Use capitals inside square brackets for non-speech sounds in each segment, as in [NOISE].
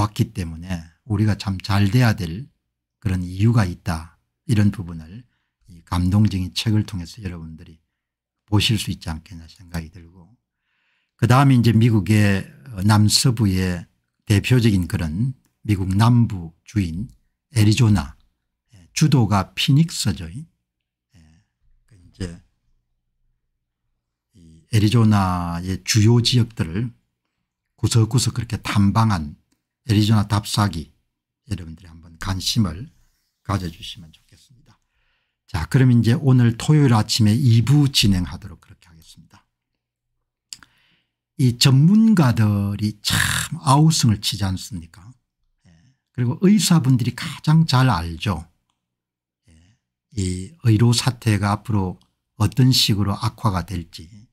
왔기 때문에 우리가 참 잘 돼야 될 그런 이유가 있다 이런 부분을 감동적인 책을 통해서 여러분들이 보실 수 있지 않겠나 생각이 들고 그 다음에 이제 미국의 남서부의 대표적인 그런 미국 남부 주인 애리조나 주도가 피닉스죠. 예, 그 이제 애리조나의 주요 지역들을 구석구석 그렇게 탐방한 애리조나 답사기 여러분들이 한번 관심을 가져주시면 좋겠습니다. 자 그럼 이제 오늘 토요일 아침에 2부 진행하도록 그렇게 하겠습니다. 이 전문가들이 참 아우성을 치지 않습니까 예. 그리고 의사분들이 가장 잘 알죠. 예. 이 의료 사태가 앞으로 어떤 식으로 악화가 될지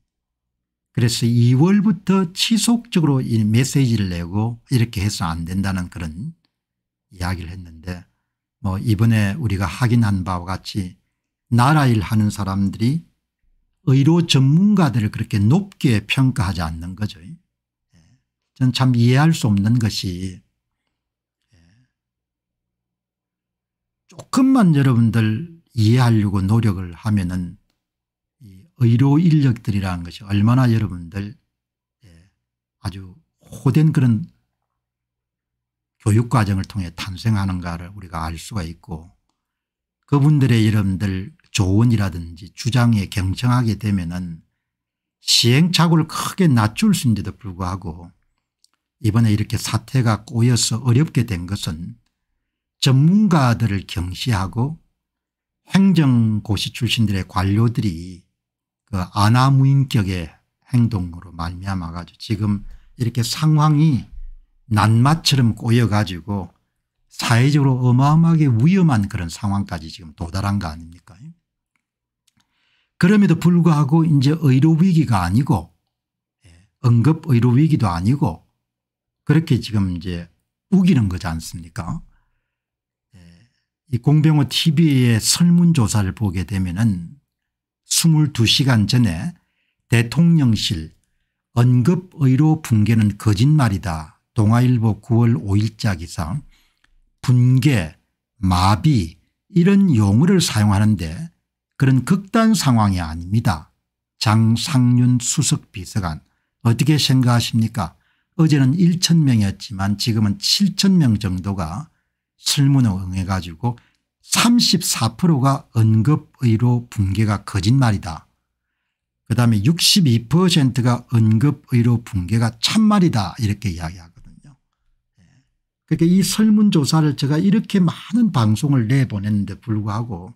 그래서 2월부터 지속적으로 이 메시지를 내고 이렇게 해서 안 된다는 그런 이야기를 했는데 뭐 이번에 우리가 확인한 바와 같이 나라일 하는 사람들이 의료 전문가들을 그렇게 높게 평가하지 않는 거죠. 저는 예. 참 이해할 수 없는 것이 예. 조금만 여러분들 이해하려고 노력을 하면은 의료 인력들이라는 것이 얼마나 여러분들 예, 아주 호된 그런 교육 과정을 통해 탄생하는가를 우리가 알 수가 있고 그분들의 여러분들 조언이라든지 주장에 경청하게 되면은 시행착오를 크게 낮출 수 있는데도 불구하고 이번에 이렇게 사태가 꼬여서 어렵게 된 것은 전문가들을 경시하고 행정고시 출신들의 관료들이 그 아나무인격의 행동으로 말미암아 가지고 지금 이렇게 상황이 난마처럼 꼬여 가지고 사회적으로 어마어마하게 위험한 그런 상황까지 지금 도달한 거 아닙니까 그럼에도 불구하고 이제 의료 위기가 아니고 예, 응급 의료 위기도 아니고 그렇게 지금 이제 우기는 거지 않습니까 예, 이 공병호 tv의 설문조사를 보게 되면은 22시간 전에 대통령실 언급의로 붕괴는 거짓말이다. 동아일보 9월 5일자 기상 붕괴 마비 이런 용어를 사용하는데 그런 극단 상황이 아닙니다. 장상윤 수석 비서관 어떻게 생각하십니까 어제는 1천명이었지만 지금은 7천명 정도가 설문에 응해가지고 34%가 언급의로 붕괴가 거짓말이다. 그 다음에 62%가 언급의로 붕괴가 참말이다 이렇게 이야기하거든요. 예. 그러니까 이 설문조사를 제가 이렇게 많은 방송을 내보냈는데 불구하고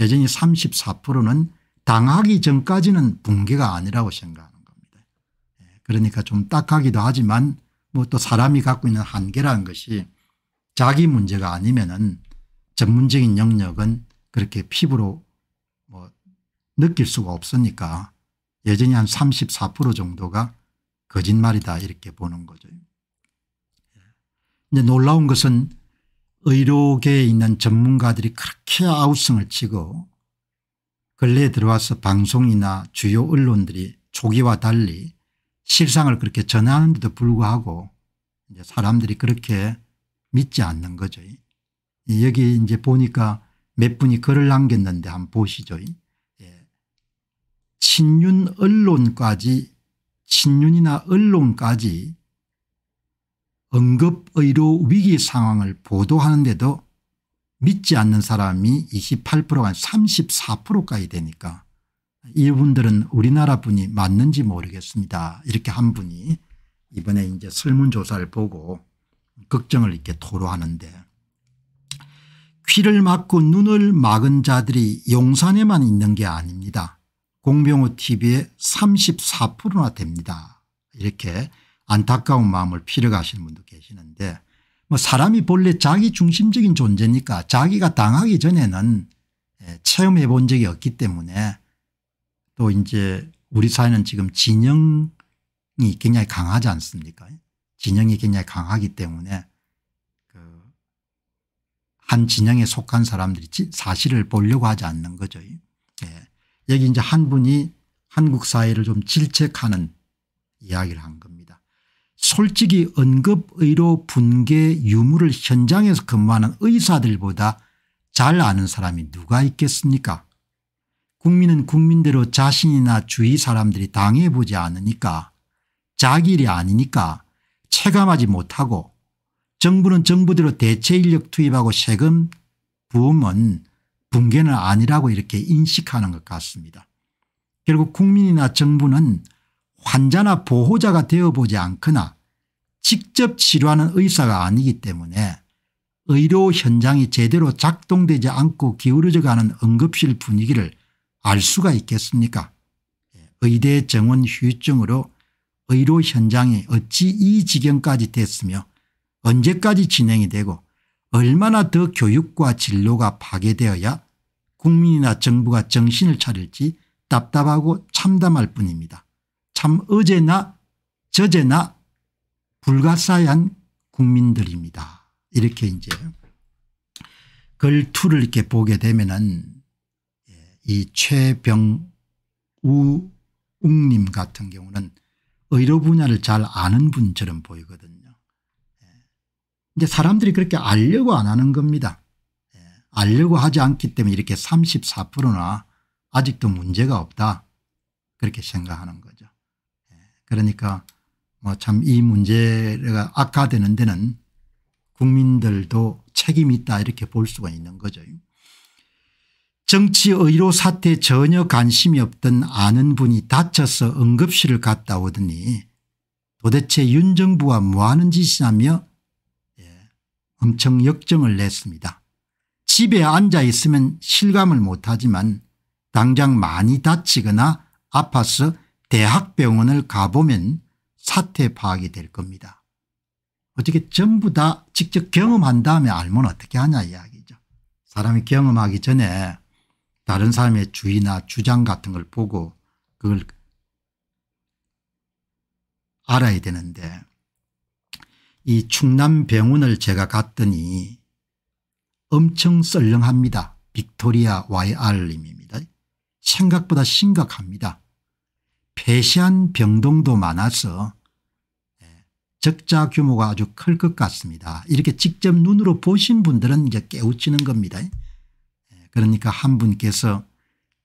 여전히 34%는 당하기 전까지는 붕괴가 아니라고 생각하는 겁니다. 예. 그러니까 좀 딱하기도 하지만 뭐 또 사람이 갖고 있는 한계라는 것이 자기 문제가 아니면은 전문적인 영역은 그렇게 피부로 뭐 느낄 수가 없으니까 여전히 한 34% 정도가 거짓말이다 이렇게 보는 거죠. 이제 놀라운 것은 의료계에 있는 전문가들이 그렇게 아우성을 치고 근래에 들어와서 방송이나 주요 언론들이 초기와 달리 실상을 그렇게 전하는데도 불구하고 이제 사람들이 그렇게 믿지 않는 거죠. 여기 이제 보니까 몇 분이 글을 남겼는데 한번 보시죠. 예. 친윤 언론까지 친윤이나 언론까지 응급의료 위기 상황을 보도하는데도 믿지 않는 사람이 28%가 34%까지 되니까 이분들은 우리나라 분이 맞는지 모르겠습니다. 이렇게 한 분이 이번에 이제 설문조사를 보고 걱정을 이렇게 토로하는데 귀를 막고 눈을 막은 자들이 용산에만 있는 게 아닙니다. 공병호 tv의 34%나 됩니다. 이렇게 안타까운 마음을 필요하시는 분도 계시는데 뭐 사람이 본래 자기 중심적인 존재니까 자기가 당하기 전에는 예, 체험해 본 적이 없기 때문에 또 이제 우리 사회는 지금 진영이 굉장히 강하지 않습니까 진영이 굉장히 강하기 때문에 한 진영에 속한 사람들이 지 사실을 보려고 하지 않는 거죠. 예. 여기 이제 한 분이 한국 사회를 좀 질책하는 이야기를 한 겁니다. 솔직히 언급의료 분계 유무를 현장에서 근무하는 의사들보다 잘 아는 사람이 누가 있겠습니까 국민은 국민대로 자신이나 주위 사람들이 당해보지 않으니까 자기 일이 아니니까 체감하지 못하고 정부는 정부대로 대체 인력 투입하고 세금 부음은 붕괴는 아니라고 이렇게 인식하는 것 같습니다. 결국 국민이나 정부는 환자나 보호자가 되어보지 않거나 직접 치료하는 의사가 아니기 때문에 의료 현장이 제대로 작동되지 않고 기울어져 가는 응급실 분위기를 알 수가 있겠습니까 의대 정원 휴증으로 의료 현장이 어찌 이 지경까지 됐으며 언제까지 진행이 되고 얼마나 더 교육과 진로가 파괴되어야 국민이나 정부가 정신을 차릴지 답답하고 참담할 뿐입니다. 참 어제나 저제나 불가사의한 국민들입니다. 이렇게 이제 글투를 이렇게 보게 되면은 예, 이 최병우웅님 같은 경우는 의료 분야를 잘 아는 분처럼 보이거든요. 이제 사람들이 그렇게 알려고 안 하는 겁니다. 예, 알려고 하지 않기 때문에 이렇게 34%나 아직도 문제가 없다 그렇게 생각하는 거죠. 예, 그러니까 뭐 참 이 문제가 악화되는 데는 국민들도 책임이 있다 이렇게 볼 수가 있는 거죠. 정치 의료 사태에 전혀 관심이 없던 아는 분이 다쳐서 응급실을 갔다 오더니 도대체 윤 정부가 뭐하는 짓이냐며 엄청 역정을 냈습니다. 집에 앉아 있으면 실감을 못하지만 당장 많이 다치거나 아파서 대학병원을 가보면 사태 파악이 될 겁니다. 어떻게 전부 다 직접 경험한 다음에 알면 어떻게 하냐 이야기죠. 사람이 경험하기 전에 다른 사람의 주의나 주장 같은 걸 보고 그걸 알아야 되는데 이 충남병원을 제가 갔더니 엄청 썰렁합니다. 빅토리아 YR님입니다. 생각보다 심각합니다. 폐쇄한 병동도 많아서 예, 적자 규모가 아주 클 것 같습니다. 이렇게 직접 눈으로 보신 분들은 이제 깨우치는 겁니다. 예, 그러니까 한 분께서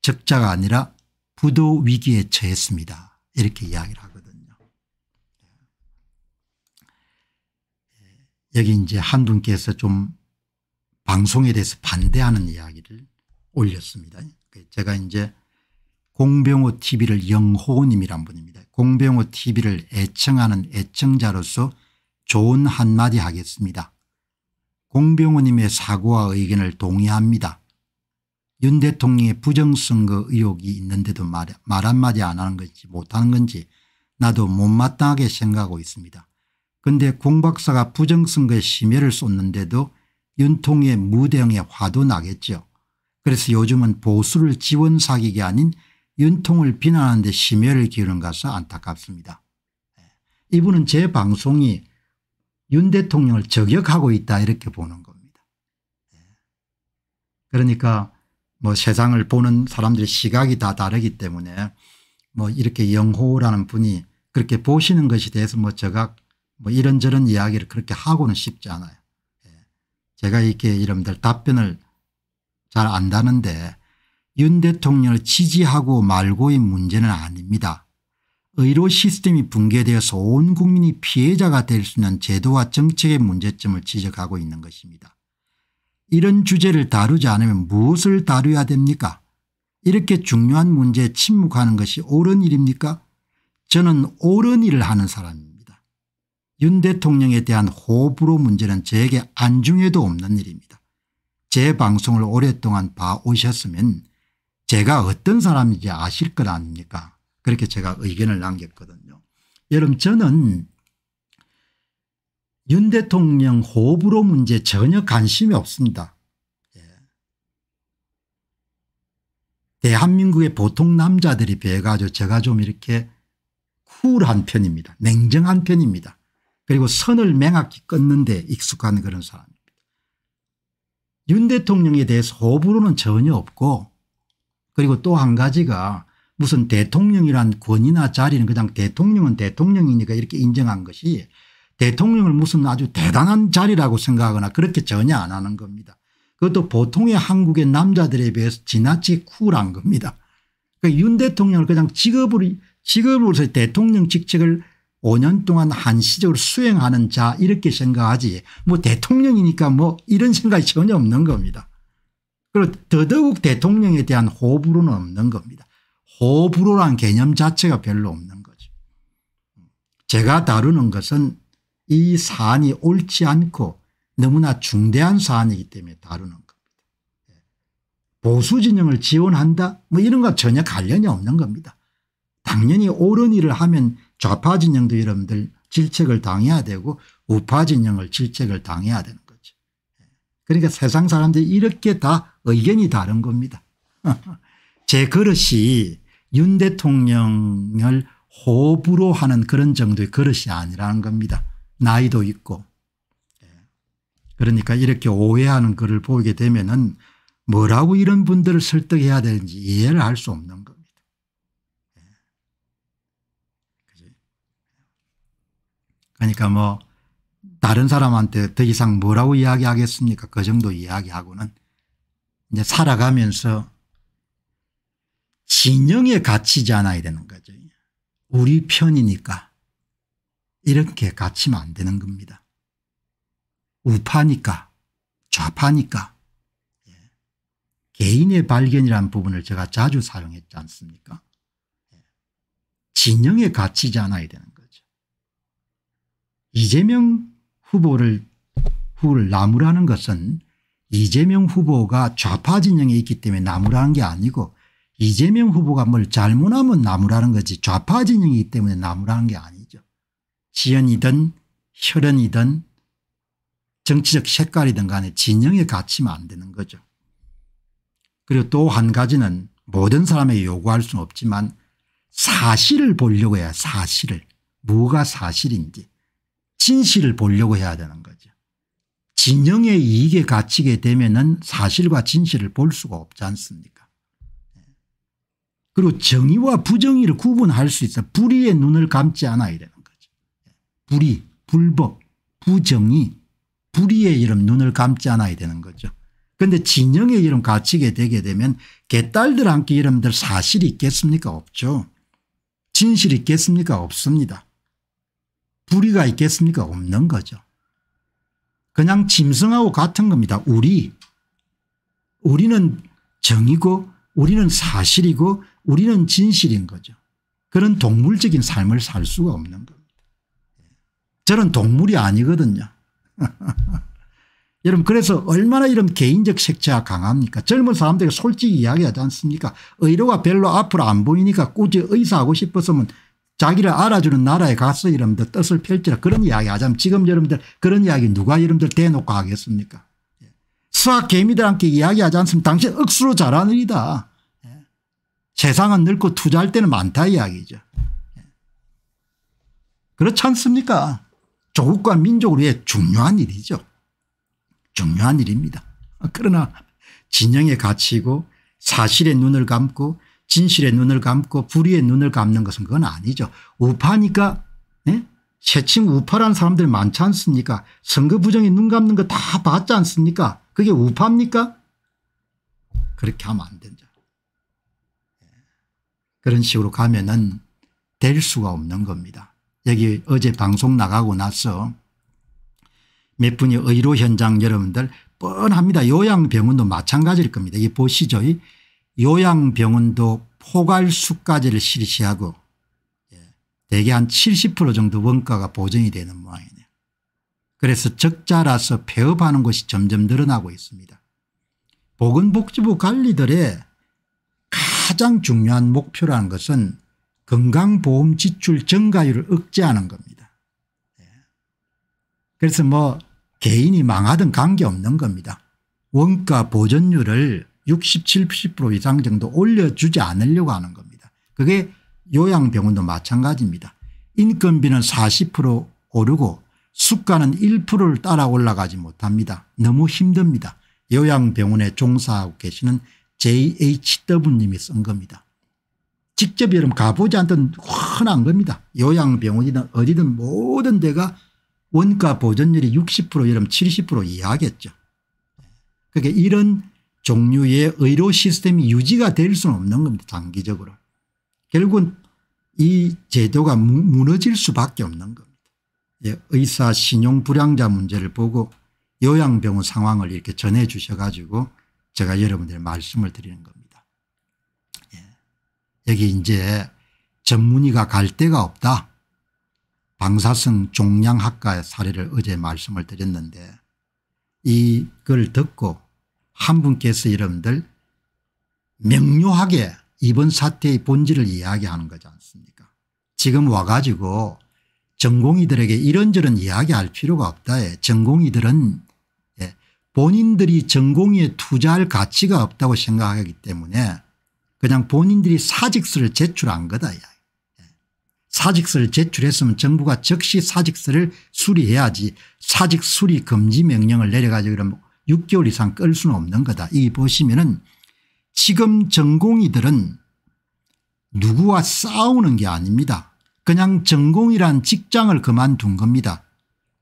적자가 아니라 부도 위기에 처했습니다. 이렇게 이야기를 하고 여기 이제 한 분께서 좀 방송에 대해서 반대하는 이야기를 올렸습니다. 그 제가 이제 공병호 tv를 영호님이란 분입니다. 공병호 tv를 애청하는 애청자로서 좋은 한마디 하겠습니다. 공병호님의 사고와 의견을 동의합니다. 윤 대통령의 부정선거 의혹이 있는데도 말, 말 한마디 안 하는 건지 못하는 건지 나도 못마땅하게 생각하고 있습니다. 그런데 공박사가 부정선거에 심혈을 쏟는데도 윤통의 무대형에 화도 나겠죠. 그래서 요즘은 보수를 지원 사기가 아닌 윤통을 비난하는 데 심혈을 기울인 것은 안타깝습니다. 예. 이분은 제 방송이 윤 대통령을 저격하고 있다 이렇게 보는 겁니다. 예. 그러니까 뭐 세상을 보는 사람들의 시각이 다 다르기 때문에 뭐 이렇게 영호라는 분이 그렇게 보시는 것에 대해서 뭐 제가 뭐 이런저런 이야기를 그렇게 하고는 쉽지 않아요. 예. 제가 이렇게 여러분들 답변을 잘 안다는데 윤 대통령을 지지하고 말고의 문제는 아닙니다. 의료 시스템이 붕괴되어서 온 국민이 피해자가 될 수 있는 제도와 정책의 문제점을 지적하고 있는 것입니다. 이런 주제를 다루지 않으면 무엇을 다루어야 됩니까 이렇게 중요한 문제에 침묵하는 것이 옳은 일입니까 저는 옳은 일을 하는 사람입니다. 윤 대통령에 대한 호불호 문제는 저에게 안중에도 없는 일입니다. 제 방송을 오랫동안 봐오셨으면 제가 어떤 사람인지 아실 것 아닙니까 그렇게 제가 의견을 남겼거든요. 여러분 저는 윤 대통령 호불호 문제 전혀 관심이 없습니다. 예. 대한민국의 보통 남자들이 비해가지고 제가 좀 이렇게 쿨한 편입니다. 냉정한 편입니다. 그리고 선을 맹악히 끊는 데 익숙한 그런 사람입니다. 윤 대통령에 대해서 호불호는 전혀 없고 그리고 또 한 가지가 무슨 대통령이란 권위나 자리는 그냥 대통령은 대통령이니까 이렇게 인정한 것이 대통령을 무슨 아주 대단한 자리라고 생각하거나 그렇게 전혀 안 하는 겁니다. 그것도 보통의 한국의 남자들에 비해서 지나치게 쿨한 겁니다. 그러니까 윤 대통령을 그냥 직업으로 직업으로서 대통령 직책을 5년 동안 한시적으로 수행하는 자 이렇게 생각하지 뭐 대통령이니까 뭐 이런 생각이 전혀 없는 겁니다. 그리고 더더욱 대통령에 대한 호불호는 없는 겁니다. 호불호란 개념 자체가 별로 없는 거죠. 제가 다루는 것은 이 사안이 옳지 않고 너무나 중대한 사안이기 때문에 다루는 겁니다. 예. 보수 진영을 지원한다 뭐 이런 거 전혀 관련이 없는 겁니다. 당연히 옳은 일을 하면 좌파 진영도 여러분들 질책을 당해야 되고 우파 진영을 질책을 당해야 되는 거죠. 그러니까 세상 사람들이 이렇게 다 의견이 다른 겁니다. [LAUGHS] 제 그릇이 윤 대통령을 호불호 하는 그런 정도의 그릇이 아니라는 겁니다. 나이도 있고. 예. 그러니까 이렇게 오해하는 글을 보게 되면 은 뭐라고 이런 분들을 설득해야 되는지 이해를 할 수 없는 것. 그러니까 뭐 다른 사람한테 더 이상 뭐라고 이야기하겠습니까 그 정도 이야기하고는 이제 살아가면서 진영에 갇히지 않아야 되는 거죠. 우리 편이니까 이렇게 갇히면 안 되는 겁니다. 우파니까 좌파니까 예. 개인의 발견이라 부분을 제가 자주 사용했지 않습니까? 예. 진영에 갇히지 않아야 되는 거예 이재명 후보를 후를 나무라는 것은 이재명 후보가 좌파 진영에 있기 때문에 나무라는 게 아니고 이재명 후보가 뭘 잘못하면 나무라는 거지 좌파 진영이기 때문에 나무라는 게 아니죠. 지연이든 혈연이든 정치적 색깔이든 간에 진영에 갇히면 안 되는 거죠. 그리고 또 한 가지는 모든 사람에게 요구할 수는 없지만 사실을 보려고 해야 사실을. 뭐가 사실인지. 진실을 보려고 해야 되는 거죠. 진영의 이익에 갇히게 되면 사실과 진실을 볼 수가 없지 않습니까 예. 그리고 정의와 부정의를 구분할 수 있어 불의의 눈을 감지 않아야 되는 거죠. 예. 불의 불법 부정의 불의의 이름 눈을 감지 않아야 되는 거죠. 그런데 진영의 이름 갇히게 되게 되면 개딸들한테 이름들 사실이 있겠습니까 없죠. 진실이 있겠습니까 없습니다. 불의가 있겠습니까 없는 거죠. 그냥 짐승하고 같은 겁니다. 우리 우리는 정이고 우리는 사실이고 우리는 진실인 거죠. 그런 동물적인 삶을 살 수가 없는 겁니다. 저는 동물이 아니거든요. [LAUGHS] 여러분 그래서 얼마나 이런 개인적 색채가 강합니까 젊은 사람들이 솔직히 이야기하지 않습니까 의료가 별로 앞으로 안 보이니까 꾸지 의사하고 싶어서면 자기를 알아주는 나라에 가서 여러분들 뜻을 펼치라 그런 이야기 하자면 지금 여러분들 그런 이야기 누가 여러분들 대놓고 하겠습니까 예. 수학 개미들한테 이야기하지 않으면 당신 억수로 잘하느이다 예. 세상은 늙고 투자할 때는 많다 이야기죠 예. 그렇지 않습니까 조국과 민족을 위해 중요한 일이죠 중요한 일입니다 그러나 진영의 가치고 사실의 눈을 감고 진실의 눈을 감고 불의의 눈을 감는 것은 그건 아니죠. 우파니까 예? 새침 우파란 사람들 많지 않습니까 선거 부정에 눈 감는 거 다 봤지 않습니까 그게 우파입니까 그렇게 하면 안 된다. 예. 그런 식으로 가면은 될 수가 없는 겁니다. 여기 어제 방송 나가고 나서 몇 분이 의료 현장 여러분들 뻔합니다. 요양병원도 마찬가지일 겁니다. 이 보시죠. 이 요양병원도 포괄수까지를 실시하고 예, 대개 한 70% 정도 원가가 보전이 되는 모양이네요. 그래서 적자라서 폐업하는 것이 점점 늘어나고 있습니다. 보건복지부 관리들의 가장 중요한 목표라는 것은 건강보험 지출 증가율을 억제하는 겁니다. 예. 그래서 뭐 개인이 망하든 관계없는 겁니다. 원가 보전율을 60, 70% 이상 정도 올려주지 않으려고 하는 겁니다. 그게 요양병원도 마찬가지입니다. 인건비는 40% 오르고 수가는 1%를 따라 올라가지 못합니다. 너무 힘듭니다. 요양병원에 종사하고 계시는 JHW님이 쓴 겁니다. 직접 여러분 가보지 않던 흔한 겁니다. 요양병원이든 어디든 모든 데가 원가 보전율이 60% 여러분 70% 이하겠죠. 그게 이런 종류의 의료 시스템이 유지가 될 수는 없는 겁니다. 단기적으로. 결국은 이 제도가 무너질 수밖에 없는 겁니다. 예, 의사 신용 불량자 문제를 보고 요양병원 상황을 이렇게 전해 주셔 가지고 제가 여러분들 말씀을 드리는 겁니다. 예. 여기 이제 전문의가 갈 데가 없다. 방사성 종양학과의 사례를 어제 말씀을 드렸는데 이걸 듣고 한 분께서 여러분들 명료하게 이번 사태의 본질을 이야기하는 거지 않습니까 지금 와가지고 전공의들에게 이런저런 이야기할 필요가 없다에 예, 전공의들은 예, 본인들이 전공에 투자할 가치가 없다고 생각하기 때문에 그냥 본인들이 사직서를 제출한 거다. 예. 사직서를 제출했으면 정부가 즉시 사직서를 수리해야지 사직 수리 금지 명령을 내려가지고 그러면 6개월 이상 끌 수는 없는 거다. 이 보시면은 지금 전공의들은 누구와 싸우는 게 아닙니다. 그냥 전공이란 직장을 그만둔 겁니다.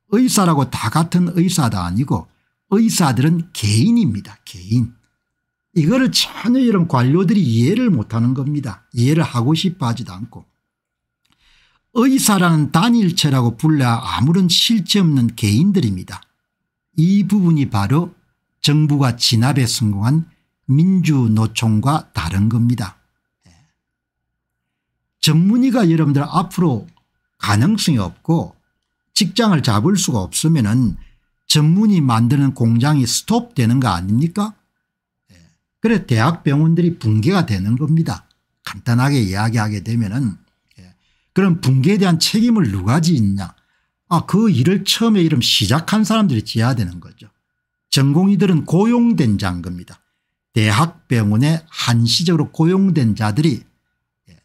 의사라고 다 같은 의사도 아니고 의사들은 개인입니다. 개인. 이거를 전혀 이런 관료들이 이해를 못하는 겁니다. 이해를 하고 싶어 하지도 않고. 의사라는 단일체라고 불려 아무런 실체 없는 개인들입니다. 이 부분이 바로 정부가 진압에 성공한 민주노총과 다른 겁니다. 예. 전문의가 여러분들 앞으로 가능성이 없고 직장을 잡을 수가 없으면 전문이 만드는 공장이 스톱되는 거 아닙니까 예. 그래 대학병원들이 붕괴가 되는 겁니다. 간단하게 이야기하게 되면 은 예. 그럼 붕괴에 대한 책임을 누가 지냐 아, 그 일을 처음에 이름 시작한 사람들이 지어야 되는 거죠. 전공의들은 고용된 장급입니다. 대학병원에 한시적으로 고용된 자들이 예,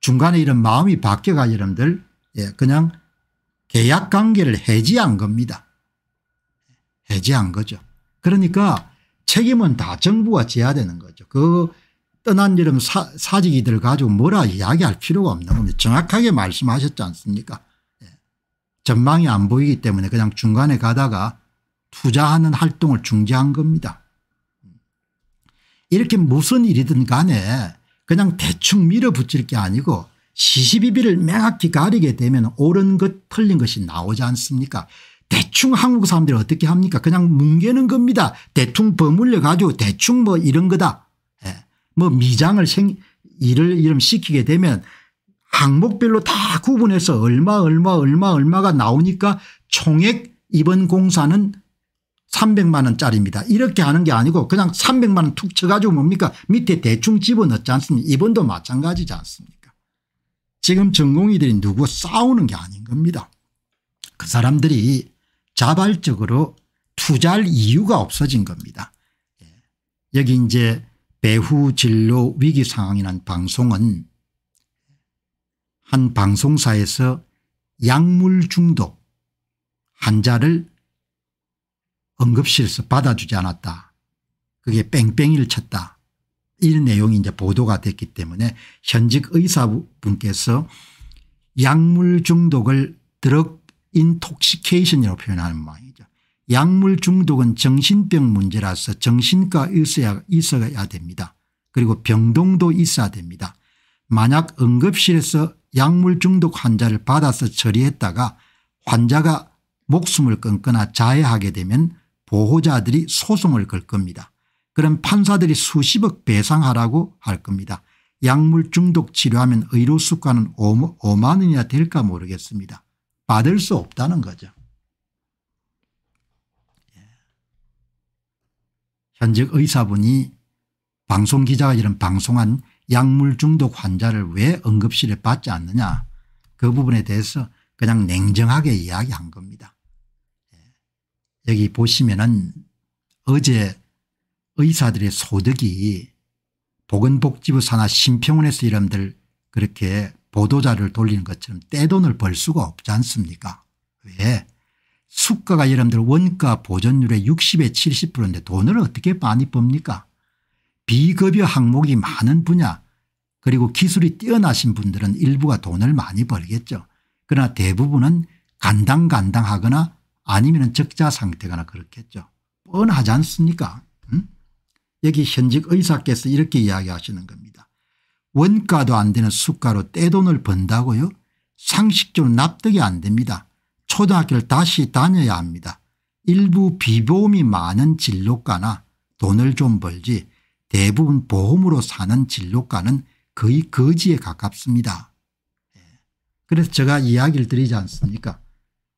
중간에 이런 마음이 바뀌어가 여러분들 예, 그냥 계약 관계를 해지한 겁니다. 해지한 거죠. 그러니까 책임은 다 정부가 져야 되는 거죠. 그 떠난 여름 사직이들 가지고 뭐라 이야기할 필요가 없는 겁니다. 정확하게 말씀하셨지 않습니까 전망이 안 보이기 때문에 그냥 중간에 가다가 투자하는 활동을 중지한 겁니다. 이렇게 무슨 일이든 간에 그냥 대충 밀어붙일 게 아니고 시시비비를 명확히 가리게 되면 옳은 것 틀린 것이 나오지 않습니까 대충 한국 사람들이 어떻게 합니까 그냥 뭉개는 겁니다. 대충 버물려 가지고 대충 뭐 이런 거다. 예. 뭐 미장을 생 일을 이름 시키게 되면 항목별로 다 구분해서 얼마 얼마 얼마 얼마가 나오니까 총액 이번 공사는 300만 원짜리입니다. 이렇게 하는 게 아니고 그냥 300만 원 툭 쳐가지고 뭡니까 밑에 대충 집어넣지 않습니까 이번도 마찬가지지 않습니까 지금 전공의들이 누구 싸우는 게 아닌 겁니다. 그 사람들이 자발적으로 투자할 이유가 없어진 겁니다. 예. 여기 이제 배후 진로 위기 상황이란 방송은 한 방송사에서 약물 중독 환자를 응급실에서 받아주지 않았다. 그게 뺑뺑이를 쳤다. 이런 내용이 이제 보도가 됐기 때문에 현직 의사분께서 약물 중독을 드럭 인톡시케이션이라고 표현하는 모양이죠. 약물 중독은 정신병 문제라서 정신과 있어야, 있어야 됩니다. 그리고 병동도 있어야 됩니다. 만약 응급실에서 약물 중독 환자를 받아서 처리했다가 환자가 목숨을 끊거나 자해하게 되면 보호자들이 소송을 걸 겁니다. 그럼 판사들이 수십억 배상하라고 할 겁니다. 약물 중독 치료하면 의료수가는 5만 원이나 될까 모르겠습니다. 받을 수 없다는 거죠. 예. 현직 의사분이 방송기자가 이런 방송한 약물 중독 환자를 왜 응급실에 받지 않느냐 그 부분에 대해서 그냥 냉정하게 이야기한 겁니다. 예. 여기 보시면은 어제 의사들의 소득이 보건복지부 산하 심평원에서 이름들 그렇게 보도자를 돌리는 것처럼 떼돈을 벌 수가 없지 않습니까 왜 수가가 여러분들 원가 보전율의 60에 70%인데 돈을 어떻게 많이 법니까 비급여 항목이 많은 분야 그리고 기술이 뛰어나신 분들은 일부가 돈을 많이 벌겠죠. 그러나 대부분은 간당간당하거나 아니면 적자 상태거나 그렇겠죠. 뻔하지 않습니까 응? 여기 현직 의사께서 이렇게 이야기하시는 겁니다. 원가도 안 되는 수가로 떼돈을 번다고요 상식적으로 납득이 안 됩니다. 초등학교를 다시 다녀야 합니다. 일부 비보험이 많은 진로가나 돈을 좀 벌지 대부분 보험으로 사는 진로가는 거의 거지에 가깝습니다. 예. 그래서 제가 이야기를 드리지 않습니까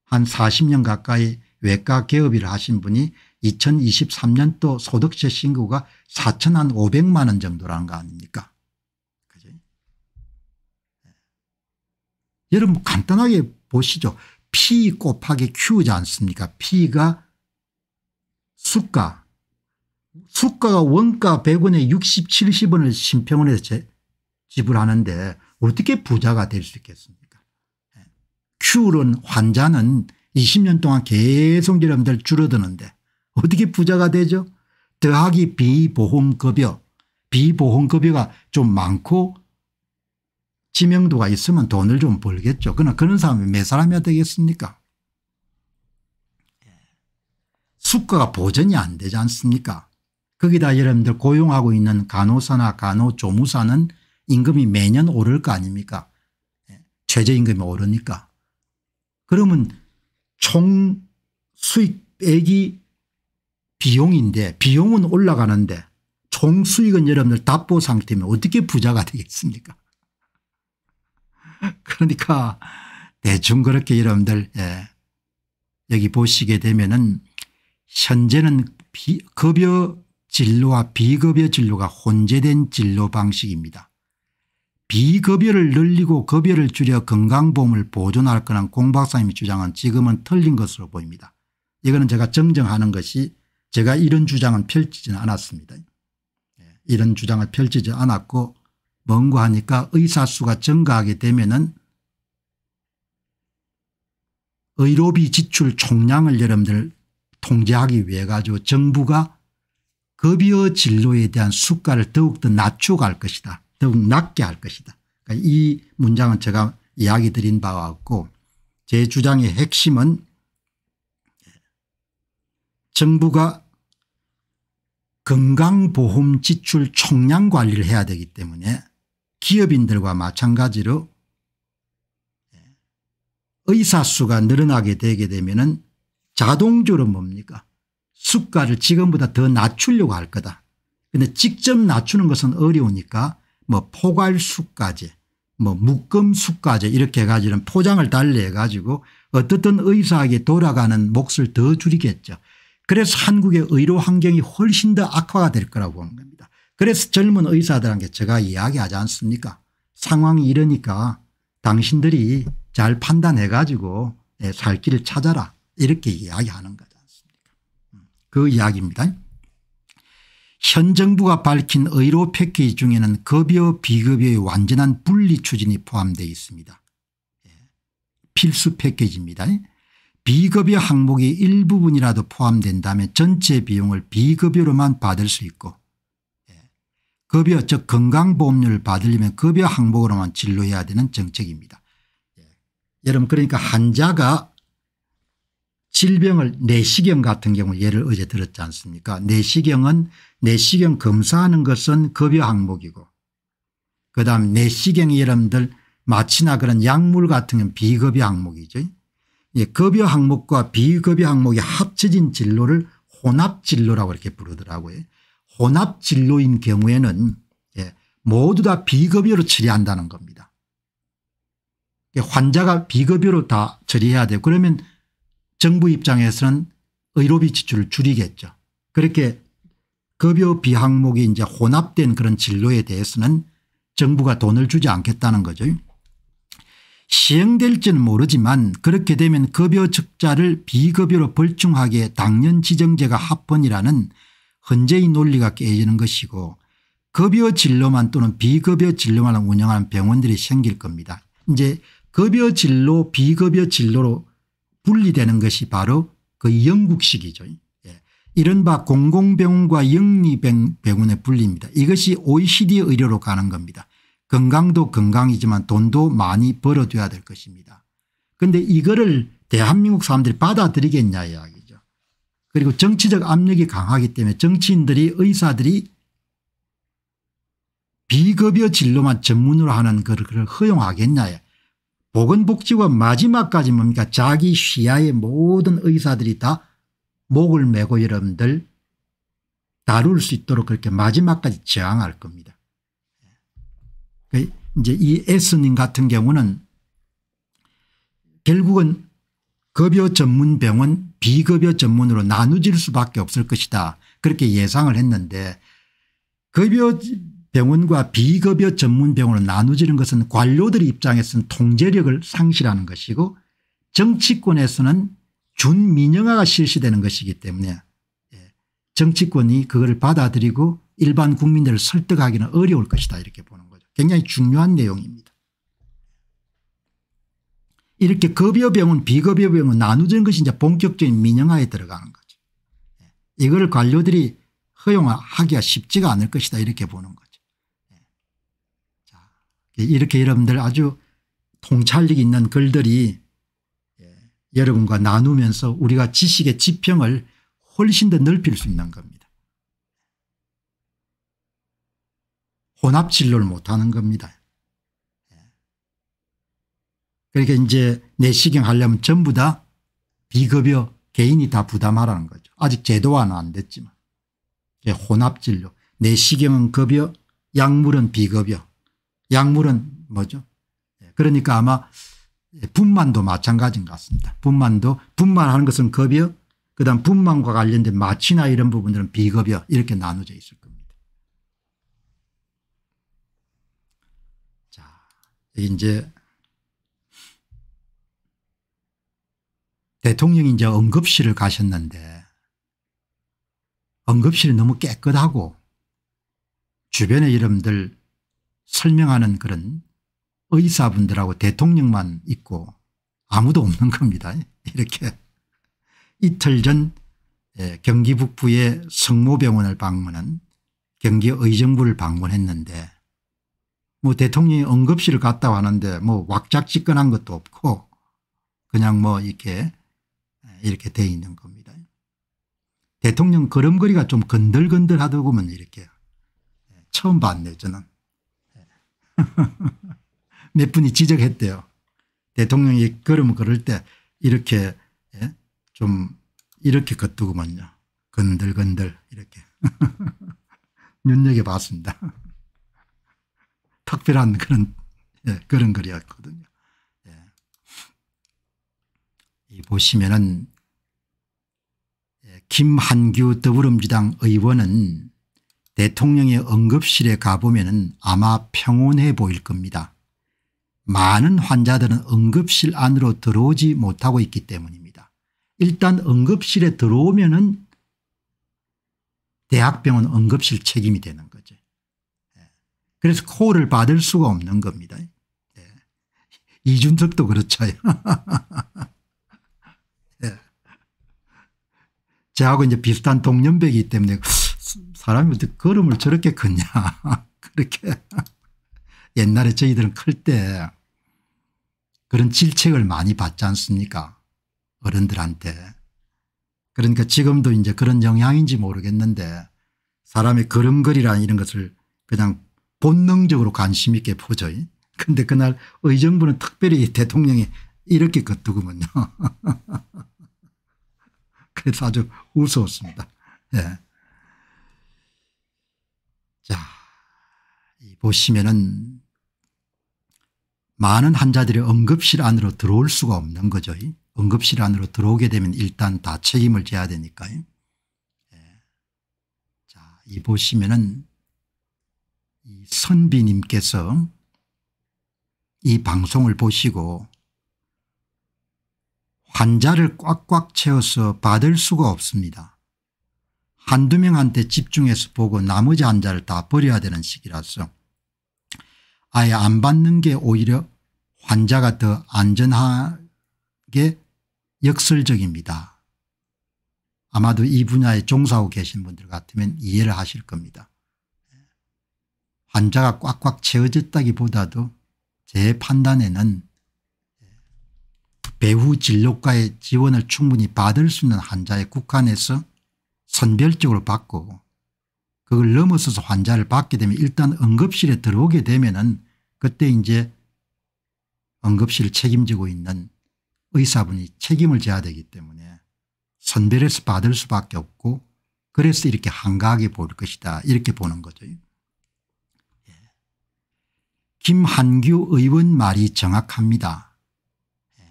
한 40년 가까이 외과 개업을 하신 분이 2023년도 소득세 신고가 4 500만 원 정도라는 거 아닙니까 그죠? 예. 여러분 간단하게 보시죠. P 곱하기 Q지 않습니까 P가 수가 수가가 원가 100원에 60 70원을 심평원에서 지불하는데 어떻게 부자가 될 수 있겠습니까 예. 큐는 환자는 20년 동안 계속 여러분들 줄어드는데 어떻게 부자가 되죠 더하기 비보험급여 비보험급여가 좀 많고 지명도가 있으면 돈을 좀 벌겠죠. 그러나 그런 사람이 몇 사람이야 되겠습니까 예. 수가가 보전이 안 되지 않습니까 거기다 여러분들 고용하고 있는 간호사나 간호조무사는 임금이 매년 오를 거 아닙니까 예, 최저임금이 오르니까 그러면 총 수익 빼기 비용인데 비용은 올라가는데 총 수익은 여러분들 답보 상태면 어떻게 부자가 되겠습니까 [LAUGHS] 그러니까 대충 그렇게 여러분들 예. 여기 보시게 되면은 현재는 비, 급여 진로와 비급여 진로가 혼재된 진로 방식입니다. 비급여를 늘리고 급여를 줄여 건강보험을 보존할 거란 공 박사님이 주장은 지금은 틀린 것으로 보입니다. 이거는 제가 정정하는 것이 제가 이런 주장은 펼치지는 않았습니다. 예, 이런 주장을 펼치지 않았고 뭔고 하니까 의사 수가 증가하게 되면은 의료비 지출 총량을 여러분들 통제하기 위해 가지고 정부가 급여 진료에 대한 수가를 더욱더 낮추갈 것이다. 더욱 낮게 할 것이다. 그러니까 이 문장은 제가 이야기 드린 바와 같고 제 주장의 핵심은 정부가 건강보험 지출 총량 관리를 해야 되기 때문에 기업인들과 마찬가지로 의사 수가 늘어나게 되게 되면은 자동적으로 뭡니까 수가를 지금보다 더 낮추려고 할 거다. 그데 직접 낮추는 것은 어려우니까 뭐 포괄수까지 뭐 묶음수까지 이렇게 해가지고는 포장을 달래 가지고 어떻든 의사에게 돌아가는 몫을 더 줄이겠죠. 그래서 한국의 의료 환경이 훨씬 더 악화가 될 거라고 보는 겁니다. 그래서 젊은 의사들한테 제가 이야기하지 않습니까 상황이 이러니까 당신들이 잘 판단해 가지고 예, 살 길을 찾아라 이렇게 이야기하는 거지 않습니까 음, 그 이야기입니다. 현 정부가 밝힌 의료 패키지 중에는 급여 비급여의 완전한 분리 추진이 포함되어 있습니다. 예. 필수 패키지입니다. 비급여 항목이 일부분이라도 포함된다면 전체 비용을 비급여로만 받을 수 있고 예. 급여 즉 건강보험료를 받으려면 급여 항목으로만 진료해야 되는 정책입니다. 예. 여러분 그러니까 환자가 질병을 내시경 같은 경우 예를 어제 들었지 않습니까 내시경은 내시경 검사하는 것은 급여 항목이고 그 다음 내시경이 여러분들 마취나 그런 약물 같은 건 비급여 항목이죠. 예, 급여 항목과 비급여 항목이 합쳐진 진로를 혼합진로라고 이렇게 부르더라고요. 혼합진로인 경우에는 예, 모두 다 비급여로 처리한다는 겁니다. 예, 환자가 비급여로 다 처리해야 돼요. 그러면 정부 입장에서는 의료비 지출을 줄이겠죠. 그렇게 급여 비항목이 이제 혼합된 그런 진로에 대해서는 정부가 돈을 주지 않겠다는 거죠. 시행될지는 모르지만 그렇게 되면 급여 적자를 비급여로 벌충하기 당년 지정제가 합헌이라는 헌재의 논리가 깨지는 것이고 급여 진로만 또는 비급여 진로만 운영하는 병원들이 생길 겁니다. 이제 급여 진로 비급여 진로로 분리되는 것이 바로 그 영국식이죠. 이른바 공공병원과 영리병원에 불립니다. 이것이 OECD 의료로 가는 겁니다. 건강도 건강이지만 돈도 많이 벌어둬야 될 것입니다. 그런데 이거를 대한민국 사람들이 받아들이겠냐 이야기죠. 그리고 정치적 압력이 강하기 때문에 정치인들이 의사들이 비급여 진료만 전문으로 하는 그걸 허용하겠냐. 보건복지부 마지막까지 뭡니까 자기 시야의 모든 의사들이 다 목을 메고 여러분들 다룰 수 있도록 그렇게 마지막까지 저항할 겁니다. 그 이제 이 S님 같은 경우는 결국은 급여 전문 병원 비급여 전문으로 나누질 수밖에 없을 것이다 그렇게 예상을 했는데 급여 병원과 비급여 전문 병원을 나누지는 것은 관료들 입장에서는 통제력을 상실하는 것이고 정치권에서는 준민영화가 실시되는 것이기 때문에 예, 정치권이 그걸 받아들이고 일반 국민들을 설득하기는 어려울 것이다 이렇게 보는 거죠. 굉장히 중요한 내용입니다. 이렇게 급여병은 비급여병은 나누는 것이 이제 본격적인 민영화에 들어가는 거죠. 예, 이걸 관료들이 허용하기가 쉽지가 않을 것이다 이렇게 보는 거죠. 예, 자, 이렇게 여러분들 아주 통찰력 있는 글들이 여러분과 나누면서 우리가 지식의 지평을 훨씬 더 넓힐 수 있는 겁니다. 혼합 진로를 못하는 겁니다. 그러니까 이제 내시경 하려면 전부 다 비급여 개인이 다 부담하라는 거죠. 아직 제도화는 안 됐지만. 혼합 진료. 내시경은 급여, 약물은 비급여. 약물은 뭐죠? 그러니까 아마 분만도 마찬가지인 것 같습니다. 분만도 분만하는 것은 급여 그다음 분만과 관련된 마취나 이런 부분들은 비급여 이렇게 나눠져 있을 겁니다. 자 이제 대통령이 이제 응급실을 가셨는데 응급실이 너무 깨끗하고 주변의 이름들 설명하는 그런 의사분들하고 대통령만 있고 아무도 없는 겁니다. 이렇게 이틀 전 예, 경기 북부의 성모병원을 방문한 경기 의정부를 방문했는데 뭐 대통령이 응급실을 갔다고 는데뭐 왁작지끈한 것도 없고 그냥 뭐 이렇게 예, 이렇게 돼 있는 겁니다. 대통령 걸음걸이가 좀 건들건들하더구먼 이렇게 예, 처음 봤네 저는. [LAUGHS] 몇 분이 지적했대요. 대통령이 걸음 걸을 때 이렇게 예? 좀 이렇게 걷두고만요. 건들건들 이렇게 [LAUGHS] 눈여겨봤습니다. [LAUGHS] 특별한 그런 예, 그런 글이었거든요. 예. 이 보시면은 예, 김한규 더불어민주당 의원은 대통령의 응급실에 가보면 아마 평온해 보일 겁니다. 많은 환자들은 응급실 안으로 들어오지 못하고 있기 때문입니다. 일단 응급실에 들어오면 은 대학병원 응급실 책임이 되는 거죠. 예. 그래서 코를 받을 수가 없는 겁니다. 예. 이준석도 그렇죠. [LAUGHS] 저하고 이제 비슷한 동년배이기 때문에 사람이 어떻게 걸음을 저렇게 걷냐 [LAUGHS] 그렇게 옛날에 저희들은 클 때 그런 질책을 많이 받지 않습니까 어른들한테. 그러니까 지금도 이제 그런 영향인지 모르겠는데 사람의 걸음걸이라 이런 것을 그냥 본능적으로 관심 있게 보죠. 근데 그날 의정부는 특별히 대통령이 이렇게 걷두구먼요. [LAUGHS] 그래서 아주 우스웠습니다. 네. 자, 보시면은 많은 환자들이 응급실 안으로 들어올 수가 없는 거죠. 응급실 안으로 들어오게 되면 일단 다 책임을 져야 되니까요. 예. 자, 이 보시면은 이 선비님께서 이 방송을 보시고 환자를 꽉꽉 채워서 받을 수가 없습니다. 한두 명한테 집중해서 보고 나머지 환자를 다 버려야 되는 시기라서 아예 안 받는 게 오히려 환자가 더 안전하게 역설적입니다. 아마도 이 분야에 종사하고 계신 분들 같으면 이해를 하실 겁니다. 환자가 꽉꽉 채워졌다기보다도 제 판단에는 배후 진료과의 지원을 충분히 받을 수 있는 환자의 국한에서 선별적으로 받고 그걸 넘어서서 환자를 받게 되면 일단 응급실에 들어오게 되면 은 그때 이제 응급실 책임지고 있는 의사분이 책임을 져야 되기 때문에 선별해서 받을 수밖에 없고 그래서 이렇게 한가하게 볼 것이다 이렇게 보는 거죠. 예. 김한규 의원 말이 정확합니다. 예.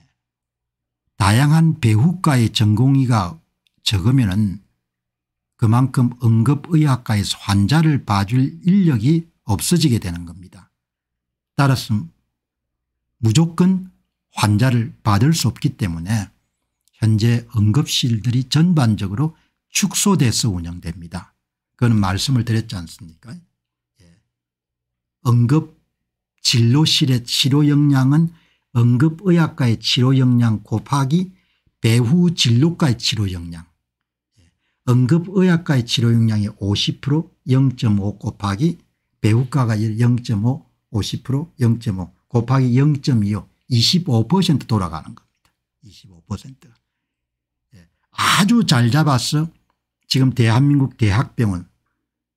다양한 배후과의 전공의가 적으면 은 그만큼 응급의학과에서 환자를 봐줄 인력이 없어지게 되는 겁니다. 따라서 무조건 환자를 받을 수 없기 때문에 현재 응급실들이 전반적으로 축소돼서 운영됩니다. 그건 말씀을 드렸지 않습니까 예. 응급 진료실의 치료 역량은 응급의학과의 치료 역량 곱하기 배후 진료과의 치료 역량 예. 응급의학과의 치료 역량이 50% 0.5 곱하기 배후과가 0.5 50% 0.5 곱하기 0.25 25% 돌아가는 겁니다. 25%. 예. 아주 잘 잡았어. 지금 대한민국 대학병원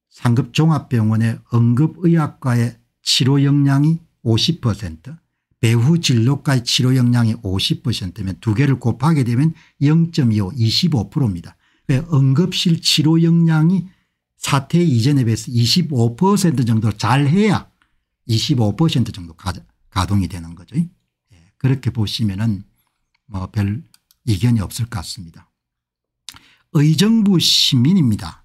상급종합병원의 응급의학과의 치료 역량이 50% 배후 진로과의 치료 역량이 50%면 두 개를 곱하게 되면 0.25 25%입니다. 왜 응급실 치료 역량이 사태 이전에 비해서 25% 정도 잘 해야 25% 정도 가, 동이 되는 거죠. 예. 그렇게 보시면은 뭐 별 이견이 없을 것 같습니다. 의정부 시민입니다.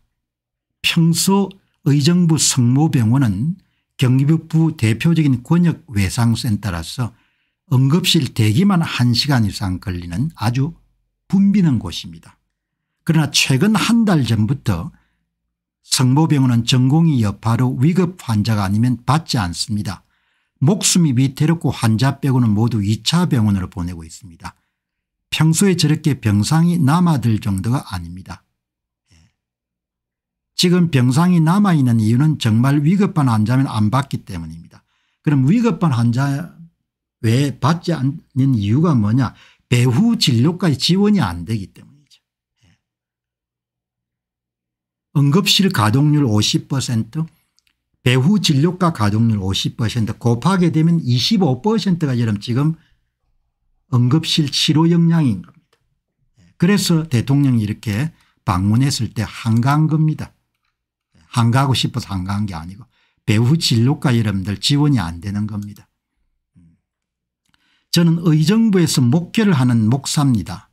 평소 의정부 성모병원은 경기북부 대표적인 권역외상센터라서 응급실 대기만 1시간 이상 걸리는 아주 붐비는 곳입니다. 그러나 최근 한 달 전부터 성모병원은 전공이 여파로 위급 환자가 아니면 받지 않습니다. 목숨이 위태롭고 환자 빼고는 모두 2차 병원으로 보내고 있습니다. 평소에 저렇게 병상이 남아들 정도가 아닙니다. 예. 지금 병상이 남아있는 이유는 정말 위급한 환자면 안 받기 때문입니다. 그럼 위급한 환자 왜 받지 않는 이유가 뭐냐 배후 진료까지 지원이 안 되기 때문입니다 응급실 가동률 50% 배후 진료과 가동률 50% 곱하게 되면 25%가 여러분 지금 응급실 치료 역량인 겁니다. 그래서 대통령이 이렇게 방문했을 때 한가한 겁니다. 한가하고 싶어서 한가한 게 아니고 배후 진료과 여러분들 지원이 안 되는 겁니다. 저는 의정부에서 목회를 하는 목사입니다.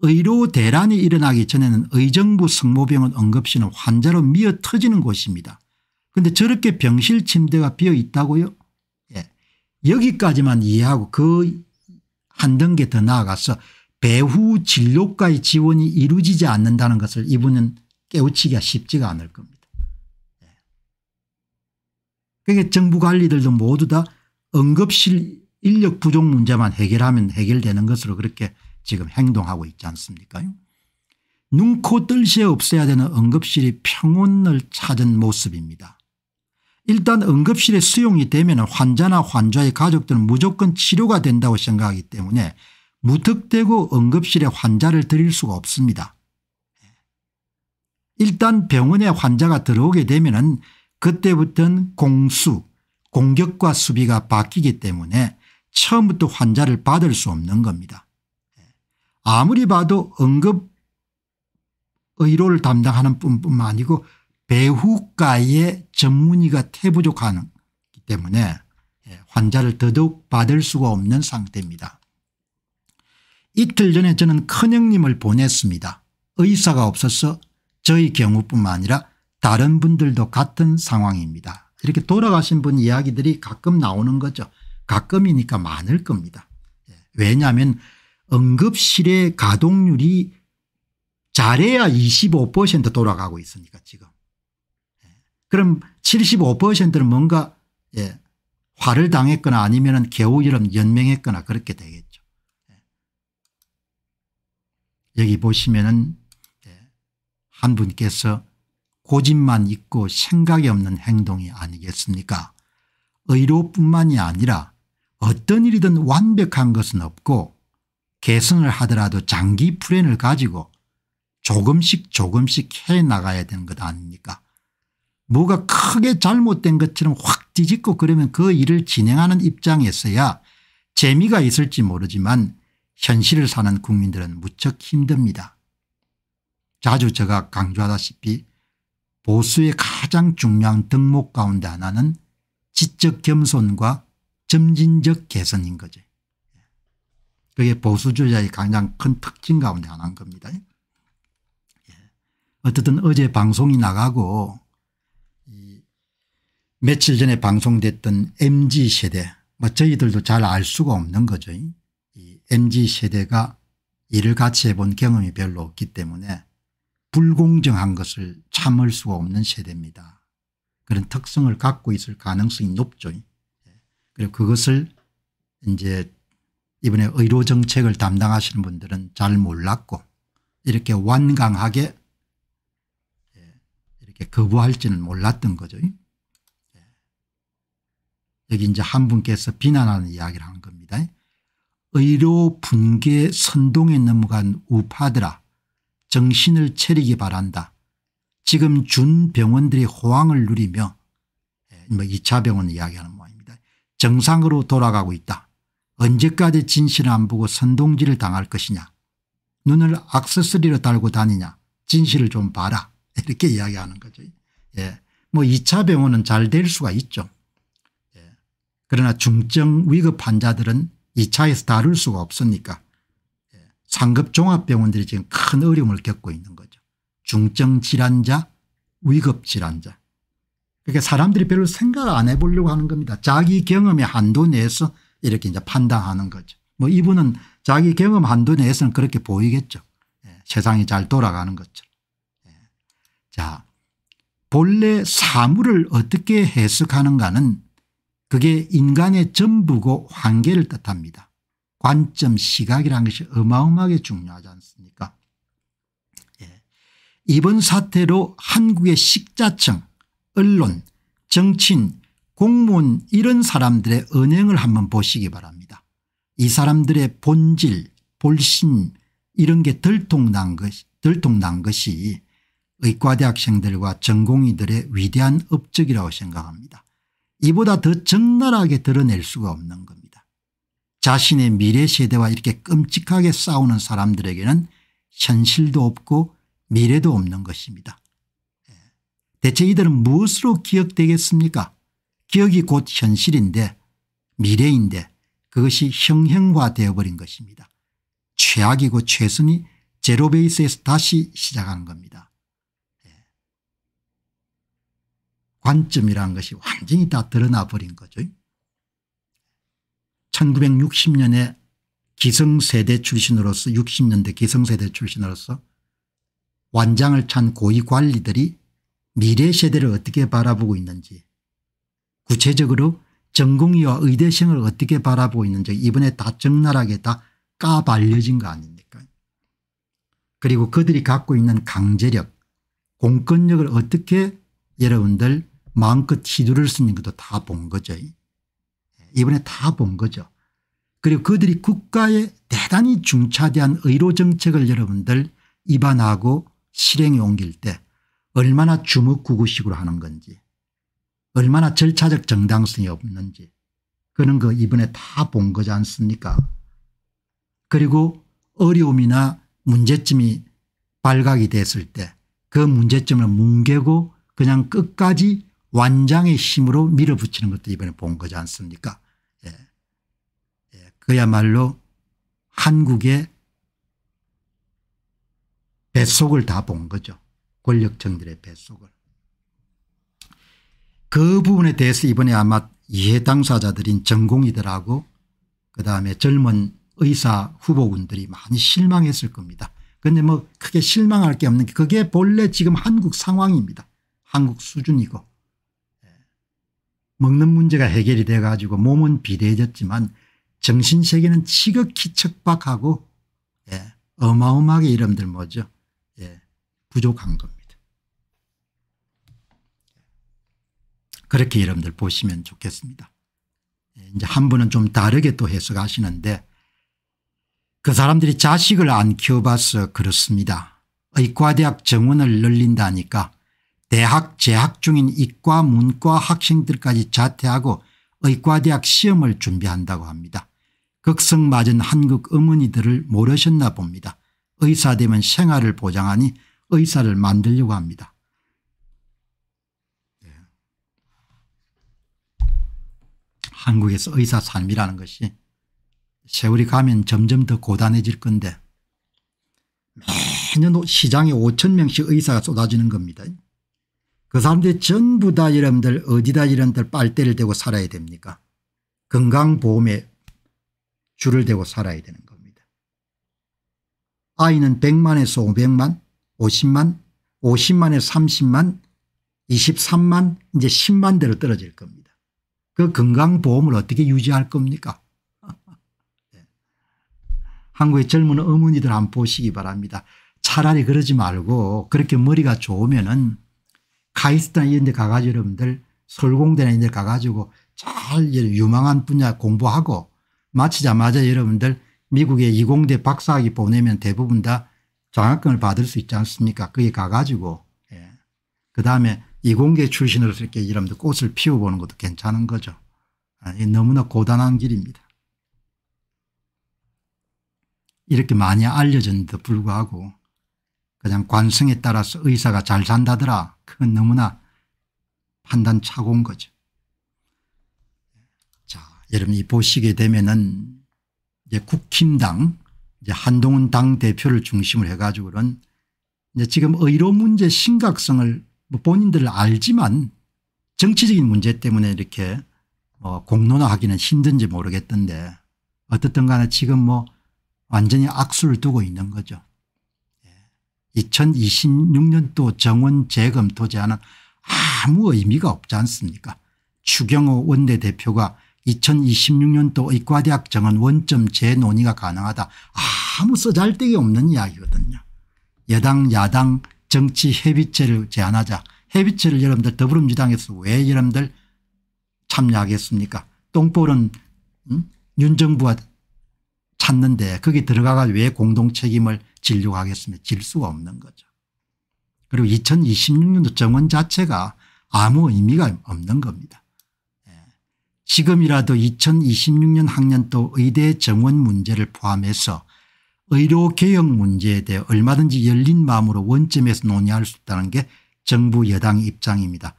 의료 대란이 일어나기 전에는 의정부 성모병원 응급실은 환자로 미어 터지는 곳입니다. 그런데 저렇게 병실 침대가 비어 있다고요? 예. 여기까지만 이해하고 그 한 단계 더 나아가서 배후 진료과의 지원이 이루어지지 않는다는 것을 이분은 깨우치기가 쉽지가 않을 겁니다. 예. 그게 그러니까 정부 관리들도 모두 다 응급실 인력 부족 문제만 해결하면 해결되는 것으로 그렇게 지금 행동하고 있지 않습니까 눈코 뜰시에 없어야 되는 응급실이 평온을 찾은 모습입니다. 일단 응급실에 수용이 되면 환자나 환자의 가족들은 무조건 치료가 된다고 생각하기 때문에 무턱대고 응급실에 환자를 드릴 수가 없습니다. 일단 병원에 환자가 들어오게 되면 그때부터는 공수 공격과 수비가 바뀌기 때문에 처음부터 환자를 받을 수 없는 겁니다. 아무리 봐도 응급 의료를 담당하는 뿐만 아니고 배후과의 전문의가 태부족하기 때문에 예, 환자를 더더욱 받을 수가 없는 상태입니다. 이틀 전에 저는 큰형님을 보냈습니다. 의사가 없어서 저희 경우뿐만 아니라 다른 분들도 같은 상황입니다. 이렇게 돌아가신 분 이야기들이 가끔 나오는 거죠. 가끔이니까 많을 겁니다. 예, 왜냐하면 응급실의 가동률이 잘해야 25% 돌아가고 있으니까 지금. 예. 그럼 75%는 뭔가 예, 화를 당했거나 아니면 겨우 이름 연명했거나 그렇게 되겠죠. 예. 여기 보시면은 예, 한 분께서 고집만 있고 생각이 없는 행동이 아니겠습니까 의료뿐만이 아니라 어떤 일이든 완벽한 것은 없고 개선을 하더라도 장기 플랜을 가지고 조금씩 조금씩 해나가야 되는 것 아닙니까 뭐가 크게 잘못된 것처럼 확 뒤집고 그러면 그 일을 진행하는 입장에서야 재미가 있을지 모르지만 현실을 사는 국민들은 무척 힘듭니다. 자주 제가 강조하다시피 보수의 가장 중요한 덕목 가운데 하나는 지적 겸손과 점진적 개선인 거죠. 그게 보수주의자의 가장 큰 특징 가운데 하나인 겁니다. 예. 어쨌든 어제 방송이 나가고 며칠 전에 방송됐던 MZ세대 뭐 저희들도 잘 알 수가 없는 거죠. 이 MZ세대가 일을 같이 해본 경험이 별로 없기 때문에 불공정한 것을 참을 수가 없는 세대입니다. 그런 특성을 갖고 있을 가능성이 높죠. 그리고 그것을 이제 이번에 의료 정책을 담당하시는 분들은 잘 몰랐고 이렇게 완강하게 예, 이렇게 거부할지는 몰랐던 거죠. 예. 여기 이제 한 분께서 비난하는 이야기를 하는 겁니다. 의료 붕괴 선동에 넘어간 우파들아 정신을 차리기 바란다. 지금 준 병원들이 호황을 누리며 2차 예, 뭐 병원 이야기하는 모양입니다. 정상으로 돌아가고 있다. 언제까지 진실을 안 보고 선동질을 당할 것이냐 눈을 악세서리로 달고 다니냐 진실을 좀 봐라 [LAUGHS] 이렇게 이야기하는 거죠. 예. 뭐 2차 병원은 잘 될 수가 있죠. 예. 그러나 중증 위급 환자들은 2차에서 다룰 수가 없으니까 예. 상급 종합병원들이 지금 큰 어려움을 겪고 있는 거죠. 중증 질환자 위급 질환자. 그러니까 사람들이 별로 생각 안 해보려고 하는 겁니다. 자기 경험의 한도 내에서 이렇게 이제 판단하는 거죠. 뭐 이분은 자기 경험 한두 내에서는 그렇게 보이겠죠. 예, 세상이 잘 돌아가는 것처럼. 예. 자, 본래 사물을 어떻게 해석하는가는 그게 인간의 전부고 한계를 뜻합니다. 관점 시각이라는 것이 어마어마하게 중요하지 않습니까? 예. 이번 사태로 한국의 식자층, 언론, 정치인 공무원 이런 사람들의 은행을 한번 보시기 바랍니다. 이 사람들의 본질 볼신 이런 게 들통난 것이, 들통난 것이 의과대학생들과 전공의들의 위대한 업적이라고 생각합니다. 이보다 더 적나라하게 드러낼 수가 없는 겁니다. 자신의 미래 세대와 이렇게 끔찍하게 싸우는 사람들에게는 현실도 없고 미래도 없는 것입니다. 예. 대체 이들은 무엇으로 기억되겠습니까 기억이 곧 현실인데 미래인데 그것이 형형화되어 버린 것입니다. 최악이고 최선이 제로베이스에서 다시 시작하는 겁니다. 예. 관점이라는 것이 완전히 다 드러나 버린 거죠. 1960년에 기성세대 출신으로서 60년대 기성세대 출신으로서 완장을 찬 고위 관리들이 미래 세대를 어떻게 바라보고 있는지 구체적으로 전공의와 의대생을 어떻게 바라보고 있는지 이번에 다 적나라하게 다 까발려진 거 아닙니까 그리고 그들이 갖고 있는 강제력 공권력을 어떻게 여러분들 마음껏 휘두를 수 있는 것도 다 본 거죠. 이번에 다 본 거죠. 그리고 그들이 국가에 대단히 중차대한 의료 정책을 여러분들 입안하고 실행에 옮길 때 얼마나 주먹구구식으로 하는 건지 얼마나 절차적 정당성이 없는지 그런 거 그 이번에 다 본 거지 않습니까 그리고 어려움이나 문제점이 발각이 됐을 때 그 문제점을 뭉개고 그냥 끝까지 완장의 힘으로 밀어붙이는 것도 이번에 본 거지 않습니까 예. 예. 그야말로 한국의 뱃속을 다 본 거죠 권력층들의 뱃속을 그 부분에 대해서 이번에 아마 이해 당사자들인 전공이들하고 그다음에 젊은 의사 후보군들이 많이 실망했을 겁니다. 그런데 뭐 크게 실망할 게 없는 게 그게 본래 지금 한국 상황입니다. 한국 수준이고 예. 먹는 문제가 해결이 돼 가지고 몸은 비대해졌지만 정신세계는 지극히 척박하고 예, 어마어마하게 이름들 뭐죠 예, 부족한 겁니다. 그렇게 여러분들 보시면 좋겠습니다. 예, 이제 한 분은 좀 다르게 또 해석하시는데 그 사람들이 자식을 안 키워봐서 그렇습니다. 의과대학 정원을 늘린다니까 대학 재학 중인 이과 문과 학생들까지 자퇴하고 의과대학 시험을 준비한다고 합니다. 극성맞은 한국 어머니들을 모르셨나 봅니다. 의사 되면 생활을 보장하니 의사를 만들려고 합니다. 한국에서 의사 삶이라는 것이 세월이 가면 점점 더 고단해질 건데 매년 시장에 5천 명씩 의사가 쏟아지는 겁니다. 그 사람들이 전부 다 여러분들 어디다 이런들 빨대를 대고 살아야 됩니까 건강보험에 줄을 대고 살아야 되는 겁니다. 아이는 100만에서 500만 50만 50만에서 30만 23만 이제 10만 대로 떨어질 겁니다. 그 건강보험을 어떻게 유지할 겁니까? [LAUGHS] 한국의 젊은 어머니들 안 보시기 바랍니다. 차라리 그러지 말고 그렇게 머리가 좋으면은 카이스트나 이런 데 가가지고 여러분들 설공대나 이런 데 가가지고 잘 유망한 분야 공부하고 마치자마자 여러분들 미국의 이공대 박사학위 보내면 대부분 다 장학금을 받을 수 있지 않습니까? 거기 가가지고 예. 그다음에 이공계 출신으로서 이렇게 이름도 꽃을 피워보는 것도 괜찮은 거죠. 아, 너무나 고단한 길입니다. 이렇게 많이 알려졌는데도 불구하고 그냥 관성에 따라서 의사가 잘 산다더라 그건 너무나 판단 착오인 거죠. 자 여러분이 보시게 되면은 이제 국힘당 이제 한동훈 당대표를 중심으로 해가지고는 이제 지금 의료 문제 심각성을 뭐 본인들 알지만 정치적인 문제 때문에 이렇게 뭐 공론화하기는 힘든지 모르겠던데 어떻든 간에 지금 뭐 완전히 악수를 두고 있는 거죠. 2026년도 예. 정원 재검 토제안은 아무 의미가 없지 않습니까 추경호 원내대표가 2026년도 의과대학 정원 원점 재논의가 가능하다 아무 써잘데기 없는 이야기거든요. 여당 야당 정치 해비체를 제안하자 해비체를 여러분들 더불어민주당에서 왜 여러분들 참여하겠습니까 똥볼은 음? 윤정부와 찾는데 거기 들어가가 왜 공동책임을 질려고 하겠습니까 질 수가 없는 거죠. 그리고 2026년도 정원 자체가 아무 의미가 없는 겁니다. 예. 지금이라도 2026년 학년도 의대 정원 문제를 포함해서 의료 개혁 문제에 대해 얼마든지 열린 마음으로 원점에서 논의할 수 있다는 게 정부 여당 입장입니다.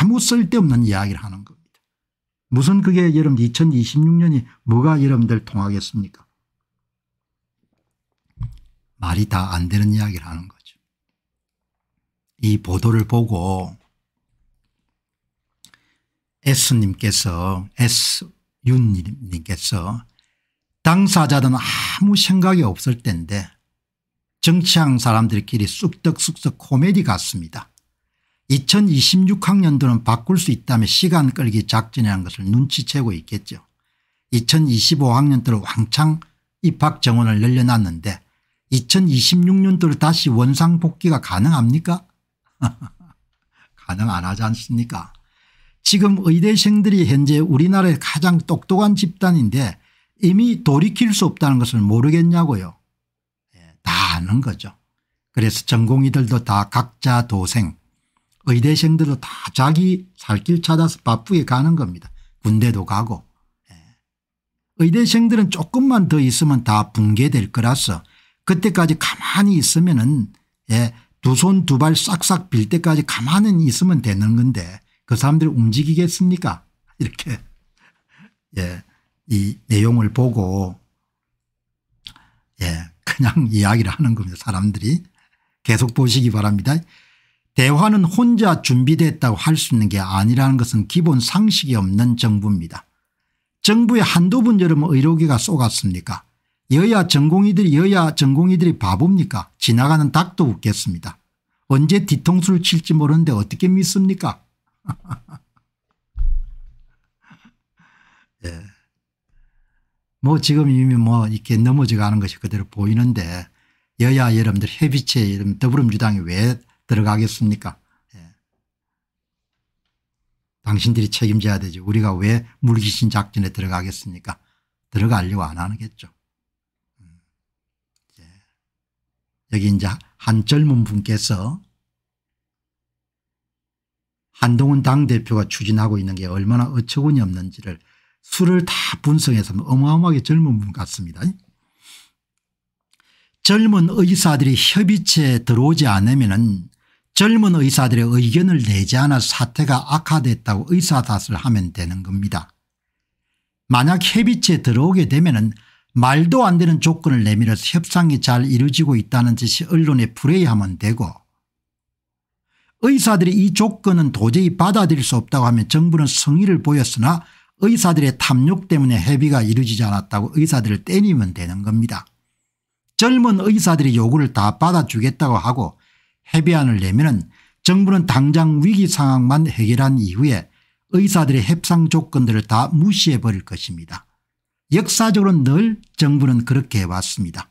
아무 쓸데없는 이야기를 하는 겁니다. 무슨 그게 여러분 2026년이 뭐가 여러분들 통하겠습니까 말이 다 안 되는 이야기를 하는 거죠. 이 보도를 보고 S님께서 S윤님께서 당사자들은 아무 생각이 없을 텐데 정치학 사람들끼리 쑥덕쑥덕 코미디 같습니다. 2026학년도는 바꿀 수 있다며 시간 끌기 작전이라는 것을 눈치채고 있겠죠. 2025학년도를 왕창 입학 정원을 늘려놨는데 2026년도를 다시 원상복귀가 가능합니까? [LAUGHS] 가능 안 하지 않습니까? 지금 의대생들이 현재 우리나라의 가장 똑똑한 집단인데 이미 돌이킬 수 없다는 것을 모르겠냐고요. 예, 다 아는 거죠. 그래서 전공의들도 다 각자 도생 의대생들도 다 자기 살길 찾아서 바쁘게 가는 겁니다. 군대도 가고. 예. 의대생들은 조금만 더 있으면 다 붕괴될 거라서 그때까지 가만히 있으면 은두손 두발 예, 싹싹 빌 때까지 가만히 있으면 되는 건데 그사람들 움직이겠습니까 [LAUGHS] 이렇게 예, 이 내용을 보고 예, 그냥 [LAUGHS] 이야기를 하는 겁니다. 사람들이. 계속 보시기 바랍니다. 대화는 혼자 준비됐다고 할 수 있는 게 아니라는 것은 기본 상식이 없는 정부입니다. 정부의 한두 분 여름 의료계가 쏘갔습니까 여야 전공의들이 여야 전공의들이 바보입니까 지나가는 닭도 웃겠습니다. 언제 뒤통수를 칠지 모르는데 어떻게 믿습니까 [LAUGHS] 예. 뭐 지금 이미 뭐 이렇게 넘어져 가는 것이 그대로 보이는데 여야 여러분들 해비체 이름 더불어민주당이 왜 들어가겠습니까? 예. 당신들이 책임져야 되지 우리가 왜 물귀신 작전에 들어가겠습니까? 들어가려고 안 하겠죠. 음. 예. 여기 이제 한 젊은 분께서 한동훈 당대표가 추진하고 있는 게 얼마나 어처구니 없는지를 수를 다 분석해서 어마어마하게 젊은 분 같습니다. 젊은 의사들이 협의체에 들어오지 않으면 젊은 의사들의 의견을 내지 않아 사태가 악화됐다고 의사 탓을 하면 되는 겁니다. 만약 협의체에 들어오게 되면 말도 안 되는 조건을 내밀어서 협상이 잘 이루어지고 있다는 듯이 언론에 플레이하면 되고 의사들이 이 조건은 도저히 받아들일 수 없다고 하면 정부는 성의를 보였으나 의사들의 탐욕 때문에 회비가 이루어지지 않았다고 의사들을 때리면 되는 겁니다. 젊은 의사들의 요구를 다 받아주겠다고 하고 회비안을 내면 은 정부는 당장 위기 상황만 해결한 이후에 의사들의 협상 조건들을 다 무시해버릴 것입니다. 역사적으로 는늘 정부는 그렇게 해왔습니다.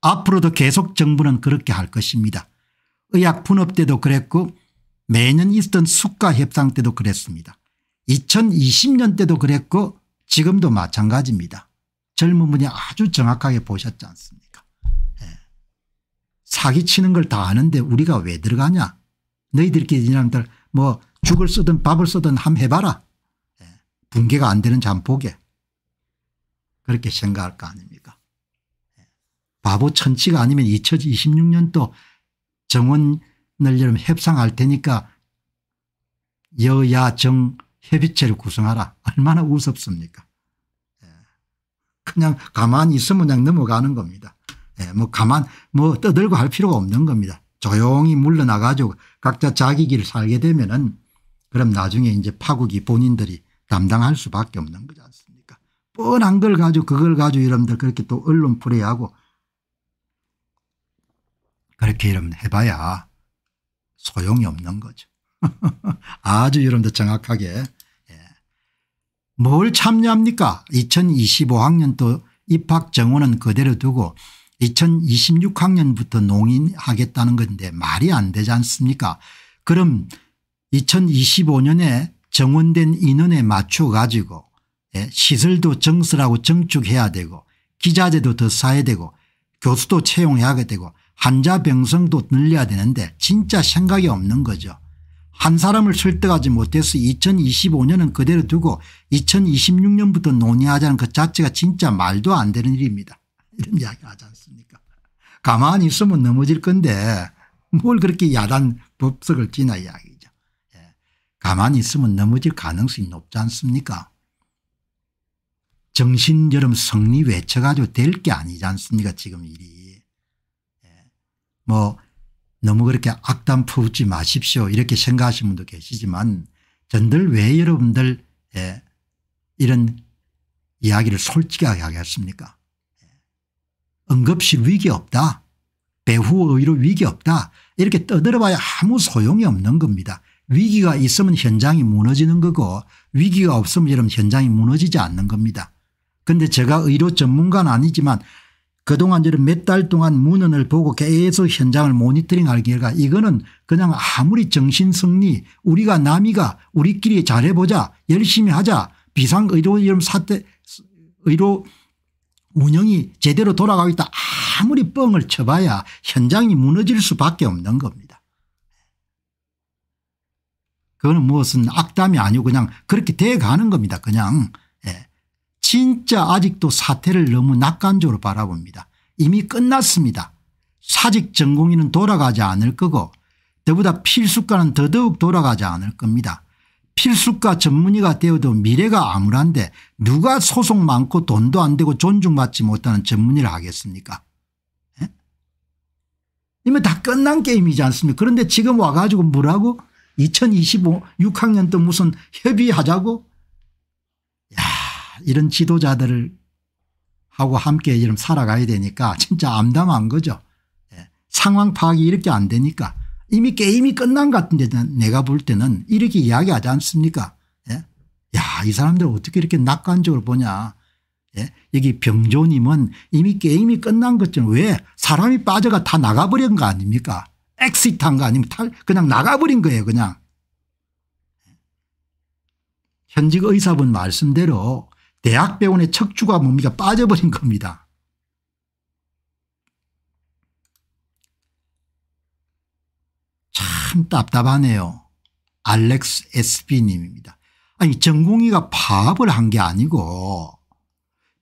앞으로도 계속 정부는 그렇게 할 것입니다. 의약 분업 때도 그랬고 매년 있었던 수가 협상 때도 그랬습니다. 2020년대도 그랬고 지금도 마찬가지입니다. 젊은 분이 아주 정확하게 보셨지 않습니까 예. 사기치는 걸 다 아는데 우리가 왜 들어가냐 너희들끼리 이놈들 뭐 죽을 쓰든 밥을 쓰든 함 해봐라 예. 붕괴가 안 되는 잠복에 그렇게 생각할 거 아닙니까 예. 바보 천치가 아니면 2026년도 정원을 여름 협상할 테니까 여야 정 협의체를 구성하라. 얼마나 우습습니까. 예. 그냥 가만히 있으면 그냥 넘어가는 겁니다. 예, 뭐 가만 뭐 떠들고 할 필요가 없는 겁니다. 조용히 물러나가지고 각자 자기 길을 살게 되면은 그럼 나중에 이제 파국이 본인들이 담당할 수밖에 없는 거지 않습니까. 뻔한 걸 가지고 그걸 가지고 여러분들 그렇게 또 언론 풀레이하고 그렇게 여러분 해봐야 소용이 없는 거죠. [LAUGHS] 아주 여러분들 정확하게 예. 뭘 참여합니까 2025학년도 입학 정원은 그대로 두고 2026학년부터 농인하겠다는 건데 말이 안 되지 않습니까 그럼 2025년에 정원된 인원에 맞춰 가지고 예, 시설도 정설하고 정축해야 되고 기자재도 더 사야 되고 교수도 채용해야 되고 환자병성도 늘려야 되는데 진짜 생각이 없는 거죠. 한 사람을 설득하지 못해서 2025년은 그대로 두고 2026년부터 논의하자는 그 자체가 진짜 말도 안 되는 일입니다. 이런 이야기 하지 않습니까 가만히 있으면 넘어질 건데 뭘 그렇게 야단 법석을 지나 이야기죠. 예. 가만히 있으면 넘어질 가능성이 높지 않습니까 정신 여름 성리 외쳐가지고 될 게 아니지 않습니까 지금 일이. 예. 뭐 너무 그렇게 악담 퍼붓지 마십시오 이렇게 생각하시는 분도 계시지만 전들 왜 여러분들 예, 이런 이야기를 솔직하게 하겠습니까 예. 응급실 위기 없다 배후 의료 위기 없다 이렇게 떠들어봐야 아무 소용이 없는 겁니다. 위기가 있으면 현장이 무너지는 거고 위기가 없으면 여러분 현장이 무너지지 않는 겁니다. 그런데 제가 의료 전문가는 아니지만 그동안 저는 몇달 동안 문헌을 보고 계속 현장을 모니터링할 기회가 이거는 그냥 아무리 정신승리 우리가 남이가 우리끼리 잘해보자 열심히 하자 비상의료 이런 사태 의료 운영이 제대로 돌아가고 있다 아무리 뻥을 쳐봐야 현장이 무너질 수밖에 없는 겁니다. 그거는 무엇은 악담이 아니고 그냥 그렇게 돼가는 겁니다. 그냥 진짜 아직도 사태를 너무 낙관적으로 바라봅니다. 이미 끝났습니다. 사직 전공인은 돌아가지 않을 거고 더보다 필수과는 더더욱 돌아가지 않을 겁니다. 필수과 전문의가 되어도 미래가 암울한데 누가 소송 많고 돈도 안 되고 존중받지 못하는 전문의를 하겠습니까 에? 예? 이미 다 끝난 게임이지 않습니까 그런데 지금 와가지고 뭐라고 2025 6학년 때 무슨 협의하자고 이런 지도자들을 하고 함께 이런 살아가야 되니까 진짜 암담한 거죠. 예. 상황 파악이 이렇게 안 되니까 이미 게임이 끝난 것 같은데 내가 볼 때는 이렇게 이야기하지 않습니까? 예. 야이 사람들 어떻게 이렇게 낙관적으로 보냐. 예. 여기 병조님은 이미 게임이 끝난 것처럼 왜 사람이 빠져가 다 나가버린 거 아닙니까? 엑시트한 거 아니면 탈 그냥 나가버린 거예요 그냥. 예. 현직 의사분 말씀대로 대학병원의 척추가 뭡니가 빠져버린 겁니다. 참 답답하네요. 알렉스 SB님입니다. 아니 전공의가 파업을 한 게 아니고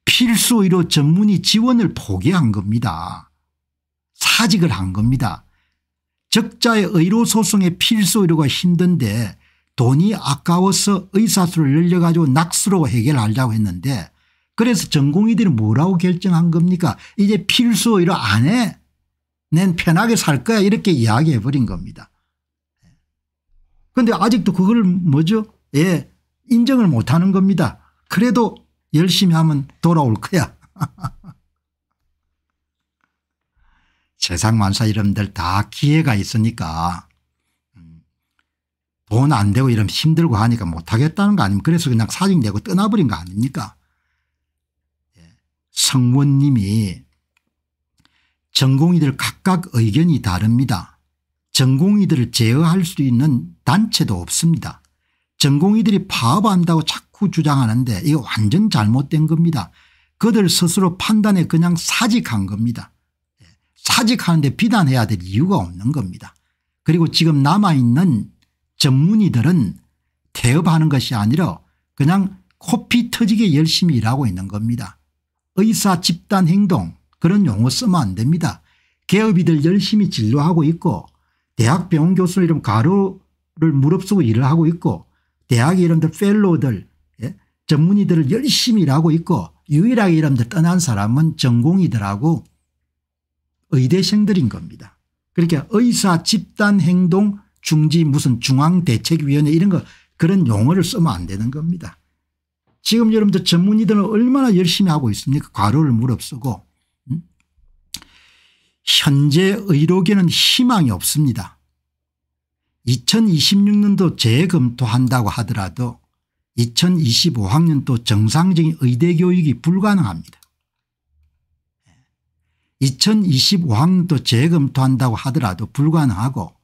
필수의료 전문의 지원을 포기한 겁니다. 사직을 한 겁니다. 적자의 의료소송에 필수의료가 힘든데 돈이 아까워서 의사수를 늘려가지고 낙수로 해결하려고 했는데 그래서 전공의들이 뭐라고 결정한 겁니까 이제 필수 오히안 해. 낸 편하게 살 거야 이렇게 이야기해 버린 겁니다. 그런데 아직도 그걸 뭐죠 예 인정을 못하는 겁니다. 그래도 열심히 하면 돌아올 거야. [LAUGHS] 세상 만사 이름들 다 기회가 있으니까 돈안 되고 이러면 힘들고 하니까 못하겠다는 거 아닙니까 그래서 그냥 사직 내고 떠나버린 거 아닙니까 예. 성원님이 전공의들 각각 의견이 다릅니다. 전공의들을 제어할 수 있는 단체도 없습니다. 전공의들이 파업한다고 자꾸 주장하는데 이거 완전 잘못된 겁니다. 그들 스스로 판단에 그냥 사직한 겁니다. 예. 사직하는데 비난해야 될 이유가 없는 겁니다. 그리고 지금 남아있는 전문의들은 개업하는 것이 아니라 그냥 코피 터지게 열심히 일하고 있는 겁니다. 의사 집단 행동 그런 용어 쓰면 안 됩니다. 개업이들 열심히 진료하고 있고 대학 병원 교수 이름 가로를 무릅쓰고 일을 하고 있고 대학 이름들 펠로우들 예? 전문의들을 열심히 일하고 있고 유일하게 이름들 떠난 사람은 전공이들하고 의대생들인 겁니다. 그러니 의사 집단 행동 중지 무슨 중앙대책위원회 이런 거 그런 용어를 쓰면 안 되는 겁니다. 지금 여러분들 전문의들은 얼마나 열심히 하고 있습니까 과로를 무릅쓰고 음? 현재 의료계는 희망이 없습니다. 2026년도 재검토한다고 하더라도 2025학년도 정상적인 의대교육이 불가능합니다. 2025학년도 재검토한다고 하더라도 불가능하고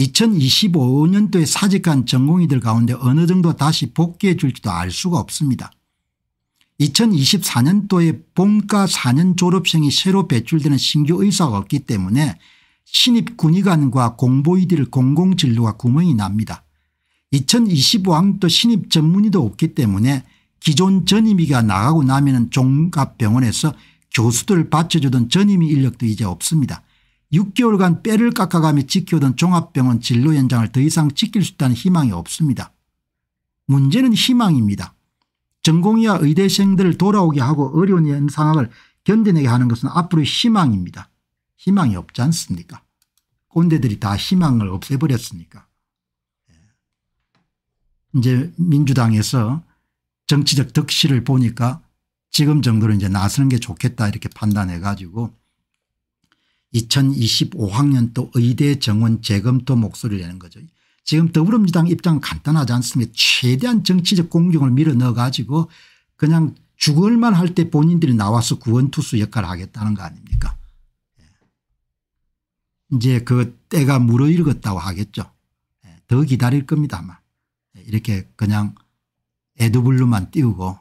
2025년도에 사직한 전공의들 가운데 어느 정도 다시 복귀해 줄지도 알 수가 없습니다. 2024년도에 본과 4년 졸업생이 새로 배출되는 신규 의사가 없기 때문에 신입 군의관과 공보이들 공공진료가 구멍이 납니다. 2025학년도 신입 전문의도 없기 때문에 기존 전임의가 나가고 나면 종합병원에서 교수들을 받쳐주던 전임의 인력도 이제 없습니다. 6개월간 뼈를 깎아가며 지켜오던 종합병원 진료 현장을 더 이상 지킬 수 있다는 희망이 없습니다. 문제는 희망입니다. 전공의와 의대생들을 돌아오게 하고 어려운 상황을 견뎌내게 하는 것은 앞으로의 희망입니다. 희망이 없지 않습니까 꼰대들이 다 희망을 없애버렸으니까. 예. 이제 민주당에서 정치적 덕실을 보니까 지금 정도는 이제 나서는 게 좋겠다 이렇게 판단해 가지고 2025학년도 의대 정원 재검토 목소리를 내는 거죠. 지금 더불어민주당 입장은 간단하지 않습니까 최대한 정치적 공격을 밀어넣어 가지고 그냥 죽을만 할 때 본인들이 나와서 구원투수 역할을 하겠다는 거 아닙니까 예. 이제 그 때가 무르익었다고 하겠죠. 예, 더 기다릴 겁니다 아마. 예, 이렇게 그냥 에드블루만 띄우고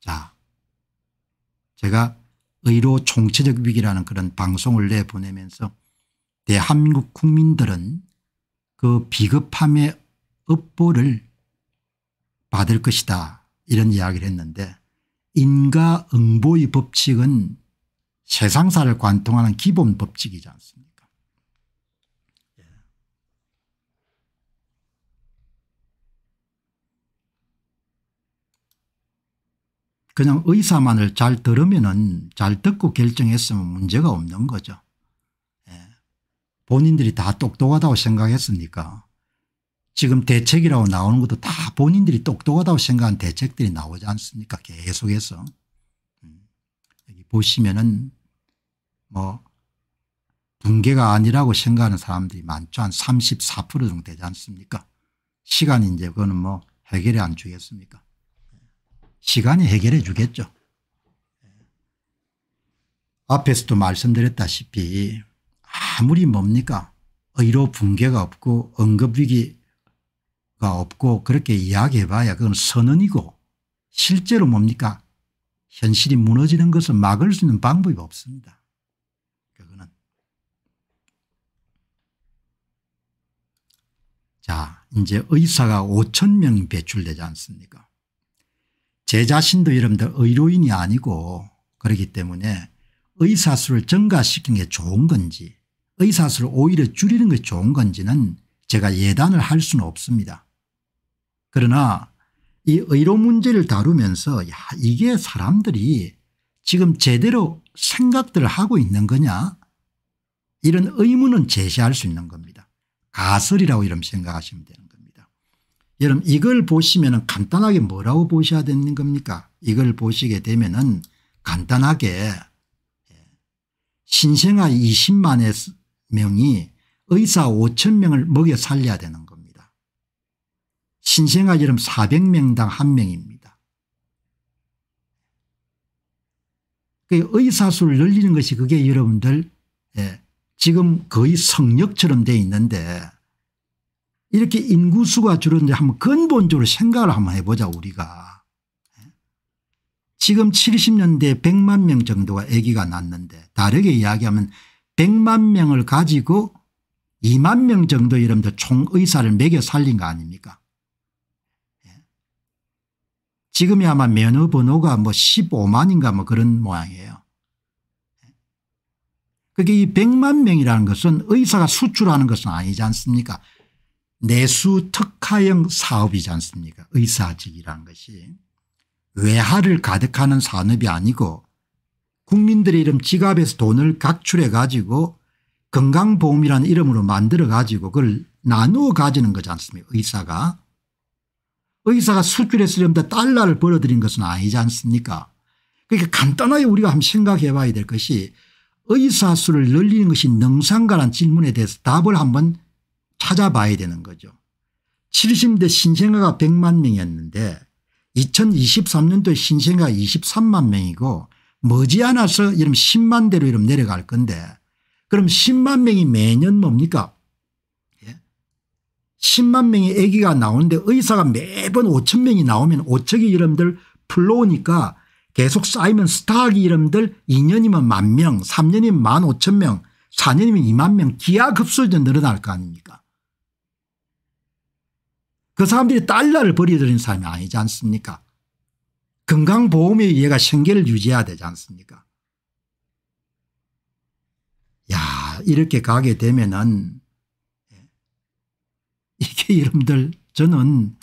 자 제가 의료 총체적 위기라는 그런 방송을 내보내면서 대한민국 국민들은 그 비겁함의 업보를 받을 것이다 이런 이야기를 했는데 인과응보의 법칙은 세상사를 관통하는 기본 법칙이지 않습니까 그냥 의사만을 잘 들으면은 잘 듣고 결정했으면 문제가 없는 거죠. 예. 본인들이 다 똑똑하다고 생각했으니까 지금 대책이라고 나오는 것도 다 본인들이 똑똑하다고 생각한 대책들이 나오지 않습니까 계속해서. 음. 여기 보시면은 뭐 붕괴가 아니라고 생각하는 사람들이 많죠. 한 34% 정도 되지 않습니까 시간이 이제 그거는 뭐 해결이 안 주겠습니까 시간이 해결해 주겠죠. 앞에서도 말씀드렸다시피 아무리 뭡니까 의로 붕괴가 없고 언급위기가 없고 그렇게 이야기해봐야 그건 선언이고 실제로 뭡니까 현실이 무너지는 것을 막을 수 있는 방법이 없습니다. 그거는 자 이제 의사가 5천 명이 배출되지 않습니까 제 자신도 여러분들 의료인이 아니고 그렇기 때문에 의사수를 증가시키는 게 좋은 건지 의사수를 오히려 줄이는 게 좋은 건지는 제가 예단을 할 수는 없습니다. 그러나 이 의료 문제를 다루면서 야 이게 사람들이 지금 제대로 생각들을 하고 있는 거냐 이런 의문은 제시할 수 있는 겁니다. 가설이라고 이런 생각하시면 됩니다. 여러분 이걸 보시면 간단하게 뭐라고 보셔야 되는 겁니까 이걸 보시게 되면 은 간단하게 예, 신생아 2 0만 명이 의사 5천 명을 먹여 살려야 되는 겁니다. 신생아 여러분 400명당 1명입니다. 그 의사 수를 늘리는 것이 그게 여러분들 예, 지금 거의 성역처럼 돼 있는데 이렇게 인구수가 줄었는데 한번 근본적으로 생각을 한번 해보자 우리가. 지금 70년대 100만 명 정도가 아기가 낳는데 다르게 이야기하면 100만 명을 가지고 2만 명 정도 이름들 총의사를 매겨 살린 거 아닙니까 지금이 아마 면허번호가 뭐 15만인가 뭐 그런 모양이에요. 그게 이 100만 명이라는 것은 의사가 수출하는 것은 아니지 않습니까 내수 특화형 사업이지 않습니까 의사직이라는 것이 외화를 가득하는 산업이 아니고 국민들의 이름 지갑에서 돈을 각출해 가지고 건강보험이라는 이름으로 만들어 가지고 그걸 나누어 가지는 거지 않습니까 의사가. 의사가 수출에 쓰려면 달러를 벌어들인 것은 아니지 않습니까 그러니까 간단하게 우리가 한번 생각해 봐야 될 것이 의사 수를 늘리는 것이 능상가란 질문에 대해서 답을 한번 찾아봐야 되는 거죠. 70대 신생아가 100만 명이었는데 2023년도에 신생아가 23만 명이고 머지않아서 이런 10만 대로 이런 내려갈 건데 그럼 10만 명이 매년 뭡니까? 예? 10만 명의 아기가 나오는데 의사가 매번 5천 명이 나오면 5척이 이름들 불러오니까 계속 쌓이면 스타기 이름들 2년이면 만 명, 3년이면 만 5천 명, 4년이면 2만 명 기하급수로 늘어날 거 아닙니까? 그 사람들이 달러를 버려들인 사람이 아니지 않습니까 건강보험에 얘가 생계를 유지해야 되지 않습니까 야 이렇게 가게 되면은 예, 이게 여러분들 저는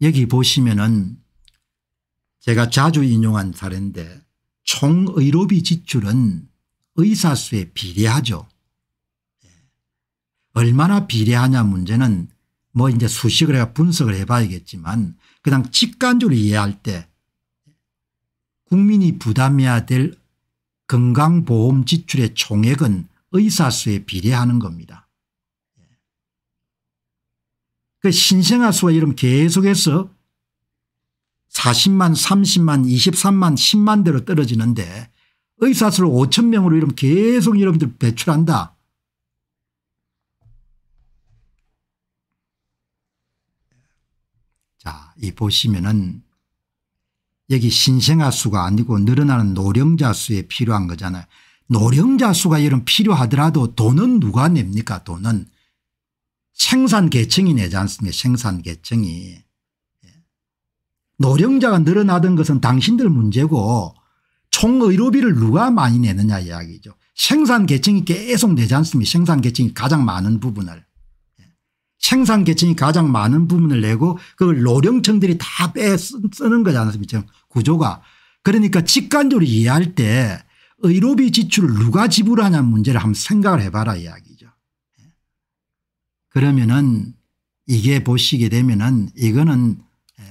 여기 보시면은 제가 자주 인용한 사례인데 총의료비 지출은 의사수에 비례하죠. 예, 얼마나 비례하냐 문제는 뭐 이제 수식을 해가 분석을 해봐야겠지만 그냥 직관적으로 이해할 때 국민이 부담해야 될 건강보험 지출의 총액은 의사수에 비례하는 겁니다. 그 신생아 수가 이름 계속해서 40만 30만 23만 10만대로 떨어지는데 의사수를 5천 명으로 이름 계속 여러분들 배출한다. 이 보시면은 여기 신생아 수가 아니고 늘어나는 노령자 수에 필요한 거잖아요. 노령자 수가 이런 필요하더라도 돈은 누가 냅니까 돈은 생산계층이 내지 않습니까 생산계층이. 예. 노령자가 늘어나던 것은 당신들 문제고 총의료비를 누가 많이 내느냐 이야기죠. 생산계층이 계속 내지 않습니까 생산계층이 가장 많은 부분을. 생산 계층이 가장 많은 부분을 내고 그걸 노령층들이 다 빼 쓰는 거지 않습니까 구조가. 그러니까 직관적으로 이해할 때 의료비 지출을 누가 지불하냐는 문제를 한번 생각을 해봐라 이야기죠. 예. 그러면은 이게 보시게 되면은 이거는 예,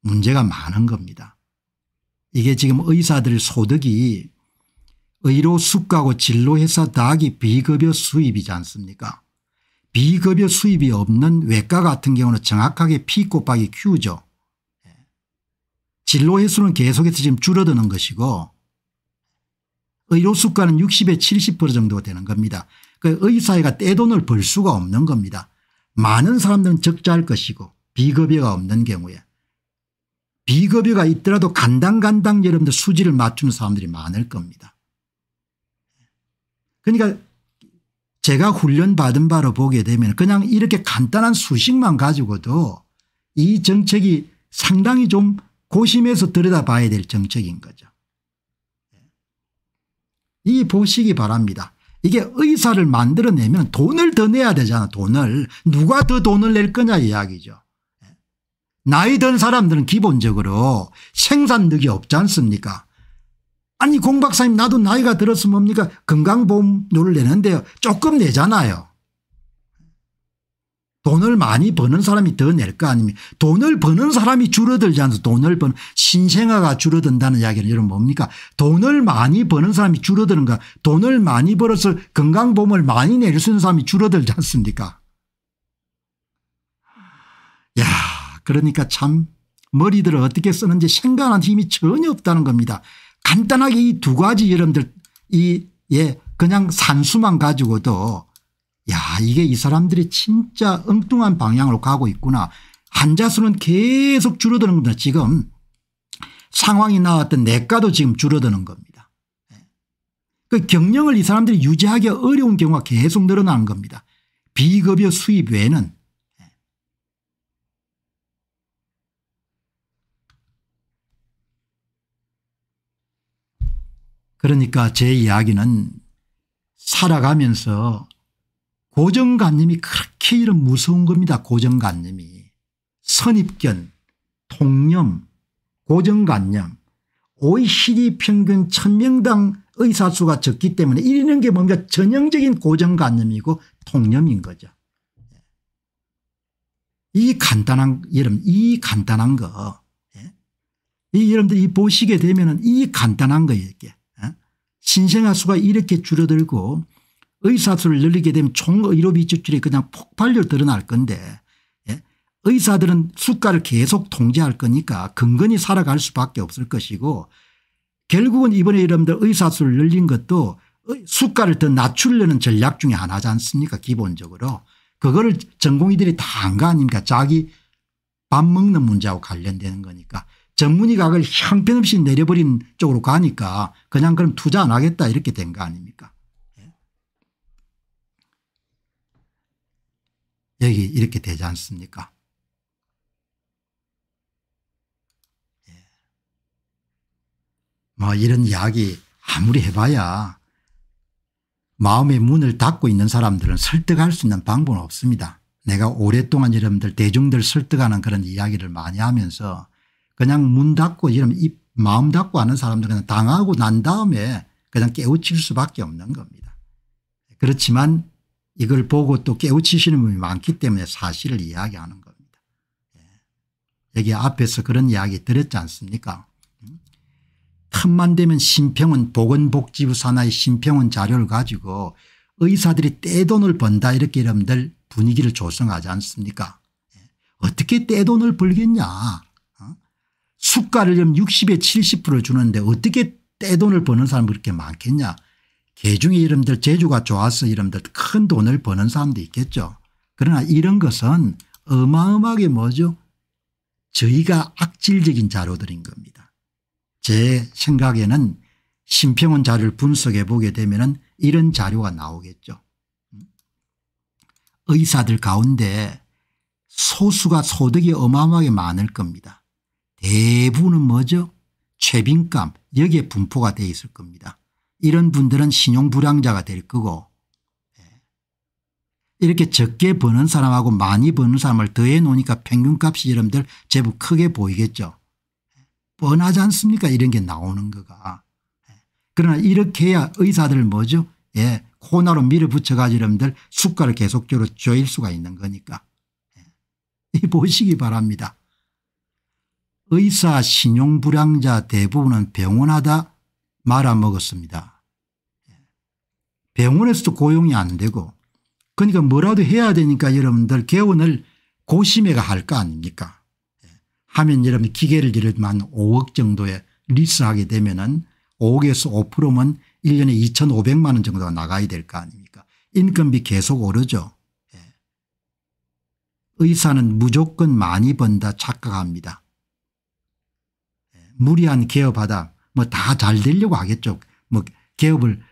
문제가 많은 겁니다. 이게 지금 의사들 소득이 의료 수가고 진로회사 다하기 비급여 수입이지 않습니까 비급여 수입이 없는 외과 같은 경우는 정확하게 P 곱하기 Q죠. 진로 횟수는 계속해서 지금 줄어드는 것이고 의료 수가는 60에 70% 정도가 되는 겁니다. 그 의사회가 떼돈을 벌 수가 없는 겁니다. 많은 사람들은 적자할 것이고 비급여가 없는 경우에 비급여가 있더라도 간당간당 여러분들 수지를 맞추는 사람들이 많을 겁니다. 그러니까 제가 훈련받은 바로 보게 되면 그냥 이렇게 간단한 수식만 가지고도 이 정책이 상당히 좀 고심해서 들여다봐야 될 정책인 거죠. 이 보시기 바랍니다. 이게 의사를 만들어내면 돈을 더 내야 되잖아 돈을. 누가 더 돈을 낼 거냐 이야기죠. 나이 든 사람들은 기본적으로 생산력이 없지 않습니까 아니 공 박사님 나도 나이가 들었으면 뭡니까 건강보험료를 내는데요. 조금 내잖아요. 돈을 많이 버는 사람이 더 낼 거 아닙니까 돈을 버는 사람이 줄어들지 않아서 돈을 버는 신생아가 줄어든다는 이야기는 여러분 뭡니까 돈을 많이 버는 사람이 줄어드는 가 돈을 많이 벌어서 건강보험을 많이 낼 수 있는 사람이 줄어들지 않습니까 야 그러니까 참 머리들을 어떻게 쓰는지 생각하는 힘이 전혀 없다는 겁니다. 간단하게 이 두 가지 여러분들 이예 그냥 산수만 가지고도 야 이게 이 사람들이 진짜 엉뚱한 방향으로 가고 있구나. 환자수는 계속 줄어드는 겁니다. 지금 상황이 나왔던 내과도 지금 줄어드는 겁니다. 예. 그 경영을 이 사람들이 유지하기 어려운 경우가 계속 늘어나는 겁니다. 비급여 수입 외에는 그러니까 제 이야기는 살아가면서 고정관념이 그렇게 이런 무서운 겁니다. 고정관념이 선입견 통념 고정관념 OECD 평균 1000명당 의사수가 적기 때문에 이러는 게 뭔가 전형적인 고정관념이고 통념인 거죠. 이 간단한 여러분 이 간단한 거이 예. 여러분들이 보시게 되면 이 간단한 거 이렇게 신생아 수가 이렇게 줄어들고 의사 수를 늘리게 되면 총의료비 지출이 그냥 폭발적으로 드러날 건데 예? 의사들은 수가를 계속 통제할 거니까 근근히 살아갈 수밖에 없을 것이고 결국은 이번에 여러분들 의사 수를 늘린 것도 수가를 더 낮추려는 전략 중에 하나지 않습니까 기본적으로 그거를 전공의들이 다 한 거 아닙니까 자기 밥 먹는 문제하고 관련되는 거니까 전문의각을 형편없이 내려버린 쪽으로 가니까 그냥 그럼 투자 안 하겠다 이렇게 된 거 아닙니까 예. 여기 이렇게 되지 않습니까 예. 뭐 이런 이야기 아무리 해봐야 마음의 문을 닫고 있는 사람들은 설득할 수 있는 방법은 없습니다. 내가 오랫동안 여러분들 대중들 설득하는 그런 이야기를 많이 하면서 그냥 문 닫고 이러면 입 마음 닫고 하는 사람들은 당하고 난 다음에 그냥 깨우칠 수밖에 없는 겁니다. 그렇지만 이걸 보고 또 깨우치시는 분이 많기 때문에 사실을 이야기하는 겁니다. 예. 여기 앞에서 그런 이야기 들었지 않습니까 음? 틈만 되면 심평은 보건복지부 산하의 심평원 자료를 가지고 의사들이 떼돈을 번다 이렇게 여러분들 분위기를 조성하지 않습니까 예. 어떻게 떼돈을 벌겠냐 수가를 60에 70% 주는데 어떻게 떼돈을 버는 사람이 그렇게 많겠냐. 개중에 이름들 재주가 좋아서 이름들 큰 돈을 버는 사람도 있겠죠. 그러나 이런 것은 어마어마하게 뭐죠 저희가 악질적인 자료들인 겁니다. 제 생각에는 심평원 자료를 분석해 보게 되면 이런 자료가 나오겠죠. 의사들 가운데 소수가 소득이 어마어마하게 많을 겁니다. 대부분은 뭐죠? 최빈감 여기에 분포가 되어 있을 겁니다. 이런 분들은 신용불량자가 될 거고 예. 이렇게 적게 버는 사람하고 많이 버는 사람을 더해 놓으니까 평균값이 여러분들 제법 크게 보이겠죠. 뻔하지 않습니까 이런 게 나오는 거가. 예. 그러나 이렇게 해야 의사들 뭐죠 예, 코너로 밀어붙여 가지고 여러분들 수가를 계속적으로 조일 수가 있는 거니까. 예, 보시기 바랍니다. 의사 신용불량자 대부분은 병원하다 말아먹었습니다. 병원에서도 고용이 안 되고 그러니까 뭐라도 해야 되니까 여러분들 개원을 고심해가 할 거 아닙니까 하면 여러분 기계를 예를 들면 5억 정도에 리스하게 되면 은 5억에서 5%면 1년에 2,500만 원 정도가 나가야 될 거 아닙니까 인건비 계속 오르죠. 예. 의사는 무조건 많이 번다 착각합니다. 무리한 개업하다 뭐 다 잘 되려고 하겠죠. 뭐 개업을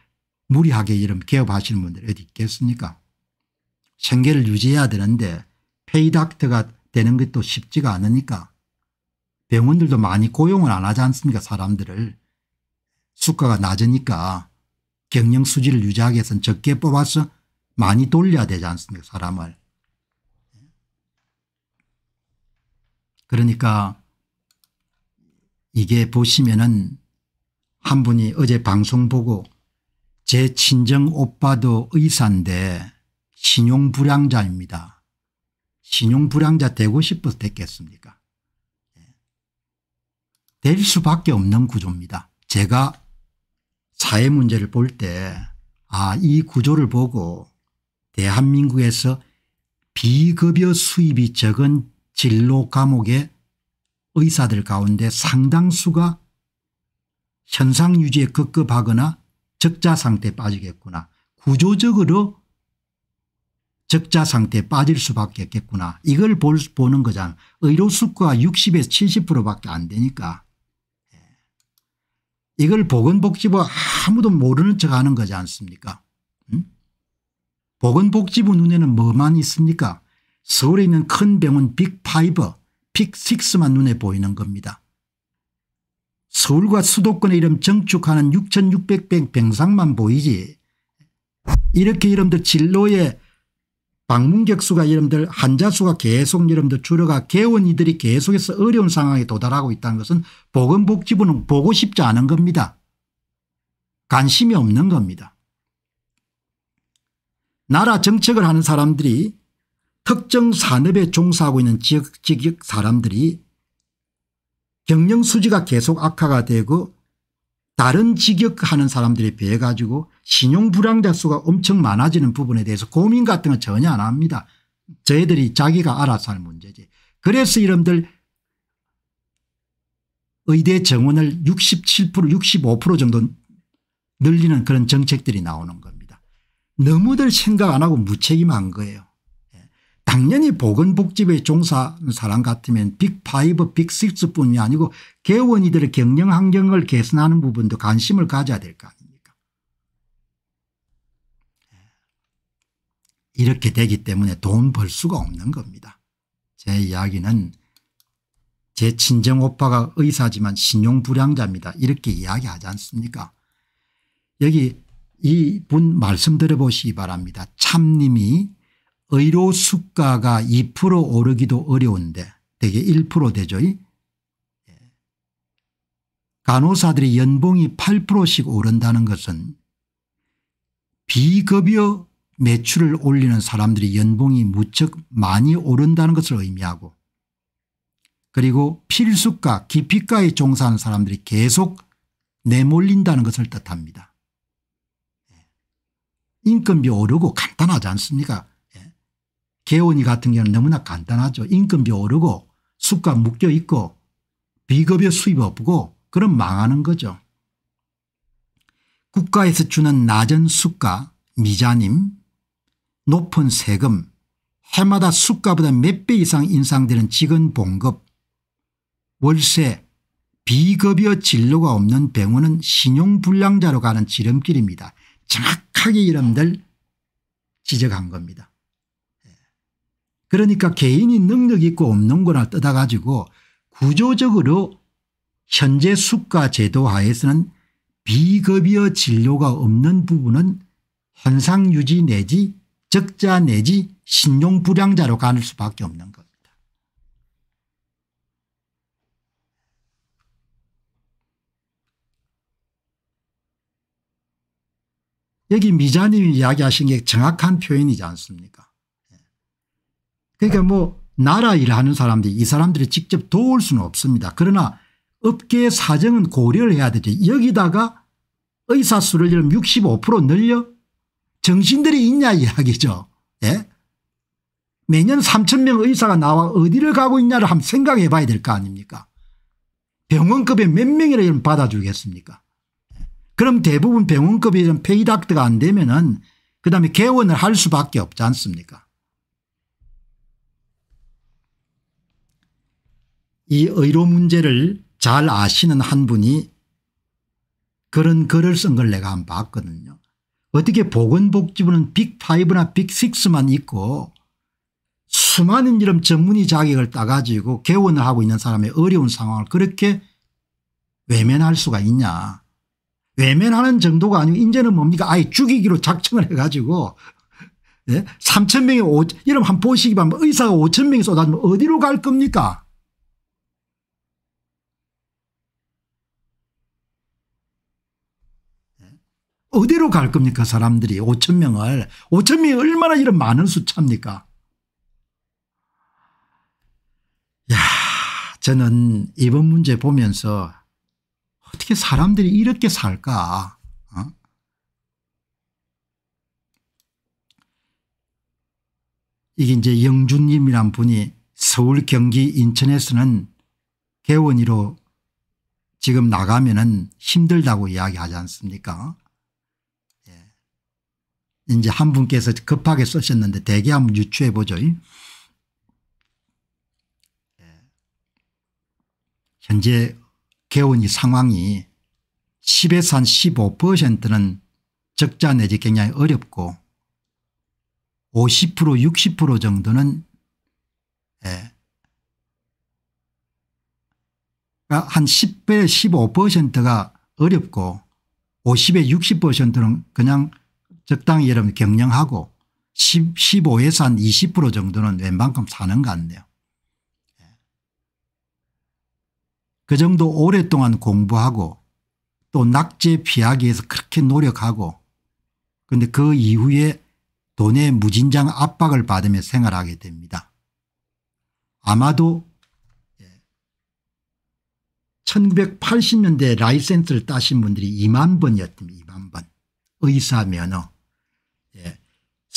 무리하게 이런 개업하시는 분들 어디 있겠습니까? 생계를 유지해야 되는데 페이닥터가 되는 것도 쉽지가 않으니까 병원들도 많이 고용을 안 하지 않습니까 사람들을 수가가 낮으니까 경영 수지를 유지하기 위해서는 적게 뽑아서 많이 돌려야 되지 않습니까 사람을 그러니까 이게 보시면은 한 분이 어제 방송 보고 제 친정 오빠도 의사인데 신용불량자입니다. 신용불량자 되고 싶어서 됐겠습니까 예. 될 수밖에 없는 구조입니다. 제가 사회 문제를 볼 때아이 구조를 보고 대한민국에서 비급여 수입이 적은 진로 과목에 의사들 가운데 상당수가 현상 유지에 급급하거나 적자 상태에 빠지겠구나. 구조적으로 적자 상태에 빠질 수밖에 없겠구나. 이걸 볼, 보는 거잖아. 의료수가 60에서 70%밖에 안 되니까. 예. 이걸 보건복지부 아무도 모르는 척하는 거지 않습니까? 음? 보건복지부 눈에는 뭐만 있습니까? 서울에 있는 큰 병원 빅파이버 빅6만 눈에 보이는 겁니다. 서울과 수도권의 이름 정축하는 6600평 병상만 보이지 이렇게 이름들 진로에 방문객 수가 이름들 환자 수가 계속 이름들 줄어가 개원 이들이 계속해서 어려운 상황에 도달하고 있다는 것은 보건복지부는 보고 싶지 않은 겁니다. 관심이 없는 겁니다. 나라 정책을 하는 사람들이 특정 산업에 종사하고 있는 지역 지역 사람들이 경영 수지가 계속 악화가 되고 다른 직역하는 사람들에 비해 가지고 신용불량자 수가 엄청 많아지는 부분에 대해서 고민 같은 건 전혀 안 합니다. 저희들이 자기가 알아서 할 문제지. 그래서 이런들 의대 정원을 67% 65% 정도 늘리는 그런 정책들이 나오는 겁니다. 너무들 생각 안 하고 무책임한 거예요. 당연히 보건복지부에 종사하는 사람 같으면 빅5, 빅6뿐이 아니고 개원이들의 경영 환경을 개선하는 부분도 관심을 가져야 될 거 아닙니까 예. 이렇게 되기 때문에 돈 벌 수가 없는 겁니다. 제 이야기는 제 친정 오빠가 의사지만 신용불량자입니다. 이렇게 이야기하지 않습니까 여기 이 분 말씀 들어보시기 바랍니다. 참님이 의료 수가가 2% 오르기도 어려운데 대개 1% 되죠. 예. 간호사들의 연봉이 8%씩 오른다는 것은 비급여 매출을 올리는 사람들이 연봉이 무척 많이 오른다는 것을 의미하고 그리고 필수과 기피과에 종사하는 사람들이 계속 내몰린다는 것을 뜻합니다. 예. 인건비 오르고 간단하지 않습니까 개원이 같은 경우는 너무나 간단하죠. 인건비 오르고 수가 묶여 있고 비급여 수입 없고 그럼 망하는 거죠. 국가에서 주는 낮은 수가 미자님 높은 세금 해마다 수가보다 몇 배 이상 인상되는 직원 봉급 월세 비급여 진료가 없는 병원은 신용불량자로 가는 지름길입니다. 정확하게 이름들 지적한 겁니다. 그러니까 개인이 능력 있고 없는 거나 떠나가지고 구조적으로 현재 수가 제도 하에서는 비급여 진료가 없는 부분은 현상 유지 내지 적자 내지 신용 불량자로 가는 수밖에 없는 겁니다. 여기 미자님이 이야기하신 게 정확한 표현이지 않습니까 그러니까 뭐 나라 일을 하는 사람들이 이 사람들이 직접 도울 수는 없습니다. 그러나 업계 의 사정은 고려를 해야 되죠. 여기다가 의사 수를 65% 늘려 정신들이 있냐 이야기죠. 예? 매년 3천 명 의사가 나와 어디를 가고 있냐를 한번 생각해 봐야 될 거 아닙니까 병원급에 몇 명이라도 받아주겠습니까 그럼 대부분 병원급에 페이닥트가 안 되면 은그 다음에 개원을 할 수밖에 없지 않습니까 이 의료 문제를 잘 아시는 한 분이 그런 글을 쓴 걸 내가 안 봤거든요. 어떻게 보건복지부는 빅5나 빅6만 있고 수많은 이름 전문의 자격을 따가지고 개원을 하고 있는 사람의 어려운 상황을 그렇게 외면할 수가 있냐. 외면하는 정도가 아니고 이제는 뭡니까 아예 죽이기로 작정을 해가지고 예? 3천 명이 이름면한 보시기만 의사가 5천 명이 쏟아지면 어디로 갈 겁니까 어디로 갈 겁니까 사람들이 5천 명을 5천 명이 얼마나 이런 많은 숫자입니까 야 저는 이번 문제 보면서 어떻게 사람들이 이렇게 살까 어? 이게 이제 영준님이란 분이 서울 경기 인천에서는 개원이로 지금 나가면은 힘들다고 이야기하지 않습니까 이제 한 분께서 급하게 쓰셨는데 대개 한번 유추해 보죠. 예. 현재 개운이 상황이 10에서 한 15%는 적자 내지 굉장히 어렵고 50% 60% 정도는 예. 그러니까 한 10배 15%가 어렵고 50에 60%는 그냥 적당히 여러분 경영하고 10, 15에서 한 20% 정도는 웬만큼 사는 것 같네요. 예. 그 정도 오랫동안 공부하고 또 낙제 피하기 위해서 그렇게 노력하고 그런데 그 이후에 돈의 무진장 압박을 받으며 생활하게 됩니다. 아마도 1980년대 예. 라이센스를 따신 분들이 2만 번이었습니다. 2만 번. 의사 면허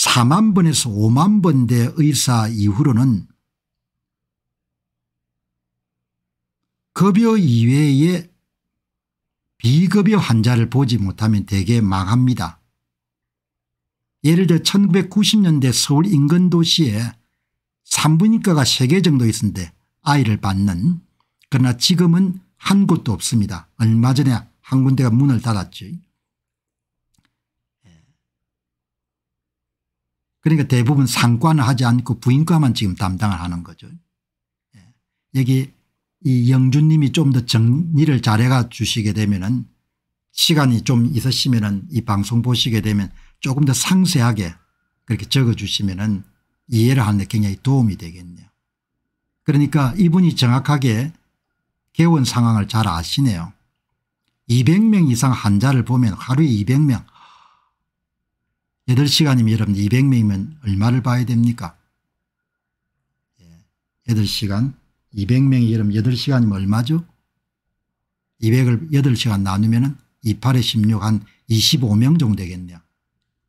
4만 번에서 5만 번대 의사 이후로는 급여 이외에 비급여 환자를 보지 못하면 대개 망합니다. 예를 들어 1990년대 서울 인근 도시에 산부인과가 3개 정도 있었는데 아이를 받는 그러나 지금은 한 곳도 없습니다. 얼마 전에 한 군데가 문을 닫았죠. 그러니까 대부분 상관을 하지 않고 부인과만 지금 담당을 하는 거죠. 예. 여기 이 영준님이 좀 더 정리를 잘해가 주시게 되면은 시간이 좀 있으시면은 이 방송 보시게 되면 조금 더 상세하게 그렇게 적어 주시면은 이해를 하는데 굉장히 도움이 되겠네요. 그러니까 이분이 정확하게 개원 상황을 잘 아시네요. 200명 이상 환자를 보면 하루에 200명 8시간이면 여러분 200명이면 얼마를 봐야 됩니까? 8시간 예, 200명이 여러분 8시간이면 얼마죠? 200을 8시간 나누면 은 28에 16한 25명 정도 되겠네요.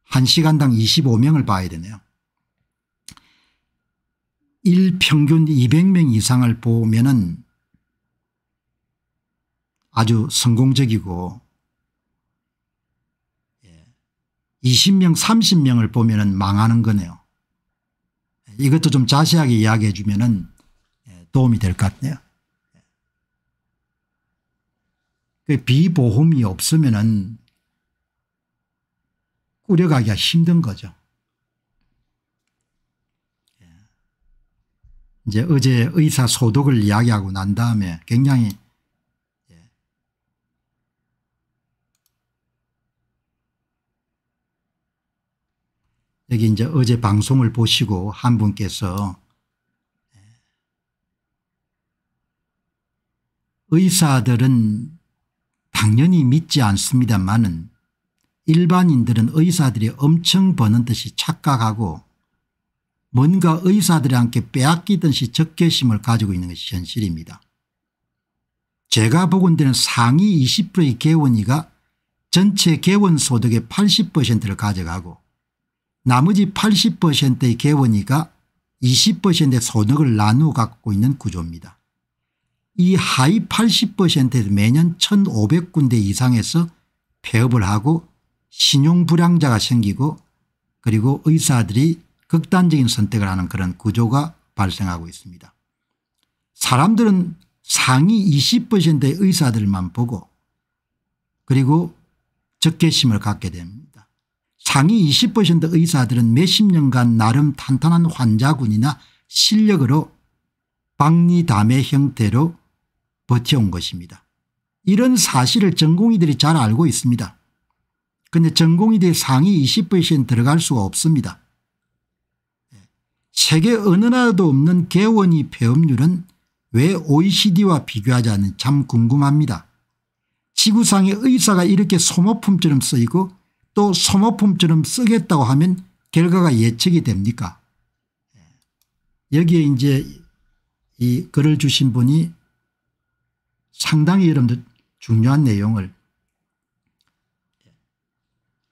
1시간당 25명을 봐야 되네요. 일평균 200명 이상을 보면 은 아주 성공적이고 20명 30명을 보면 은 망하는 거네요. 이것도 좀 자세하게 이야기해 주면 은 예, 도움이 될 것 같네요. 그 비보험이 없으면 은 꾸려가기가 힘든 거죠. 예. 이제 어제 의사 소독을 이야기하고 난 다음에 굉장히 여기 이제 어제 방송을 보시고 한 분께서 의사들은 당연히 믿지 않습니다만은 일반인들은 의사들이 엄청 버는 듯이 착각하고 뭔가 의사들한테 빼앗기듯이 적개심을 가지고 있는 것이 현실입니다. 제가 보건대는 상위 20%의 개원이가 전체 개원 소득의 80%를 가져가고 나머지 80%의 개원이가 20%의 소득을 나누어 갖고 있는 구조입니다. 이 하위 80%에서 매년 1500군데 이상에서 폐업을 하고 신용불량자가 생기고 그리고 의사들이 극단적인 선택을 하는 그런 구조가 발생하고 있습니다. 사람들은 상위 20%의 의사들만 보고 그리고 적개심을 갖게 됩니다. 상위 20% 의사들은 몇십 년간 나름 탄탄한 환자군이나 실력으로 박리담의 형태로 버텨온 것입니다. 이런 사실을 전공의들이 잘 알고 있습니다. 근데 전공의들이 상위 20%에 들어갈 수가 없습니다. 세계 어느 나라도 없는 개원이 폐업률은 왜 OECD와 비교하지 않는지 참 궁금합니다. 지구상의 의사가 이렇게 소모품처럼 쓰이고 또 소모품처럼 쓰겠다고 하면 결과가 예측이 됩니까 예. 여기에 이제 이 글을 주신 분이 상당히 여러분들 중요한 내용을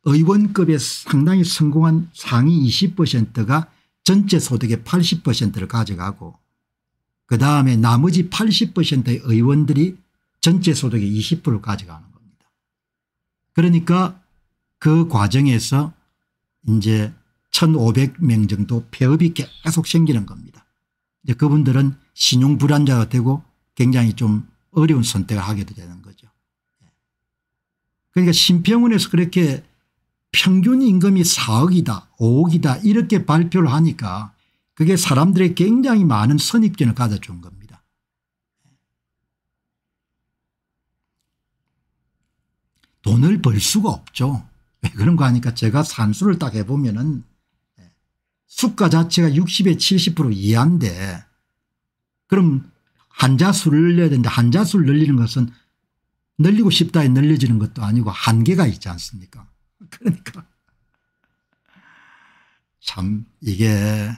의원급에 상당히 성공한 상위 20%가 전체 소득의 80%를 가져가고 그 다음에 나머지 80%의 의원들이 전체 소득의 20%를 가져가는 겁니다. 그러니까 그 과정에서 이제 1500명 정도 폐업이 계속 생기는 겁니다. 이제 그분들은 신용 불안자가 되고 굉장히 좀 어려운 선택을 하게 되는 거죠. 예. 그러니까 신평원에서 그렇게 평균 임금이 4억이다 5억이다 이렇게 발표를 하니까 그게 사람들의 굉장히 많은 선입견을 가져준 겁니다. 예. 돈을 벌 수가 없죠. 왜 네, 그런가 하니까 제가 산수를 딱 해보면 은 수가 네, 자체가 60에 70% 이하인데 그럼 한자수를 늘려야 되는데 한자수를 늘리는 것은 늘리고 싶다에 늘려지는 것도 아니고 한계가 있지 않습니까 [LAUGHS] 그러니까 참 이게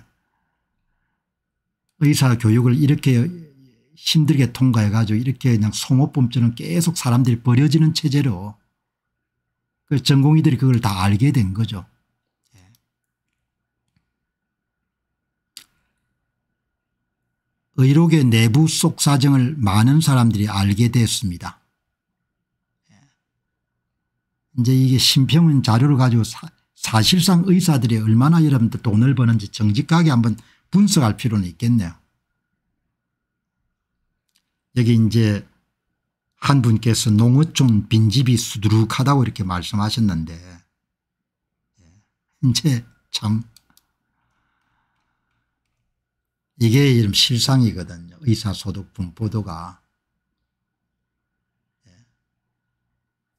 의사 교육을 이렇게 힘들게 통과해 가지고 이렇게 그냥 송호범처럼 계속 사람들이 버려지는 체제로 그 전공의들이 그걸 다 알게 된 거죠. 예. 의료계 내부 속 사정을 많은 사람들이 알게 됐습니다. 예. 이제 이게 심평은 자료를 가지고 사, 사실상 의사들이 얼마나 여러분들 돈을 버는지 정직하게 한번 분석할 필요는 있겠네요. 여기 이제 한 분께서 농어촌 빈집이 수두룩하다고 이렇게 말씀하셨는데 예, 이제 참 이게 이런 실상이거든요. 의사소득 분포도가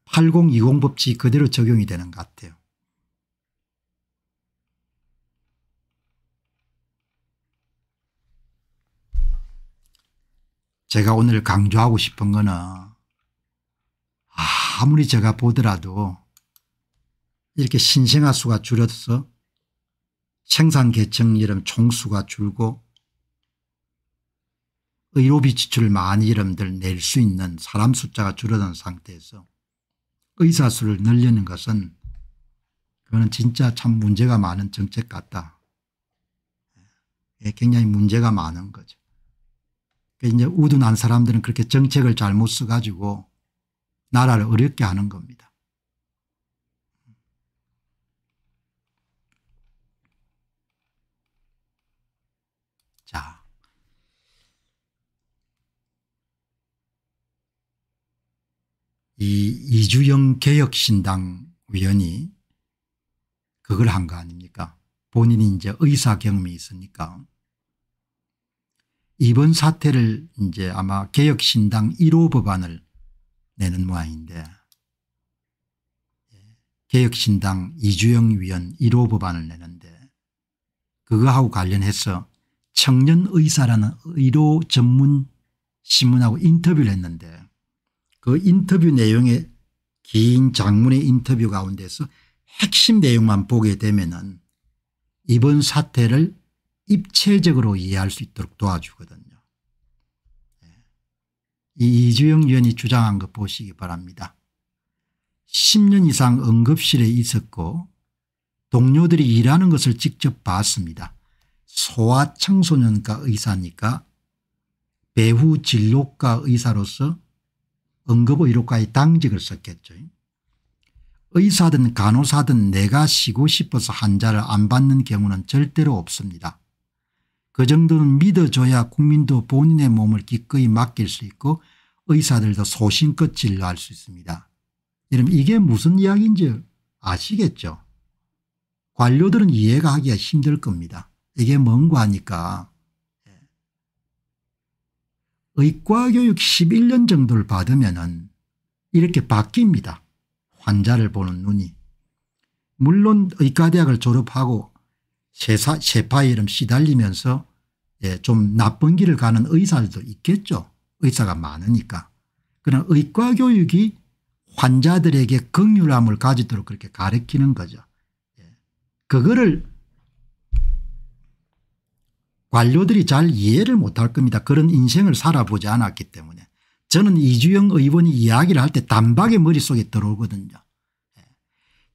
8020 예. 법칙 그대로 적용이 되는 것 같아요. 제가 오늘 강조하고 싶은 거는 아무리 제가 보더라도 이렇게 신생아 수가 줄어서 생산 계층 이름 총수가 줄고 의료비 지출을 많이 이름들 낼 수 있는 사람 숫자가 줄어든 상태에서 의사 수를 늘리는 것은 그거는 진짜 참 문제가 많은 정책 같다. 예, 굉장히 문제가 많은 거죠. 그러니까 이제 우둔한 사람들은 그렇게 정책을 잘못 써가지고 나라를 어렵게 하는 겁니다. 자. 이 이주영 개혁신당 위원이 그걸 한 거 아닙니까? 본인이 이제 의사 경험이 있으니까 이번 사태를 이제 아마 개혁신당 1호 법안을 내는 모양인데 예, 개혁신당 이주영 위원 1호 법안을 내는데 그거하고 관련해서 청년의사라는 의료 전문 신문하고 인터뷰를 했는데 그 인터뷰 내용의 긴 장문의 인터뷰 가운데서 핵심 내용만 보게 되면 은 이번 사태를 입체적으로 이해할 수 있도록 도와주거든 이 이주영 위원이 주장한 것 보시기 바랍니다. 10년 이상 응급실에 있었고 동료들이 일하는 것을 직접 봤습니다. 소아청소년과 의사니까 배후 진로과 의사로서 응급의료과의 당직을 썼겠죠. 의사든 간호사든 내가 쉬고 싶어서 환자를 안 받는 경우는 절대로 없습니다. 그 정도는 믿어줘야 국민도 본인의 몸을 기꺼이 맡길 수 있고 의사들도 소신껏 진료할 수 있습니다. 여러분 이게 무슨 이야기인지 아시겠죠? 관료들은 이해가 하기가 힘들 겁니다. 이게 뭔고 하니까 예. 의과교육 11년 정도를 받으면 은 이렇게 바뀝니다. 환자를 보는 눈이. 물론 의과대학을 졸업하고 세사, 세파 이름 시달리면서 예, 좀 나쁜 길을 가는 의사들도 있겠죠. 의사가 많으니까. 그러나 의과 교육이 환자들에게 극률함을 가지도록 그렇게 가르키는 거죠. 예. 그거를 관료들이 잘 이해를 못할 겁니다. 그런 인생을 살아보지 않았기 때문에. 저는 이주영 의원이 이야기를 할 때 단박에 머릿속에 들어오거든요.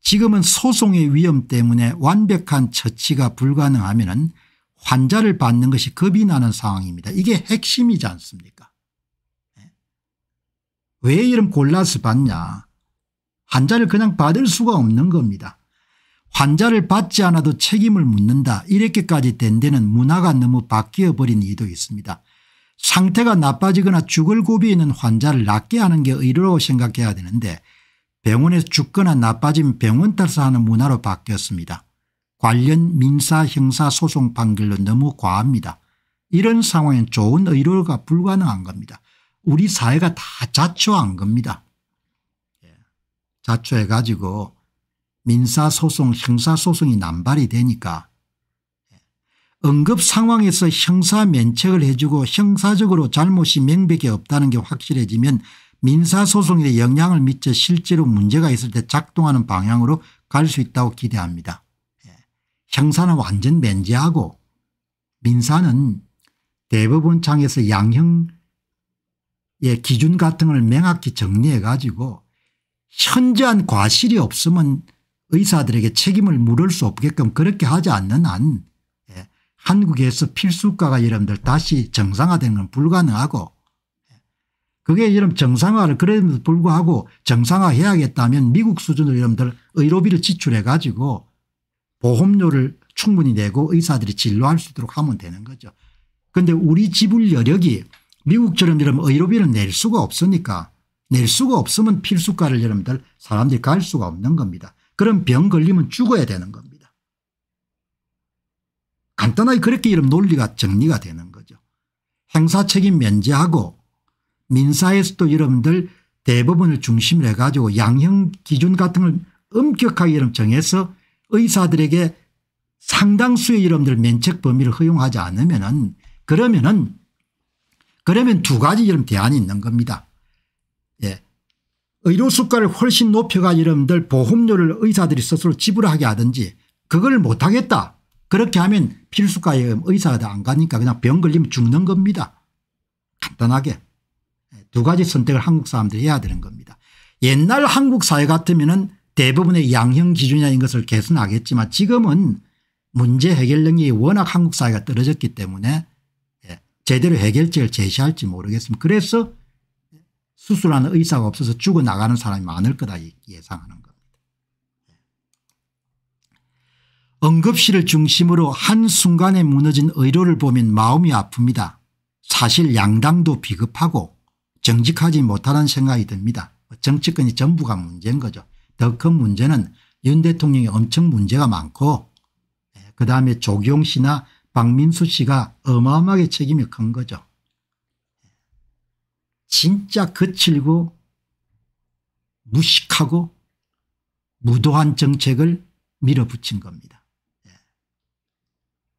지금은 소송의 위험 때문에 완벽한 처치가 불가능하면 환자를 받는 것이 겁이 나는 상황입니다. 이게 핵심이지 않습니까 예? 왜이런 골라서 받냐 환자를 그냥 받을 수가 없는 겁니다. 환자를 받지 않아도 책임을 묻는다 이렇게까지 된 데는 문화가 너무 바뀌어 버린 이도 있습니다. 상태가 나빠지거나 죽을 고비에 있는 환자를 낫게 하는 게 의료라고 생각해야 되는데 병원에서 죽거나 나빠진 병원 탈사하는 문화로 바뀌었습니다. 관련 민사 형사 소송 판결로 너무 과합니다. 이런 상황엔 좋은 의료가 불가능한 겁니다. 우리 사회가 다 자초한 겁니다. 예. 자초해 가지고 민사소송 형사소송이 남발이 되니까 예. 응급 상황에서 형사 면책을 해주고 형사적으로 잘못이 명백히 없다는 게 확실해지면 민사소송에 영향을 미쳐 실제로 문제가 있을 때 작동하는 방향으로 갈 수 있다고 기대합니다. 예. 형사는 완전 면제하고 민사는 대법원 창에서 양형의 기준 같은 걸 명확히 정리해 가지고 현저한 과실이 없으면 의사들에게 책임을 물을 수 없게끔 그렇게 하지 않는 한 예. 한국에서 필수과가 여러분들 다시 정상화되는 건 불가능하고 그게 이런 정상화를 그럼에도 불구하고 정상화해야겠다면 미국 수준으로 여러분들 의료비를 지출해 가지고 보험료를 충분히 내고 의사들이 진료할 수 있도록 하면 되는 거죠. 그런데 우리 지불 여력이 미국처럼 여러분 의료비를 낼 수가 없으니까 낼 수가 없으면 필수과를 여러분들 사람들이 갈 수가 없는 겁니다. 그럼 병 걸리면 죽어야 되는 겁니다. 간단하게 그렇게 이런 논리가 정리가 되는 거죠. 행사 책임 면제하고 민사에서도 여러분들 대법원을 중심으로 해가지고 양형 기준 같은 걸 엄격하게 여러분 정해서 의사들에게 상당수의 여러분들 면책 범위를 허용하지 않으면은 그러면은 그러면 두 가지 이런 대안이 있는 겁니다. 예. 의료 수가를 훨씬 높여가 여러분들 보험료를 의사들이 스스로 지불하게 하든지 그걸 못하겠다. 그렇게 하면 필수과에 의사가 안 가니까 그냥 병 걸리면 죽는 겁니다. 간단하게. 두 가지 선택을 한국 사람들이 해야 되는 겁니다. 옛날 한국 사회 같으면 대부분의 양형 기준이 아닌 것을 개선하겠지만 지금은 문제 해결 능력이 워낙 한국 사회가 떨어졌기 때문에 예, 제대로 해결책을 제시할지 모르겠습니다. 그래서 수술하는 의사가 없어서 죽어나가는 사람이 많을 거다 예상하는 겁니다. 예. 응급실을 중심으로 한순간에 무너진 의료를 보면 마음이 아픕니다. 사실 양당도 비급하고 정직하지 못하는 라 생각이 듭니다. 정치권이 전부가 문제인 거죠. 더 큰 문제는 윤 대통령이 엄청 문제가 많고 예, 그다음에 조경 씨나 박민수 씨가 어마어마하게 책임이 큰 거죠. 예, 진짜 거칠고 무식하고 무도한 정책을 밀어붙인 겁니다. 예,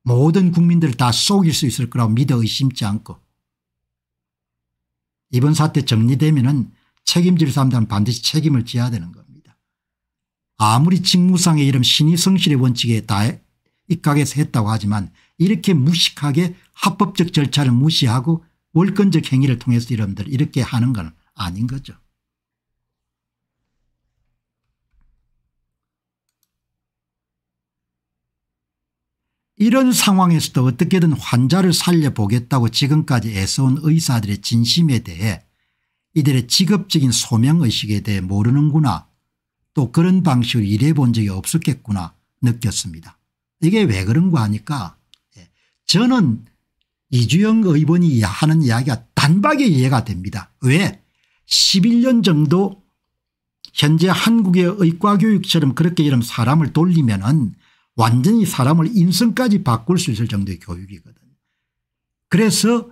모든 국민들다 속일 수 있을 거라고 믿어 의심치 않고 이번 사태 정리되면은 책임질 사람들은 반드시 책임을 져야 되는 겁니다. 아무리 직무상의 이런 신의성실의 원칙에 다 입각해서 했다고 하지만 이렇게 무식하게 합법적 절차를 무시하고 월권적 행위를 통해서 여러들 이렇게 하는 건 아닌 거죠. 이런 상황에서도 어떻게든 환자를 살려보겠다고 지금까지 애써온 의사들의 진심에 대해 이들의 직업적인 소명의식에 대해 모르는구나 또 그런 방식으로 일해본 적이 없었겠구나 느꼈습니다. 이게 왜 그런가 하니까 예. 저는 이주영 의원이 하는 이야기가 단박에 이해가 됩니다. 왜 11년 정도 현재 한국의 의과교육처럼 그렇게 이런 사람을 돌리면 은 완전히 사람을 인성까지 바꿀 수 있을 정도의 교육이거든요. 그래서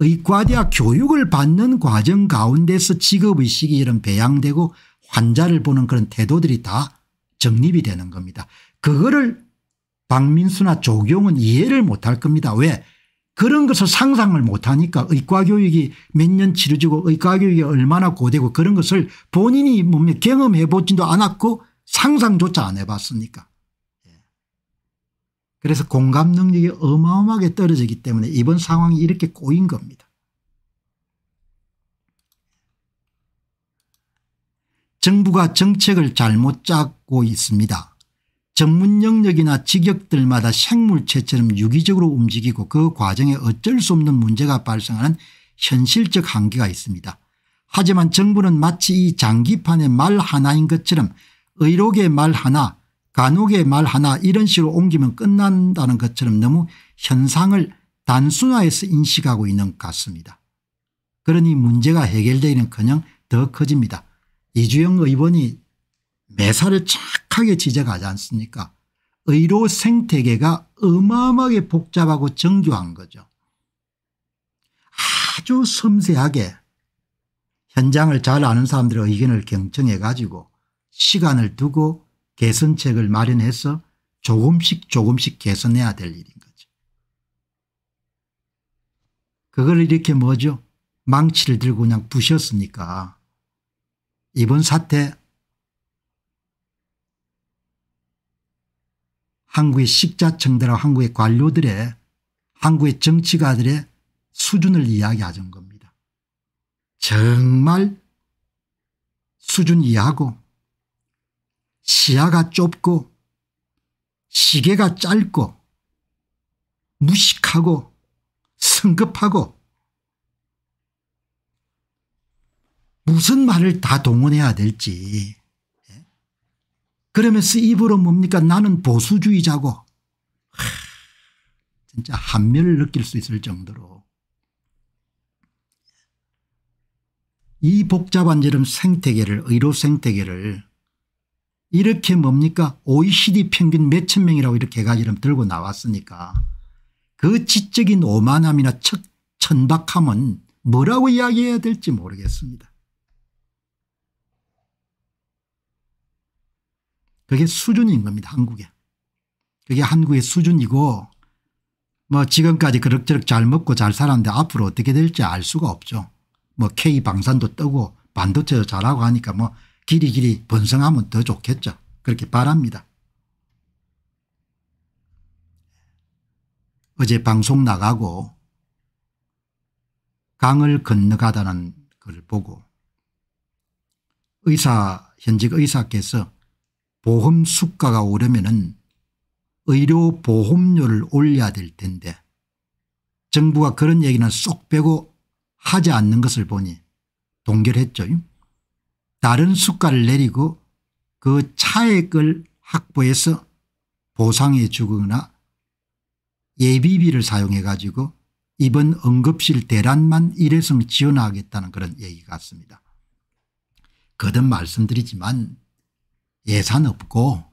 의과대학 교육을 받는 과정 가운데서 직업의식이 이런 배양되고 환자를 보는 그런 태도들이 다 정립이 되는 겁니다. 그거를 박민수나 조경은 이해를 못할 겁니다. 왜? 그런 것을 상상을 못하니까 의과교육이 몇 년치르지고 의과교육이 얼마나 고되고 그런 것을 본인이 몸에 경험해 보지도 않았고 상상조차 안 해봤으니까. 그래서 공감 능력이 어마어마하게 떨어지기 때문에 이번 상황이 이렇게 꼬인 겁니다. 정부가 정책을 잘못 짜고 있습니다. 전문 영역이나 직역들마다 생물체처럼 유기적으로 움직이고 그 과정에 어쩔 수 없는 문제가 발생하는 현실적 한계가 있습니다. 하지만 정부는 마치 이 장기판의 말 하나인 것처럼 의록의 말 하나 간혹의 말 하나 이런 식으로 옮기면 끝난다는 것처럼 너무 현상을 단순화해서 인식하고 있는 것 같습니다. 그러니 문제가 해결되기는커녕 더 커집니다. 이주영 의원이 매사를 착하게 지적하지 않습니까 의료 생태계가 어마어마하게 복잡하고 정교한 거죠. 아주 섬세하게 현장을 잘 아는 사람들의 의견을 경청해 가지고 시간을 두고 개선책을 마련해서 조금씩 조금씩 개선해야 될 일인 거죠. 그걸 이렇게 뭐죠? 망치를 들고 그냥 부셨으니까 이번 사태 한국의 식자청들하 한국의 관료들의 한국의 정치가들의 수준을 이야기하던 겁니다. 정말 수준 이하고 시야가 좁고 시계가 짧고 무식하고 성급하고 무슨 말을 다 동원해야 될지 예? 그러면서 입으로 뭡니까 나는 보수주의자고 하, 진짜 한멸을 느낄 수 있을 정도로 이 복잡한 이름 생태계를 의료 생태계를 이렇게 뭡니까 OECD 평균 몇천 명이라고 이렇게 가지름 들고 나왔으니까 그 지적인 오만함이나 척, 천박함은 뭐라고 이야기해야 될지 모르겠습니다. 그게 수준인 겁니다 한국에. 그게 한국의 수준이고 뭐 지금까지 그럭저럭 잘 먹고 잘 살았는데 앞으로 어떻게 될지 알 수가 없죠. 뭐 K방산도 뜨고 반도체도 잘하고 하니까 뭐 길이 길이 번성하면 더 좋겠죠. 그렇게 바랍니다. 어제 방송 나가고 강을 건너가다는 걸 보고 의사 현직 의사께서 보험 수가가 오르면 의료 보험료를 올려야 될 텐데 정부가 그런 얘기는 쏙 빼고 하지 않는 것을 보니 동결했죠. 다른 숙가를 내리고 그 차액을 확보해서 보상해 주거나 예비비를 사용해 가지고 이번 응급실 대란만 일회성 지원하겠다는 그런 얘기 같습니다. 거듭 말씀드리지만 예산 없고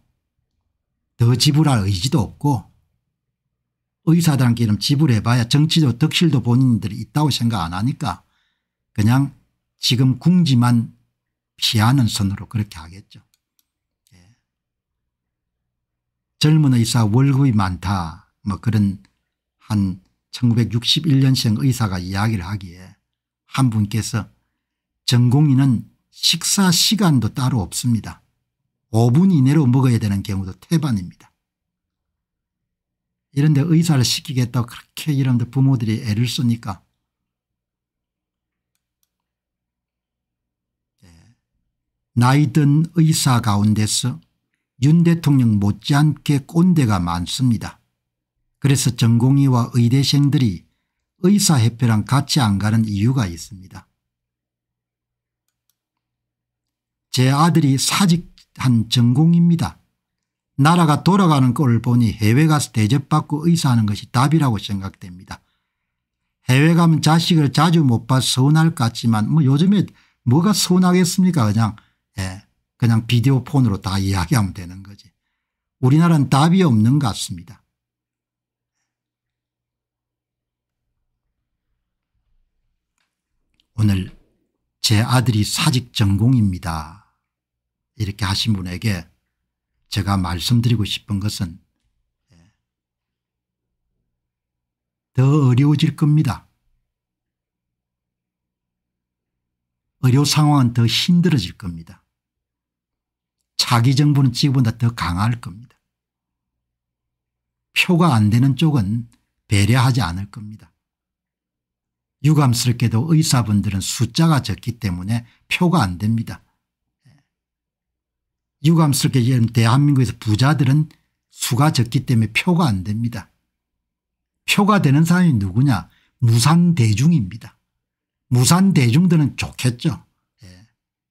더 지불할 의지도 없고 의사들한는 지불해봐야 정치도 덕실도 본인들이 있다고 생각 안 하니까 그냥 지금 궁지만 피하는 선으로 그렇게 하겠죠. 예. 젊은 의사 월급이 많다 뭐 그런 한 1961년생 의사가 이야기를 하기에 한 분께서 전공의는 식사 시간도 따로 없습니다. 5분 이내로 먹어야 되는 경우도 태반입니다. 이런데 의사를 시키겠다고 그렇게 이런 부모들이 애를 쓰니까 나이든 의사 가운데서 윤 대통령 못지않게 꼰대가 많습니다. 그래서 전공의와 의대생들이 의사협회랑 같이 안 가는 이유가 있습니다. 제 아들이 사직한 전공입니다. 나라가 돌아가는 꼴을 보니 해외 가서 대접받고 의사하는 것이 답이라고 생각됩니다. 해외 가면 자식을 자주 못 봐 서운할 것 같지만 뭐 요즘에 뭐가 서운하겠습니까 그냥 예. 그냥 비디오 폰으로 다 이야기하면 되는 거지. 우리나라는 답이 없는 것 같습니다. 오늘 제 아들이 사직 전공입니다. 이렇게 하신 분에게 제가 말씀드리고 싶은 것은 예, 더 어려워질 겁니다. 의료 상황은 더 힘들어질 겁니다. 자기 정부는 지금보다 더 강할 겁니다. 표가 안 되는 쪽은 배려하지 않을 겁니다. 유감스럽게도 의사분들은 숫자가 적기 때문에 표가 안 됩니다. 유감스럽게 예를 대한민국에서 부자들은 수가 적기 때문에 표가 안 됩니다. 표가 되는 사람이 누구냐 무산대중입니다 무산대중들은 좋겠죠. 예.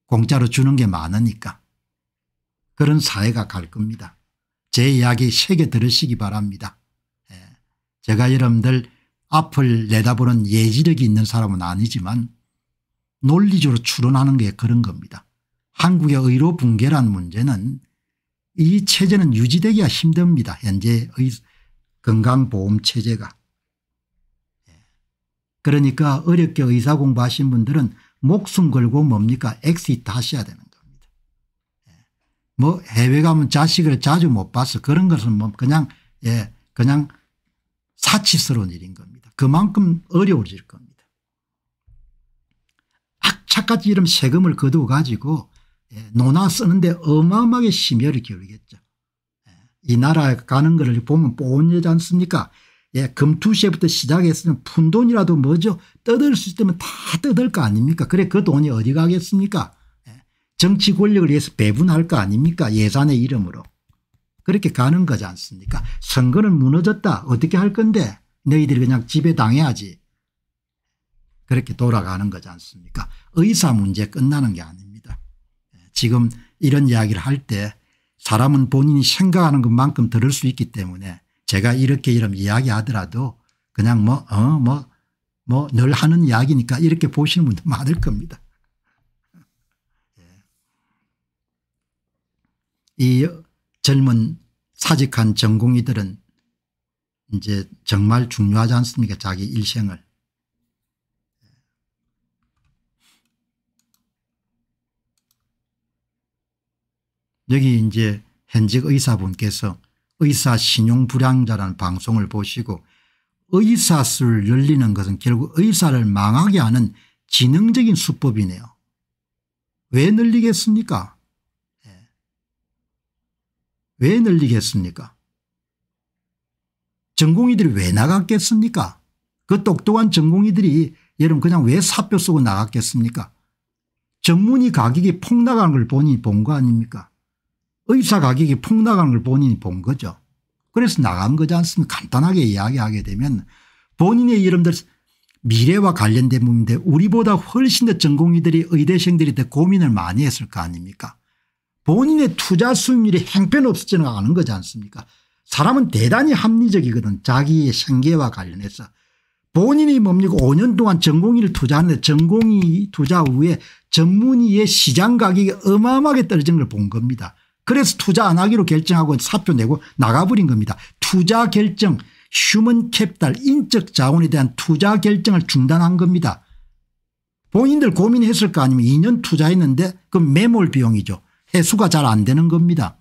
공짜로 주는 게 많으니까. 그런 사회가 갈 겁니다. 제 이야기 세겨 들으시기 바랍니다. 예. 제가 여러분들 앞을 내다보는 예지력이 있는 사람은 아니지만 논리적으로 추론하는 게 그런 겁니다. 한국의 의료 붕괴란 문제는 이 체제는 유지되기가 힘듭니다. 현재 의 건강보험 체제가. 예. 그러니까 어렵게 의사 공부하신 분들은 목숨 걸고 뭡니까 엑시트 하셔야 되는 뭐 해외 가면 뭐 자식을 자주 못 봐서 그런 것은 뭐 그냥 예 그냥 사치스러운 일인 겁니다. 그만큼 어려워질 겁니다. 악착같이 이런 세금을 거두어 가지고 예, 논나 쓰는데 어마어마하게 심혈을 기울이겠죠. 예, 이 나라 에 가는 거를 보면 뽀온 여지 않습니까 예, 금투시에부터 시작했으면 푼돈이라도 뭐죠 떠들 수 있으면 다 떠들 거 아닙니까 그래 그 돈이 어디 가겠습니까 정치 권력을 위해서 배분할 거 아닙니까 예산의 이름으로. 그렇게 가는 거지 않습니까 선거는 무너졌다 어떻게 할 건데 너희들이 그냥 지배당해야지 그렇게 돌아가는 거지 않습니까 의사 문제 끝나는 게 아닙니다. 예, 지금 이런 이야기를 할 때 사람은 본인이 생각하는 것만큼 들을 수 있기 때문에 제가 이렇게 이런 이야기하더라도 그냥 뭐어뭐뭐 늘 하는 이야기니까 이렇게 보시는 분들 많을 겁니다. 이 젊은 사직한 전공의들은 이제 정말 중요하지 않습니까 자기 일생을. 여기 이제 현직 의사분께서 의사 신용불량자라는 방송을 보시고 의사술 열리는 것은 결국 의사를 망하게 하는 지능적인 수법이네요. 왜 늘리겠습니까 왜 늘리겠습니까? 전공의들이 왜 나갔겠습니까? 그 똑똑한 전공의들이 여러분 그냥 왜 사표 쓰고 나갔겠습니까? 전문의 가격이 폭락한 걸 본인이 본 거 아닙니까? 의사 가격이 폭락한 걸 본인이 본 거죠. 그래서 나간 거지 않습니까? 간단하게 이야기하게 되면 본인의 이름들 미래와 관련된 부분인데 우리보다 훨씬 더 전공의들이 의대생들이 더 고민을 많이 했을 거 아닙니까? 본인의 투자 수익률이 행편없어지는 않는 거지 않습니까 사람은 대단히 합리적이거든 자기의 생계와 관련해서 본인이 뭡니까 5년 동안 전공의를 투자하는데 전공의 투자 후에 전문의의 시장 가격이 어마어마하게 떨어진 걸 본 겁니다. 그래서 투자 안 하기로 결정하고 사표 내고 나가버린 겁니다. 투자 결정 휴먼 캡탈 인적 자원에 대한 투자 결정을 중단한 겁니다. 본인들 고민했을 거 아니면 2년 투자했는데 그 매몰 비용이죠. 해수가 잘 안 되는 겁니다.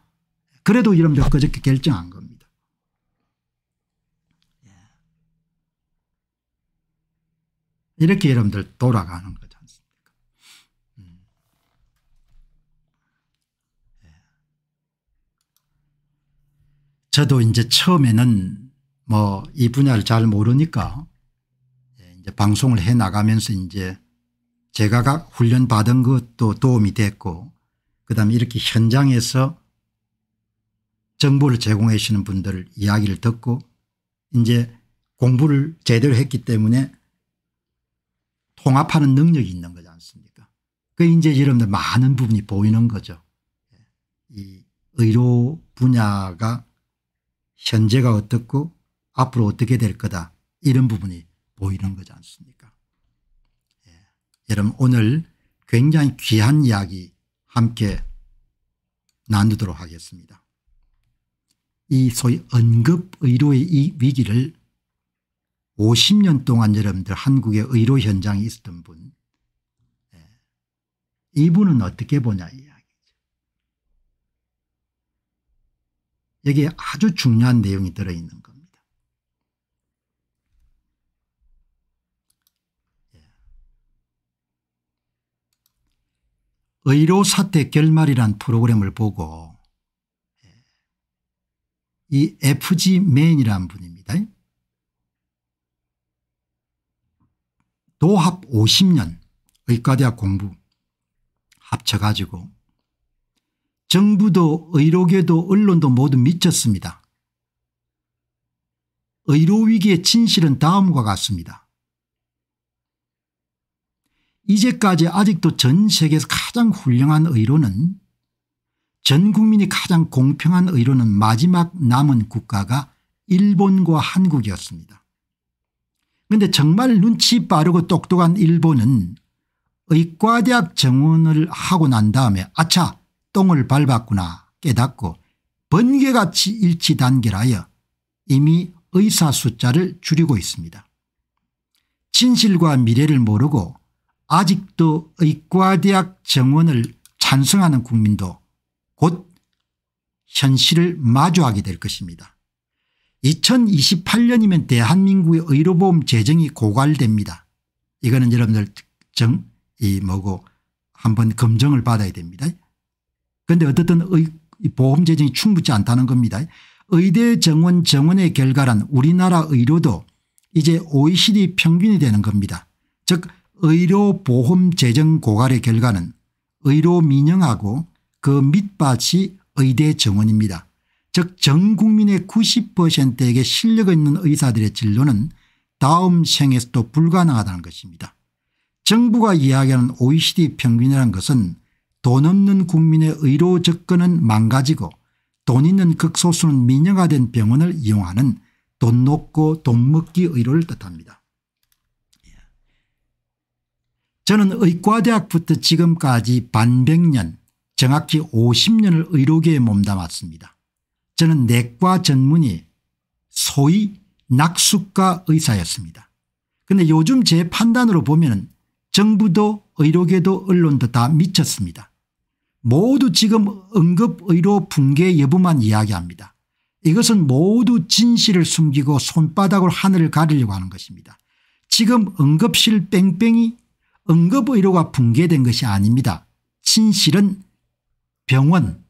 그래도 이런 몇거저께 결정한 겁니다. 예. 이렇게 여러분들 돌아가는 거지 않습니까? 음. 예. 저도 이제 처음에는 뭐 이 분야를 잘 모르니까 예, 이제 방송을 해 나가면서 이제 제가 훈련 받은 것도 도움이 됐고 그다음에 이렇게 현장에서 정보를 제공해 주시는 분들 이야기를 듣고 이제 공부를 제대로 했기 때문에 통합하는 능력이 있는 거지 않습니까 그 이제 여러분들 많은 부분이 보이는 거죠. 이 의료 분야가 현재가 어떻고 앞으로 어떻게 될 거다 이런 부분이 보이는 거지 않습니까 예. 여러분 오늘 굉장히 귀한 이야기 함께 나누도록 하겠습니다. 이 소위 언급의료의 이 위기를 50년 동안 여러분들 한국의 의료 현장에 있었던 분 예, 이분은 어떻게 보냐 이야기죠. 여기에 아주 중요한 내용이 들어있는 것. 의료 사태 결말이란 프로그램을 보고 이 FG 맨이란 분입니다. 도합 50년 의과대학 공부 합쳐가지고 정부도 의료계도 언론도 모두 미쳤습니다. 의료위기의 진실은 다음과 같습니다. 이제까지 아직도 전 세계에서 가장 훌륭한 의료는 전 국민이 가장 공평한 의료는 마지막 남은 국가가 일본과 한국이었습니다. 그런데 정말 눈치 빠르고 똑똑한 일본은 의과대학 정원을 하고 난 다음에 아차 똥을 밟았구나 깨닫고 번개같이 일치단결하여 이미 의사 숫자를 줄이고 있습니다. 진실과 미래를 모르고 아직도 의과대학 정원을 찬성하는 국민도 곧 현실을 마주하게 될 것입니다. 2028년이면 대한민국의 의료보험 재정이 고갈됩니다. 이거는 여러분들 특정 이 뭐고 한번 검증을 받아야 됩니다. 그런데 어떻든 의, 보험 재정이 충분치 않다는 겁니다. 의대 정원 정원의 결과란 우리나라 의료도 이제 OECD 평균이 되는 겁니다. 즉 의료보험 재정 고갈의 결과는 의료 민영하고 그 밑밭이 의대 정원입니다. 즉전 국민의 90%에게 실력 있는 의사들의 진로는 다음 생에서도 불가능하다는 것입니다. 정부가 이야기하는 OECD 평균이라는 것은 돈 없는 국민의 의료 접근은 망가지고 돈 있는 극소수는 민영화된 병원을 이용하는 돈 놓고 돈 먹기 의료를 뜻합니다. 저는 의과대학부터 지금까지 반백년 정확히 50년을 의료계에 몸담았습니다. 저는 내과 전문의 소위 낙숙과 의사였습니다. 근데 요즘 제 판단으로 보면 정부도 의료계도 언론도 다 미쳤습니다. 모두 지금 응급의료 붕괴 여부만 이야기합니다. 이것은 모두 진실을 숨기고 손바닥으로 하늘을 가리려고 하는 것입니다. 지금 응급실 뺑뺑이 응급의료가 붕괴된 것이 아닙니다. 진실은 병원,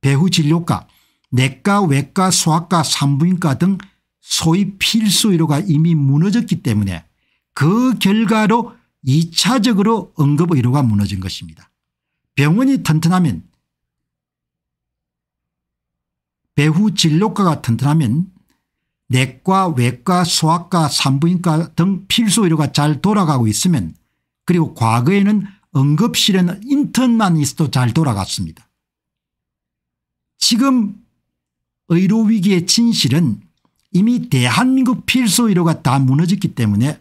배후진료과, 내과, 외과, 소아과, 산부인과 등 소위 필수의료가 이미 무너졌기 때문에 그 결과로 2차적으로 응급의료가 무너진 것입니다. 병원이 튼튼하면 배후진료과가 튼튼하면 내과, 외과, 소아과, 산부인과 등 필수의료가 잘 돌아가고 있으면 그리고 과거에는 응급실에는 인턴만 있어도 잘 돌아갔습니다. 지금 의료위기의 진실은 이미 대한민국 필수의료가 다 무너졌기 때문에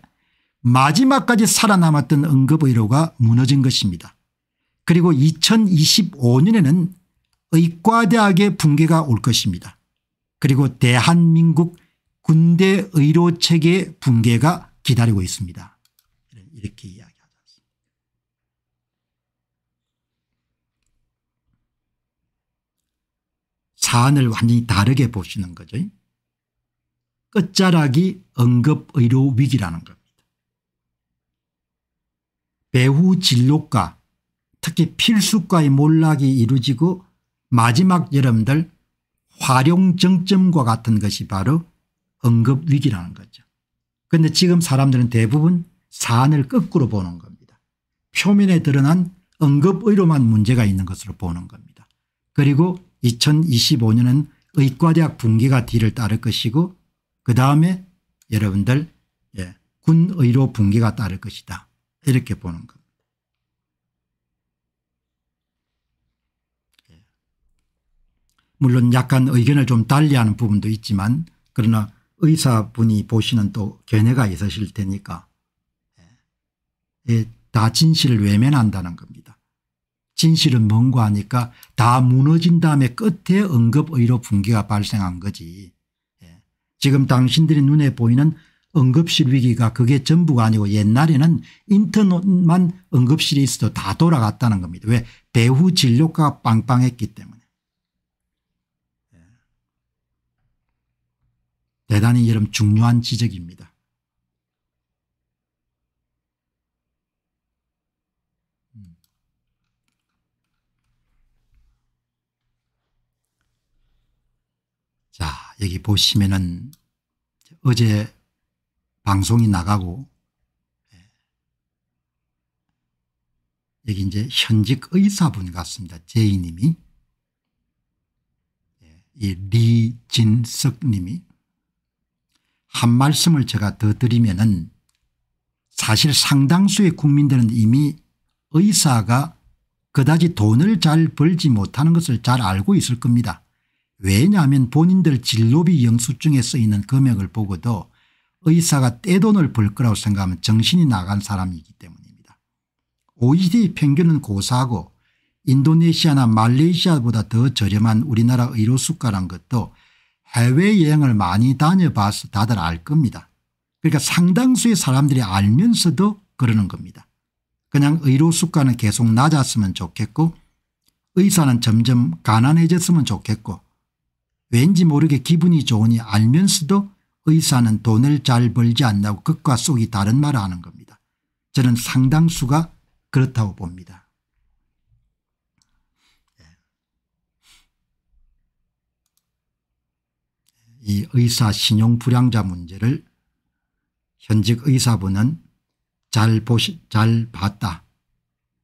마지막까지 살아남았던 응급의료가 무너진 것입니다. 그리고 2025년에는 의과대학의 붕괴가 올 것입니다. 그리고 대한민국 군대의료체계의 붕괴가 기다리고 있습니다. 이렇게 이야기 합니다 사안을 완전히 다르게 보시는 거죠. 끝자락이 응급의료 위기라는 겁니다. 배후 진로과 특히 필수과의 몰락이 이루어지고 마지막 여러분들 활용정점과 같은 것이 바로 응급위기라는 거죠. 그런데 지금 사람들은 대부분 사안을 거꾸로 보는 겁니다. 표면에 드러난 응급의료만 문제가 있는 것으로 보는 겁니다. 그리고 2025년은 의과대학 분기가 뒤를 따를 것이고 그다음에 여러분들 예, 군의료 분기가 따를 것이다 이렇게 보는 겁니다. 예. 물론 약간 의견을 좀 달리하는 부분도 있지만 그러나 의사분이 보시는 또 견해가 있으실 테니까 예, 예 다 진실을 외면한다는 겁니다. 진실은 뭔고 하니까 다 무너진 다음에 끝에 응급의료 붕괴가 발생한 거지. 예. 지금 당신들이 눈에 보이는 응급실 위기가 그게 전부가 아니고 옛날에는 인터넷만 응급실이 있어도 다 돌아갔다는 겁니다. 왜 배후 진료가 빵빵했기 때문에. 예. 대단히 여러분 중요한 지적입니다. 여기 보시면은 어제 방송이 나가고 예, 여기 이제 현직 의사분 같습니다. 제이님이 예, 이 리진석님이 한 말씀을 제가 더 드리면은 사실 상당수의 국민들은 이미 의사가 그다지 돈을 잘 벌지 못하는 것을 잘 알고 있을 겁니다. 왜냐하면 본인들 진로비 영수증에 쓰이는 금액을 보고도 의사가 떼돈을 벌 거라고 생각하면 정신이 나간 사람이기 때문입니다. OECD 평균은 고사고 하 인도네시아나 말레이시아보다 더 저렴한 우리나라 의료 수가란 것도 해외여행을 많이 다녀봐서 다들 알 겁니다. 그러니까 상당수의 사람들이 알면서도 그러는 겁니다. 그냥 의료 수가는 계속 낮았으면 좋겠고 의사는 점점 가난해졌으면 좋겠고 왠지 모르게 기분이 좋으니 알면서도 의사는 돈을 잘 벌지 않냐고 극과 속이 다른 말을 하는 겁니다. 저는 상당수가 그렇다고 봅니다. 예. 이 의사 신용 불량자 문제를 현직 의사분은 잘 보시 잘 봤다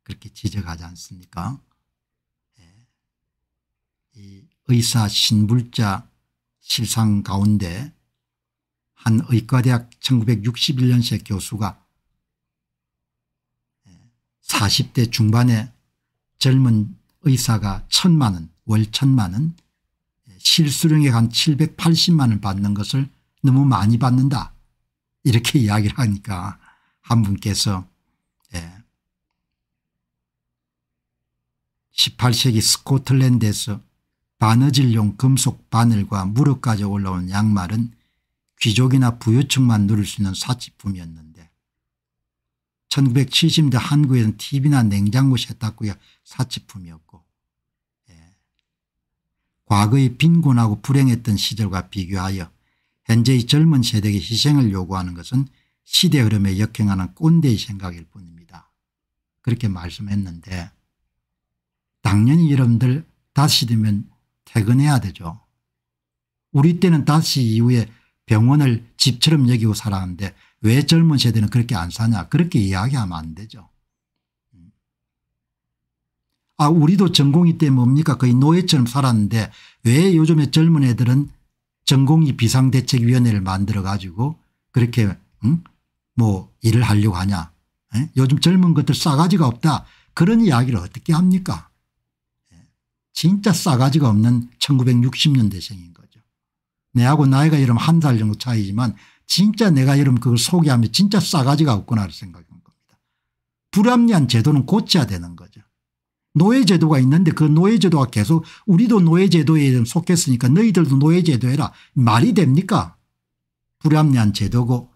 그렇게 지적하지 않습니까? 예. 이 의사 신불자 실상 가운데 한 의과대학 1961년생 교수가 40대 중반에 젊은 의사가 천만 원, 월 천만 원, 실수령에한 780만 원 받는 것을 너무 많이 받는다. 이렇게 이야기를 하니까 한 분께서 18세기 예, 스코틀랜드에서 바느질용 금속 바늘과 무릎까지 올라온 양말은 귀족이나 부유층만 누릴 수 있는 사치품이었는데 1970년대 한국에는 TV나 냉장고 세탁구가 사치품이었고 예. 과거의 빈곤하고 불행했던 시절과 비교하여 현재의 젊은 세대의 희생을 요구하는 것은 시대 흐름에 역행하는 꼰대의 생각일 뿐입니다. 그렇게 말씀했는데 당연히 여러분들 다시 되면 퇴근해야 되죠. 우리 때는 다시 이후에 병원을 집처럼 여기고 살았는데 왜 젊은 세대는 그렇게 안 사냐 그렇게 이야기하면 안 되죠. 음. 아 우리도 전공이 때 뭡니까 거의 노예처럼 살았는데 왜 요즘에 젊은 애들은 전공이 비상대책위원회를 만들어 가지고 그렇게 응? 음? 뭐 일을 하려고 하냐 에? 요즘 젊은 것들 싸가지가 없다 그런 이야기를 어떻게 합니까 진짜 싸가지가 없는 1960년대생인 거죠. 내하고 나이가 이러면 한달 정도 차이지만 진짜 내가 이러면 그걸 소개하면 진짜 싸가지가 없구나 생각한 겁니다. 불합리한 제도는 고쳐야 되는 거죠. 노예제도가 있는데 그 노예제도가 계속 우리도 노예제도에 속했으니까 너희들도 노예제도 해라. 말이 됩니까? 불합리한 제도고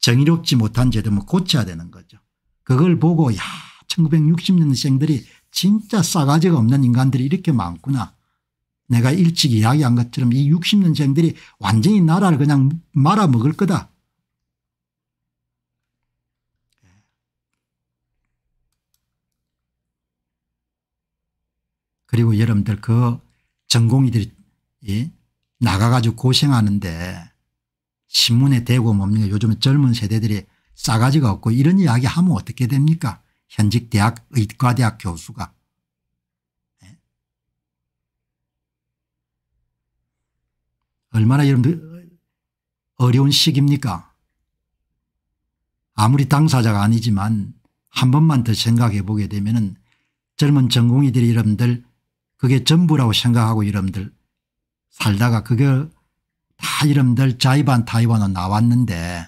정의롭지 못한 제도면 고쳐야 되는 거죠. 그걸 보고 야 1960년생들이 진짜 싸가지가 없는 인간들이 이렇게 많구나. 내가 일찍 이야기한 것처럼 이 60년생들이 완전히 나라를 그냥 말아먹을 거다. 그리고 여러분들 그전공이들이 예, 나가가지고 고생하는데 신문에 대고 뭡니까 요즘 젊은 세대들이 싸가지가 없고 이런 이야기 하면 어떻게 됩니까 현직 대학 의과대학 교수가 예? 얼마나 여러분들 어려운 시기입니까 아무리 당사자가 아니지만 한 번만 더 생각해 보게 되면 젊은 전공의들이 여러분들 그게 전부라고 생각하고 여러분들 살다가 그걸 다 여러분들 자이반 타이반은 나왔는데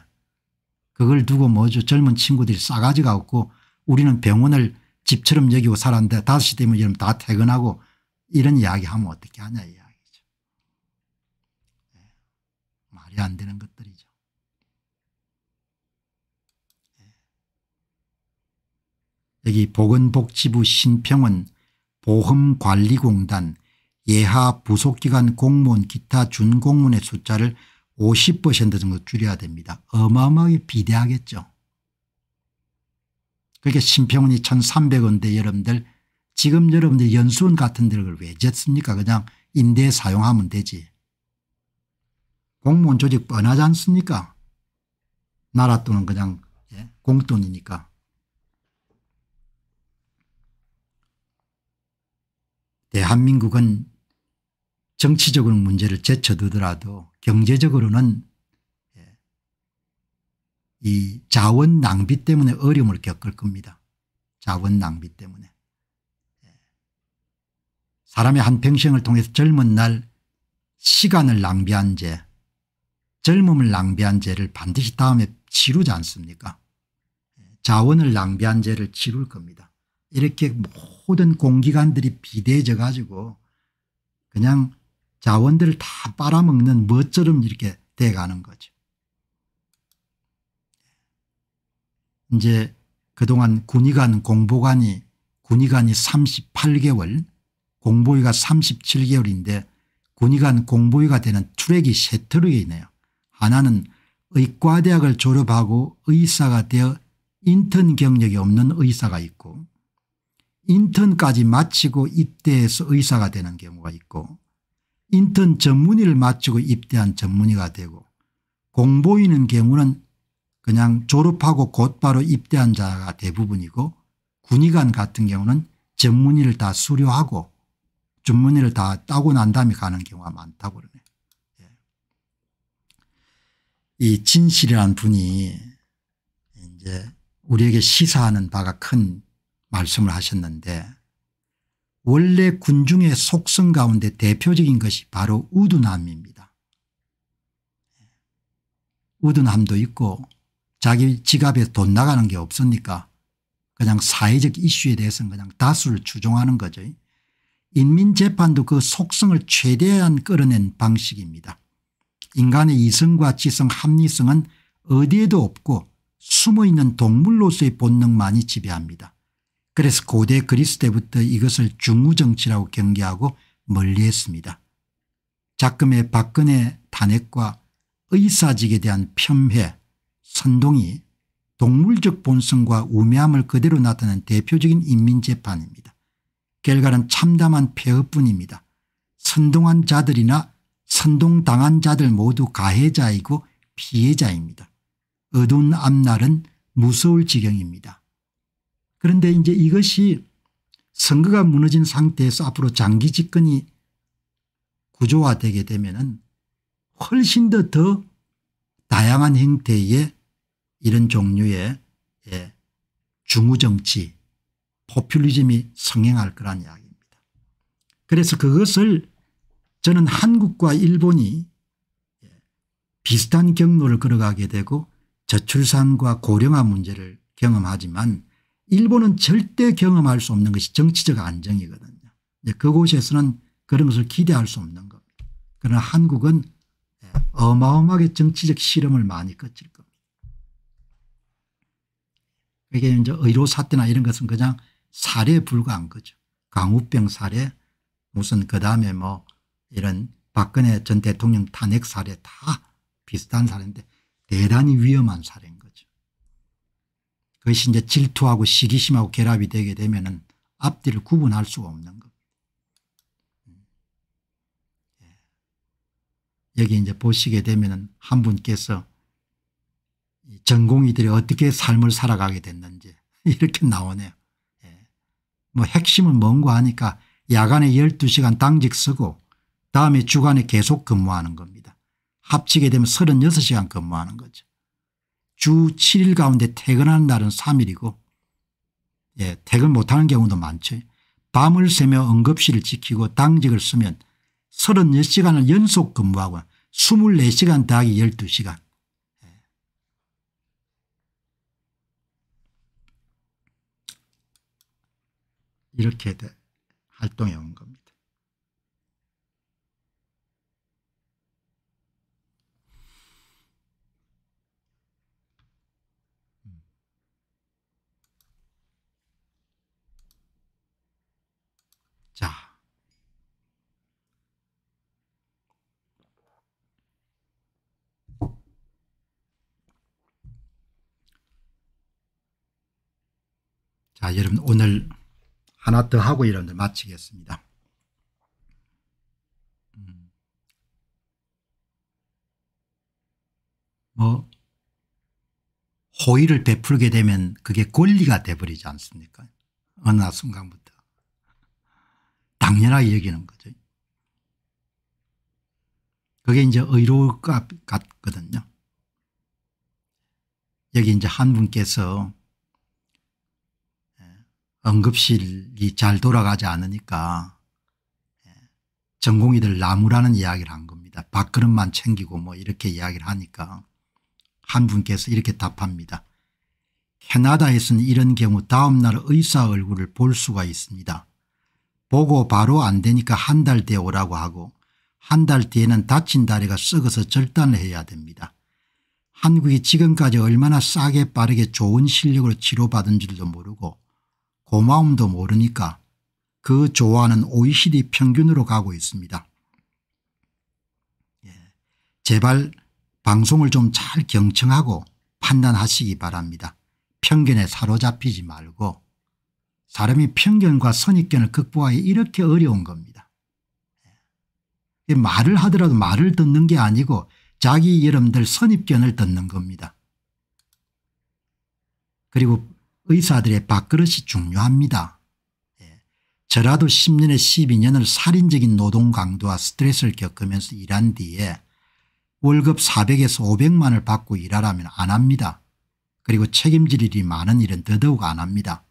그걸 두고 뭐죠 젊은 친구들이 싸가지가 없고 우리는 병원을 집처럼 여기고 살았는데 5시 되면 여러분 다 퇴근하고 이런 이야기하면 어떻게 하냐 이야기죠. 네. 말이 안 되는 것들이죠. 네. 여기 보건복지부 신평원 보험관리공단 예하 부속기관 공무원 기타 준공무원의 숫자를 50% 정도 줄여야 됩니다. 어마어마하게 비대하겠죠. 그게 신평원이 1300원대 여러분들 지금 여러분들 연수원 같은 데를 왜 졌습니까 그냥 임대 사용하면 되지. 공무원 조직 뻔하지 않습니까 나라 돈은 그냥 예? 공돈이니까. 대한민국은 정치적으로 문제를 제쳐두더라도 경제적으로는 이 자원 낭비 때문에 어려움을 겪을 겁니다. 자원 낭비 때문에. 예. 사람의 한 평생을 통해서 젊은 날 시간을 낭비한 죄 젊음을 낭비한 죄를 반드시 다음에 치르지 않습니까 예, 자원을 낭비한 죄를 치룰 겁니다. 이렇게 모든 공기관들이 비대해져 가지고 그냥 자원들을 다 빨아먹는 멋처럼 이렇게 돼가는 거죠. 이제 그동안 군의관 공보관이 군의관이 38개월 공보위가 37개월인데 군의관 공보위가 되는 트랙이 세 트랙이네요. 하나는 의과대학을 졸업하고 의사가 되어 인턴 경력이 없는 의사가 있고 인턴까지 마치고 입대해서 의사가 되는 경우가 있고 인턴 전문의를 마치고 입대한 전문의가 되고 공보이는 경우는 그냥 졸업하고 곧바로 입대한 자가 대부분이고 군의관 같은 경우는 전문의를 다 수료하고 전문의를 다 따고 난 다음에 가는 경우가 많다고 그러네. 예. 이 진실이라는 분이 이제 우리에게 시사하는 바가 큰 말씀을 하셨는데 원래 군중의 속성 가운데 대표적인 것이 바로 우둔함입니다. 예. 우둔함도 있고 자기 지갑에 돈 나가는 게 없으니까 그냥 사회적 이슈에 대해서는 그냥 다수를 추종하는 거죠. 인민재판도 그 속성을 최대한 끌어낸 방식입니다. 인간의 이성과 지성 합리성은 어디에도 없고 숨어있는 동물로서의 본능만이 지배합니다. 그래서 고대 그리스 때부터 이것을 중우정치라고 경계하고 멀리했습니다. 작금의 박근혜 탄핵과 의사직에 대한 폄훼 선동이 동물적 본성과 우매함을 그대로 나타낸 대표적인 인민재판입니다. 결과는 참담한 폐허뿐입니다. 선동한 자들이나 선동당한 자들 모두 가해자이고 피해자입니다. 어두운 앞날은 무서울 지경입니다. 그런데 이제 이것이 선거가 무너진 상태에서 앞으로 장기 집권이 구조화되게 되면 은 훨씬 더더 더 다양한 형태의 이런 종류의 예, 중우정치 포퓰리즘이 성행할 거란 이야기입니다. 그래서 그것을 저는 한국과 일본이 예, 비슷한 경로를 걸어가게 되고 저출산과 고령화 문제를 경험하지만 일본은 절대 경험할 수 없는 것이 정치적 안정이거든요. 그곳에서는 그런 것을 기대할 수 없는 겁니다. 그러나 한국은 예, 어마어마하게 정치적 실험을 많이 거칠 겁니다. 그게 이제 의료 사태나 이런 것은 그냥 사례에 불과한 거죠. 강우병 사례 무슨 그다음에 뭐 이런 박근혜 전 대통령 탄핵 사례 다 비슷한 사례인데 대단히 위험한 사례인 거죠. 그것이 이제 질투하고 시기심하고 결합이 되게 되면은 앞뒤를 구분할 수가 없는 겁니다. 예. 여기 이제 보시게 되면은 한 분께서 전공의들이 어떻게 삶을 살아가게 됐는지 [LAUGHS] 이렇게 나오네요. 예. 뭐 핵심은 뭔고 하니까 야간에 12시간 당직 쓰고 다음에 주간에 계속 근무하는 겁니다. 합치게 되면 36시간 근무하는 거죠. 주 7일 가운데 퇴근하는 날은 3일이고 예, 퇴근 못하는 경우도 많죠. 밤을 새며 응급실을 지키고 당직을 쓰면 36시간을 연속 근무하고 24시간 더하기 12시간 이렇게 활동해 온 겁니다. 음. 자, 자 여러분 오늘 하나 더 하고 여러분들 마치겠습니다. 음. 뭐 호의를 베풀게 되면 그게 권리가 돼버리지 않습니까 어느 순간부터 당연하게 여기는 거죠. 그게 이제 의로울 것 같거든요. 여기 이제 한 분께서 응급실이 잘 돌아가지 않으니까 예, 전공의들 나무라는 이야기를 한 겁니다. 밥그릇만 챙기고 뭐 이렇게 이야기를 하니까 한 분께서 이렇게 답합니다. 캐나다에서는 이런 경우 다음날 의사 얼굴을 볼 수가 있습니다. 보고 바로 안 되니까 한 달 뒤에 오라고 하고 한 달 뒤에는 다친 다리가 썩어서 절단을 해야 됩니다. 한국이 지금까지 얼마나 싸게 빠르게 좋은 실력으로 치료받은 줄도 모르고 고마움도 모르니까 그좋아하는 OECD 평균으로 가고 있습니다. 예, 제발 방송을 좀 잘 경청하고 판단하시기 바랍니다. 편견에 사로잡히지 말고 사람이 편견과 선입견을 극복하기 이렇게 어려운 겁니다. 예, 말을 하더라도 말을 듣는 게 아니고 자기 여러분들 선입견을 듣는 겁니다. 그리고 의사들의 밥그릇이 중요합니다. 예. 저라도 10년에 12년을 살인적인 노동 강도와 스트레스를 겪으면서 일한 뒤에 월급 400에서 500만을 받고 일하라면 안 합니다. 그리고 책임질 일이 많은 일은 더더욱 안 합니다.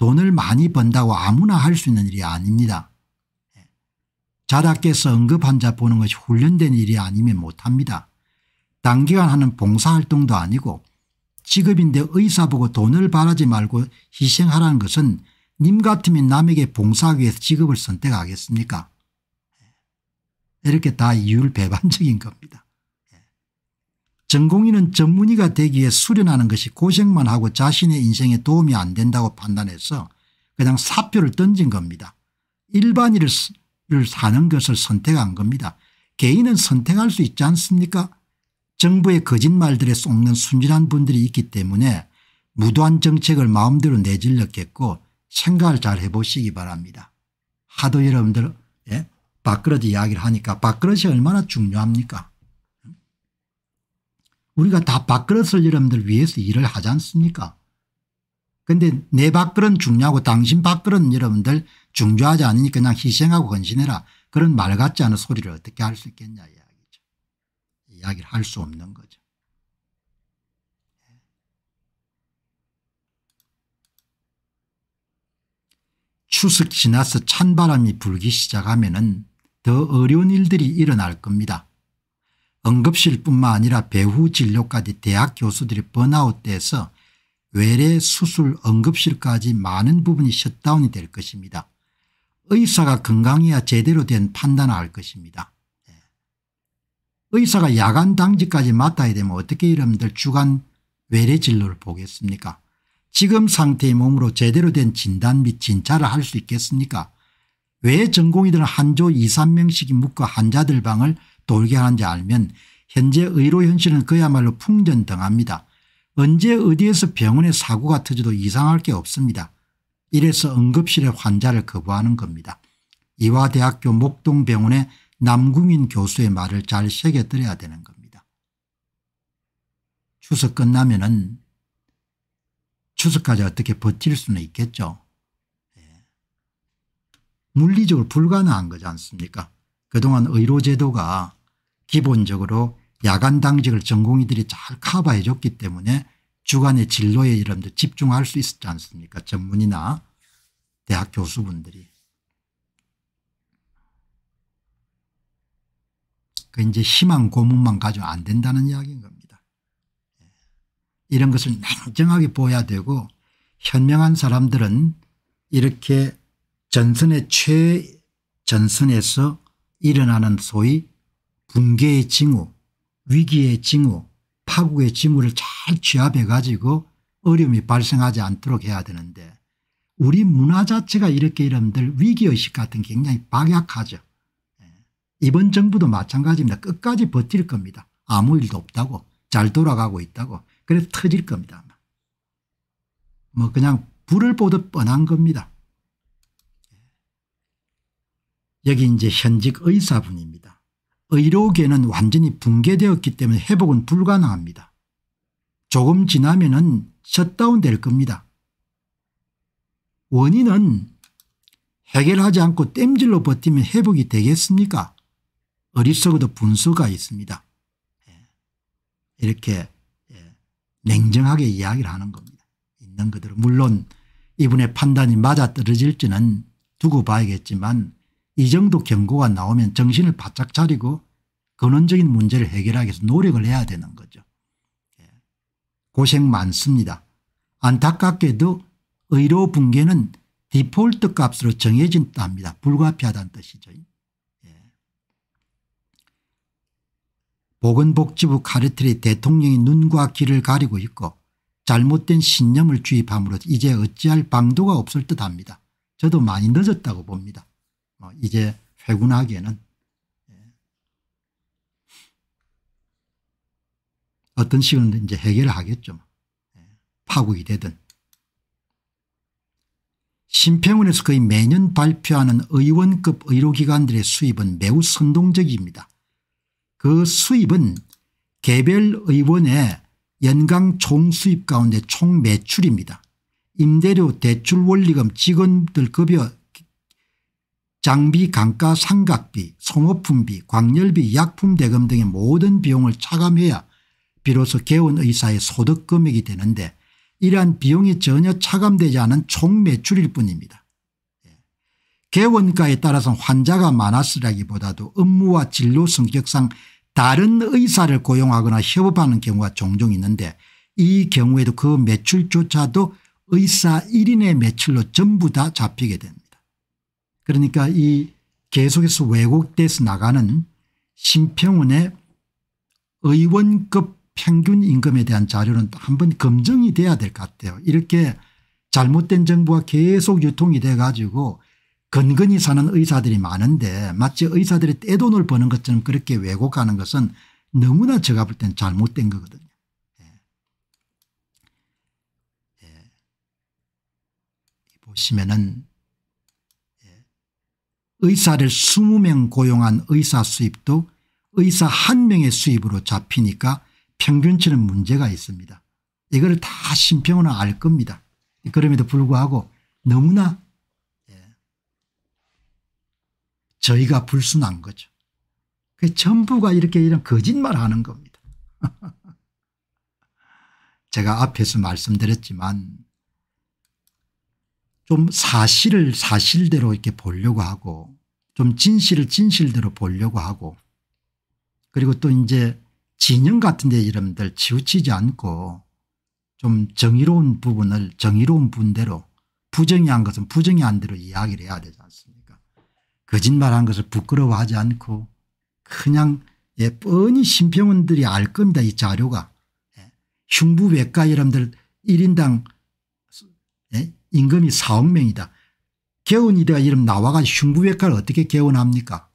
돈을 많이 번다고 아무나 할 수 있는 일이 아닙니다. 예. 자다깨서 응급환자 보는 것이 훈련된 일이 아니면 못합니다. 단기간 하는 봉사활동도 아니고 직업인데 의사 보고 돈을 바라지 말고 희생하라는 것은 님 같으면 남에게 봉사하기 위해서 직업을 선택하겠습니까 예. 이렇게 다이유를배반적인 겁니다. 예. 전공인은 전문의가 되기 에 수련하는 것이 고생만 하고 자신의 인생에 도움이 안 된다고 판단해서 그냥 사표를 던진 겁니다. 일반인을 사는 것을 선택한 겁니다. 개인은 선택할 수 있지 않습니까 정부의 거짓말들에 속는 순진한 분들이 있기 때문에 무도한 정책을 마음대로 내질렀겠고 생각을 잘 해보시기 바랍니다. 하도 여러분들 예? 밥그릇 이야기를 하니까 밥그릇이 얼마나 중요합니까 우리가 다 밥그릇을 여러분들 위해서 일을 하지 않습니까 근데 내 밥그릇 중요하고 당신 밥그릇 여러분들 중요하지 않으니 까 그냥 희생하고 헌신해라 그런 말 같지 않은 소리를 어떻게 할 수 있겠냐 예? 이야기를 할 수 없는 거죠. 추석 지나서 찬바람이 불기 시작하면 더 어려운 일들이 일어날 겁니다. 응급실뿐만 아니라 배후 진료까지 대학 교수들이 번아웃돼서 외래 수술 응급실까지 많은 부분이 셧다운이 될 것입니다. 의사가 건강해야 제대로 된 판단을 할 것입니다. 의사가 야간 당직까지 맡아야 되면 어떻게 이러들 주간 외래 진료를 보겠습니까 지금 상태의 몸으로 제대로 된 진단 및 진찰을 할 수 있겠습니까 왜 전공의들 한조 2, 3명씩이 묶어 환자들 방을 돌게 하는지 알면 현재 의료 현실은 그야말로 풍전등합니다. 언제 어디에서 병원에 사고가 터져도 이상할 게 없습니다. 이래서 응급실에 환자를 거부하는 겁니다. 이화대학교 목동병원의 남궁인 교수의 말을 잘 새겨들어야 되는 겁니다. 추석 끝나면 은 추석까지 어떻게 버틸 수는 있겠죠. 예. 물리적으로 불가능한 거지 않습니까 그동안 의료제도가 기본적으로 야간 당직을 전공의들이 잘 커버해 줬기 때문에 주간의 진로에 이런 데 집중할 수 있었지 않습니까 전문이나 대학 교수분들이 그 이제 희망 고문만 가져고안 된다는 이야기인 겁니다. 예. 이런 것을 냉정하게 보아야 되고 현명한 사람들은 이렇게 전선의 최전선에서 일어나는 소위 붕괴의 징후 위기의 징후 파국의 징후를 잘 취합해 가지고 어려움이 발생하지 않도록 해야 되는데 우리 문화 자체가 이렇게 이러면 위기의식 같은 굉장히 박약하죠. 이번 정부도 마찬가지입니다. 끝까지 버틸 겁니다. 아무 일도 없다고 잘 돌아가고 있다고 그래서 터질 겁니다. 뭐 그냥 불을 보듯 뻔한 겁니다. 여기 이제 현직 의사분입니다. 의료계는 완전히 붕괴되었기 때문에 회복은 불가능합니다. 조금 지나면 은 셧다운 될 겁니다. 원인은 해결하지 않고 땜질로 버티면 회복이 되겠습니까 어리석어도 분수가 있습니다. 예. 이렇게 예, 냉정하게 이야기를 하는 겁니다. 있는 그대로 물론 이분의 판단이 맞아떨어질지는 두고 봐야겠지만 이 정도 경고가 나오면 정신을 바짝 차리고 근원적인 문제를 해결하기 위해서 노력을 해야 되는 거죠. 예. 고생 많습니다. 안타깝게도 의료 붕괴는 디폴트 값으로 정해진답니다. 불가피하다는 뜻이죠. 보건복지부 카르텔이 대통령의 눈과 귀를 가리고 있고 잘못된 신념을 주입함으로 이제 어찌할 방도가 없을 듯합니다. 저도 많이 늦었다고 봅니다. 어, 이제 회군하기에는 예. 어떤 식으로 이제 해결을 하겠죠. 뭐. 예. 파국이 되든. 심평원에서 거의 매년 발표하는 의원급 의료기관들의 수입은 매우 선동적입니다. 그 수입은 개별 의원의 연간 총수입 가운데 총 매출입니다. 임대료 대출 원리금 직원들 급여 장비 강가 상각비 송모품비 광열비 약품 대금 등의 모든 비용을 차감해야 비로소 개원의사의 소득금액이 되는데 이러한 비용이 전혀 차감되지 않은 총 매출일 뿐입니다. 개원가에 따라서 환자가 많았으라기보다도 업무와 진료 성격상 다른 의사를 고용하거나 협업하는 경우가 종종 있는데 이 경우에도 그 매출조차도 의사 1인의 매출로 전부 다 잡히게 됩니다. 그러니까 이 계속해서 왜곡돼서 나가는 심평원의 의원급 평균 임금에 대한 자료는 한 번 검증이 돼야 될 것 같아요. 이렇게 잘못된 정보가 계속 유통이 돼 가지고 건건히 사는 의사들이 많은데 마치 의사들이 떼돈을 버는 것처럼 그렇게 왜곡하는 것은 너무나 제가 볼 땐 잘못된 거거든요. 예. 예. 보시면은 예. 의사를 20명 고용한 의사 수입도 의사 한 명의 수입으로 잡히니까 평균치는 문제가 있습니다. 이걸 다 심평으로 알 겁니다. 그럼에도 불구하고 너무나 저희가 불순한 거죠. 그 전부가 이렇게 이런 거짓말하는 겁니다. [LAUGHS] 제가 앞에서 말씀드렸지만 좀 사실을 사실대로 이렇게 보려고 하고 좀 진실을 진실대로 보려고 하고 그리고 또 이제 진영 같은 데 이름들 치우치지 않고 좀 정의로운 부분을 정의로운 분대로 부정이 한 것은 부정이 한 대로 이야기를 해야 되지 않습니까 거짓말한 것을 부끄러워하지 않고 그냥 예, 뻔히 심평원들이 알 겁니다. 이 자료가. 예. 흉부외과 여러분들 1인당 예? 임금이 4억 명이다. 개원이다 이름 나와가지고 흉부외과를 어떻게 개원합니까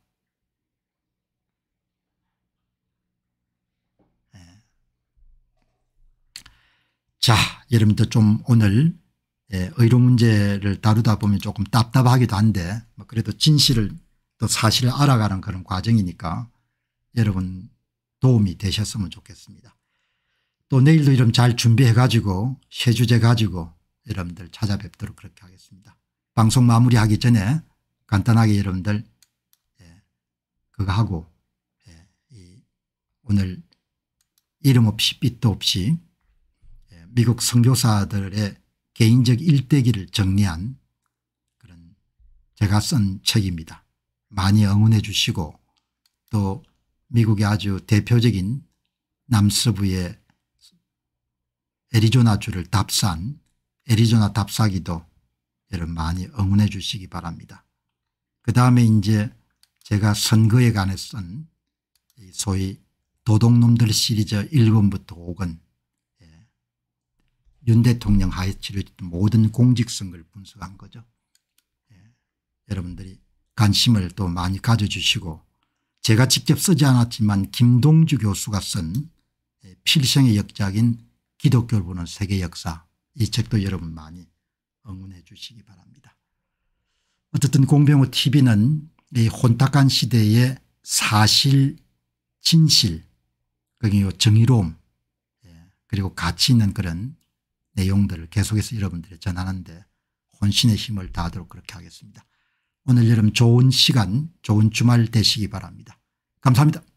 예. 자 여러분들 좀 오늘 예, 의료 문제를 다루다 보면 조금 답답하기도 한데 뭐 그래도 진실을 또 사실을 알아가는 그런 과정이니까 여러분 도움이 되셨으면 좋겠습니다. 또 내일도 이름 잘 준비해 가지고 새 주제 가지고 여러분들 찾아뵙도록 그렇게 하겠습니다. 방송 마무리하기 전에 간단하게 여러분들 예, 그거 하고 예, 오늘 이름 없이 빛도 없이 예, 미국 선교사들의 개인적 일대기를 정리한 그런 제가 쓴 책입니다. 많이 응원해 주시고 또 미국의 아주 대표적인 남서부의 애리조나주를 답사한 애리조나 답사기도 여러분 많이 응원해 주시기 바랍니다. 그 다음에 이제 제가 선거에 관해 쓴 소위 도둑놈들 시리즈 1권부터 5권 윤 대통령 하에 치를 모든 공직선거를 분석한 거죠. 예. 여러분들이 관심을 또 많이 가져주시고 제가 직접 쓰지 않았지만 김동주 교수가 쓴 예, 필생의 역작인 기독교를 보는 세계 역사 이 책도 여러분 많이 응원해 주시기 바랍니다. 어쨌든 공병호 tv는 이 혼탁한 시대의 사실 진실 그리고 정의로움 예, 그리고 가치 있는 그런 내용들을 계속해서 여러분들에게 전하는데 혼신의 힘을 다하도록 그렇게 하겠습니다. 오늘 여러분 좋은 시간 좋은 주말 되시기 바랍니다. 감사합니다.